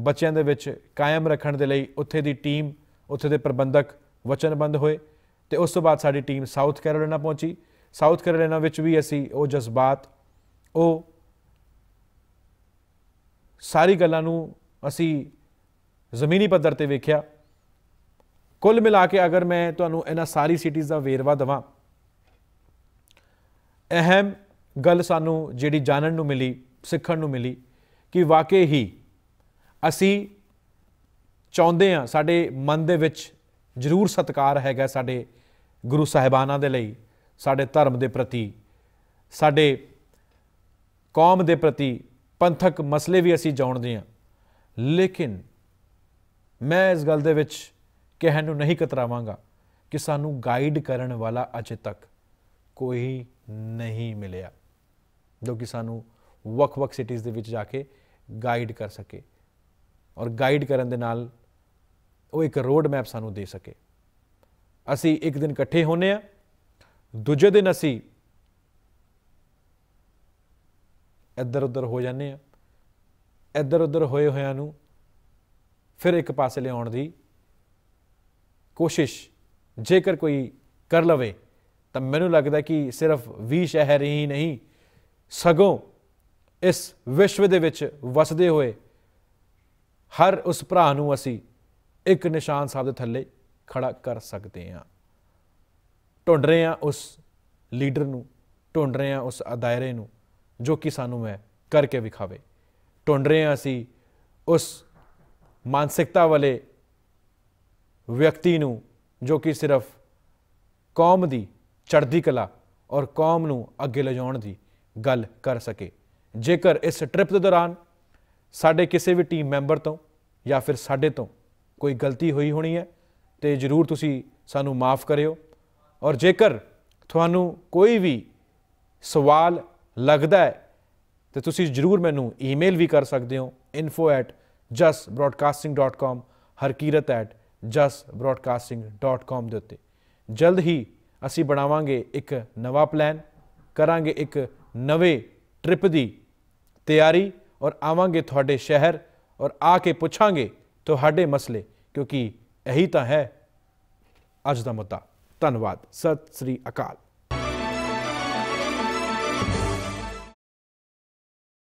A: ਬੱਚਿਆਂ ਦੇ ਵਿੱਚ ਕਾਇਮ ਰੱਖਣ ਦੇ ਲਈ ਉੱਥੇ ਦੀ ਟੀਮ ਉੱਥੇ ਦੇ ਪ੍ਰਬੰਧਕ ਵਚਨਬੰਦ ਹੋਏ ਤੇ ਉਸ ਤੋਂ ਬਾਅਦ ਸਾਡੀ ਟੀਮ ਸਾਊਥ ਕੈਰੋਲਿਨਾ ਪਹੁੰਚੀ ਸਾਊਥ ਕੈਰੋਲਿਨਾ ਵਿੱਚ ਵੀ ਅਸੀਂ ਉਹ ਜਜ਼ਬਾਤ ਉਹ ਸਾਰੀ ਗੱਲਾਂ ਨੂੰ ਅਸੀਂ ਜ਼ਮੀਨੀ ਪੱਧਰ ਤੇ ਵੇਖਿਆ ਕੁੱਲ ਮਿਲਾ ਕੇ ਅਗਰ ਮੈਂ ਤੁਹਾਨੂੰ ਇਹਨਾਂ ਸਾਰੀ ਸਿਟੀਜ਼ ਦਾ ਵੇਰਵਾ ਦਵਾਂ ਅਹਿਮ ਗੱਲ ਸਾਨੂੰ ਜਿਹੜੀ ਜਾਣਨ ਨੂੰ ਮਿਲੀ ਸਿੱਖਣ ਨੂੰ ਮਿਲੀ ਕਿ ਵਾਕਈ ਹੀ ਅਸੀਂ ਚਾਹੁੰਦੇ ਆ ਸਾਡੇ ਮਨ ਦੇ ਵਿੱਚ ਜ਼ਰੂਰ ਸਤਕਾਰ ਹੈਗਾ ਸਾਡੇ ਗੁਰੂ ਸਾਹਿਬਾਨਾਂ ਦੇ ਲਈ ਸਾਡੇ ਧਰਮ ਦੇ ਪ੍ਰਤੀ ਸਾਡੇ ਕੌਮ ਦੇ ਪ੍ਰਤੀ ਪੰਥਕ ਮਸਲੇ ਵੀ ਅਸੀਂ ਜਾਣਦੇ ਆ ਲੇਕਿਨ ਮੈਂ ਇਸ ਗੱਲ ਦੇ ਵਿੱਚ ਕਹਿਣ ਨੂੰ ਨਹੀਂ ਕਤਰਾਵਾਂਗਾ ਕਿ ਸਾਨੂੰ ਗਾਈਡ ਕਰਨ ਵਾਲਾ ਅਜੇ ਤੱਕ ਕੋਈ ਨਹੀਂ ਮਿਲਿਆ ਜੋ ਕਿ ਸਾਨੂੰ ਵੱਖ-ਵੱਖ ਸਿਟੀਜ਼ ਦੇ ਵਿੱਚ ਜਾ ਕੇ ਗਾਈਡ ਕਰ ਸਕੇ ਔਰ ਗਾਈਡ ਕਰਨ ਦੇ ਨਾਲ ਉਹ ਇੱਕ ਰੋਡ ਮੈਪ ਸਾਨੂੰ ਦੇ ਸਕੇ ਅਸੀਂ ਇੱਕ ਦਿਨ ਇਕੱਠੇ ਹੋਨੇ ਆ ਦੂਜੇ ਦਿਨ ਅਸੀਂ ਇੱਧਰ ਉੱਧਰ ਹੋ ਜਾਂਦੇ ਆ ਇੱਧਰ ਉੱਧਰ ਹੋਏ ਹੋਿਆਂ ਨੂੰ ਫਿਰ ਇੱਕ ਪਾਸੇ ਲਿਆਉਣ ਦੀ ਕੋਸ਼ਿਸ਼ ਜੇਕਰ ਕੋਈ ਕਰ ਲਵੇ ਤਾਂ ਮੈਨੂੰ ਲੱਗਦਾ ਕਿ ਸਿਰਫ 20 ਸ਼ਹਿਰ ਹੀ ਨਹੀਂ ਸਗੋਂ ਇਸ ਵਿਸ਼ਵ ਦੇ ਵਿੱਚ ਵਸਦੇ ਹੋਏ ਹਰ ਉਸ ਭਰਾ ਨੂੰ ਅਸੀਂ ਇੱਕ ਨਿਸ਼ਾਨ ਸਾਹਿਬ ਦੇ ਥੱਲੇ ਖੜਾ ਕਰ ਸਕਦੇ ਹਾਂ ਢੁੰਡ ਰਹੇ ਹਾਂ ਉਸ ਲੀਡਰ ਨੂੰ ਢੁੰਡ ਰਹੇ ਹਾਂ ਉਸ ਅਦਾਇਰੇ ਨੂੰ ਜੋ ਕਿ ਸਾਨੂੰ ਮੈਂ ਕਰਕੇ ਵਿਖਾਵੇ ਢੁੰਡ ਰਹੇ ਹਾਂ ਅਸੀਂ ਉਸ ਮਾਨਸਿਕਤਾ ਵਾਲੇ ਵਿਅਕਤੀ ਨੂੰ ਜੋ ਕਿ ਸਿਰਫ ਕੌਮ ਦੀ ਚੜ੍ਹਦੀ ਕਲਾ ਔਰ ਕੌਮ ਨੂੰ ਅੱਗੇ ਲਿਜਾਉਣ ਦੀ ਗੱਲ ਕਰ ਸਕੇ ਜੇਕਰ ਇਸ ਟ੍ਰਿਪ ਦੇ ਦੌਰਾਨ ਸਾਡੇ ਕਿਸੇ ਵੀ ਟੀਮ ਮੈਂਬਰ ਤੋਂ ਜਾਂ ਫਿਰ ਸਾਡੇ ਤੋਂ ਕੋਈ ਗਲਤੀ ਹੋਈ ਹੋਣੀ ਹੈ ਤੇ ਜਰੂਰ ਤੁਸੀਂ ਸਾਨੂੰ ਮਾਫ ਕਰਿਓ ਔਰ ਜੇਕਰ ਤੁਹਾਨੂੰ ਕੋਈ ਵੀ ਸਵਾਲ ਲੱਗਦਾ ਹੈ ਤੇ ਤੁਸੀਂ ਜਰੂਰ ਮੈਨੂੰ ਈਮੇਲ ਵੀ ਕਰ ਸਕਦੇ ਹੋ info@ Jas broadcasting dot com Harkirat at Jas broadcasting dot com के उत्ते जल्द ही असी बनावे एक नवा प्लैन करा एक नवे ट्रिप की तैयारी और आवेंगे थोड़े शहर और आके पुछा तो मसले क्योंकि यही तो है अज का मुद्दा धनवाद सत श्री अकाल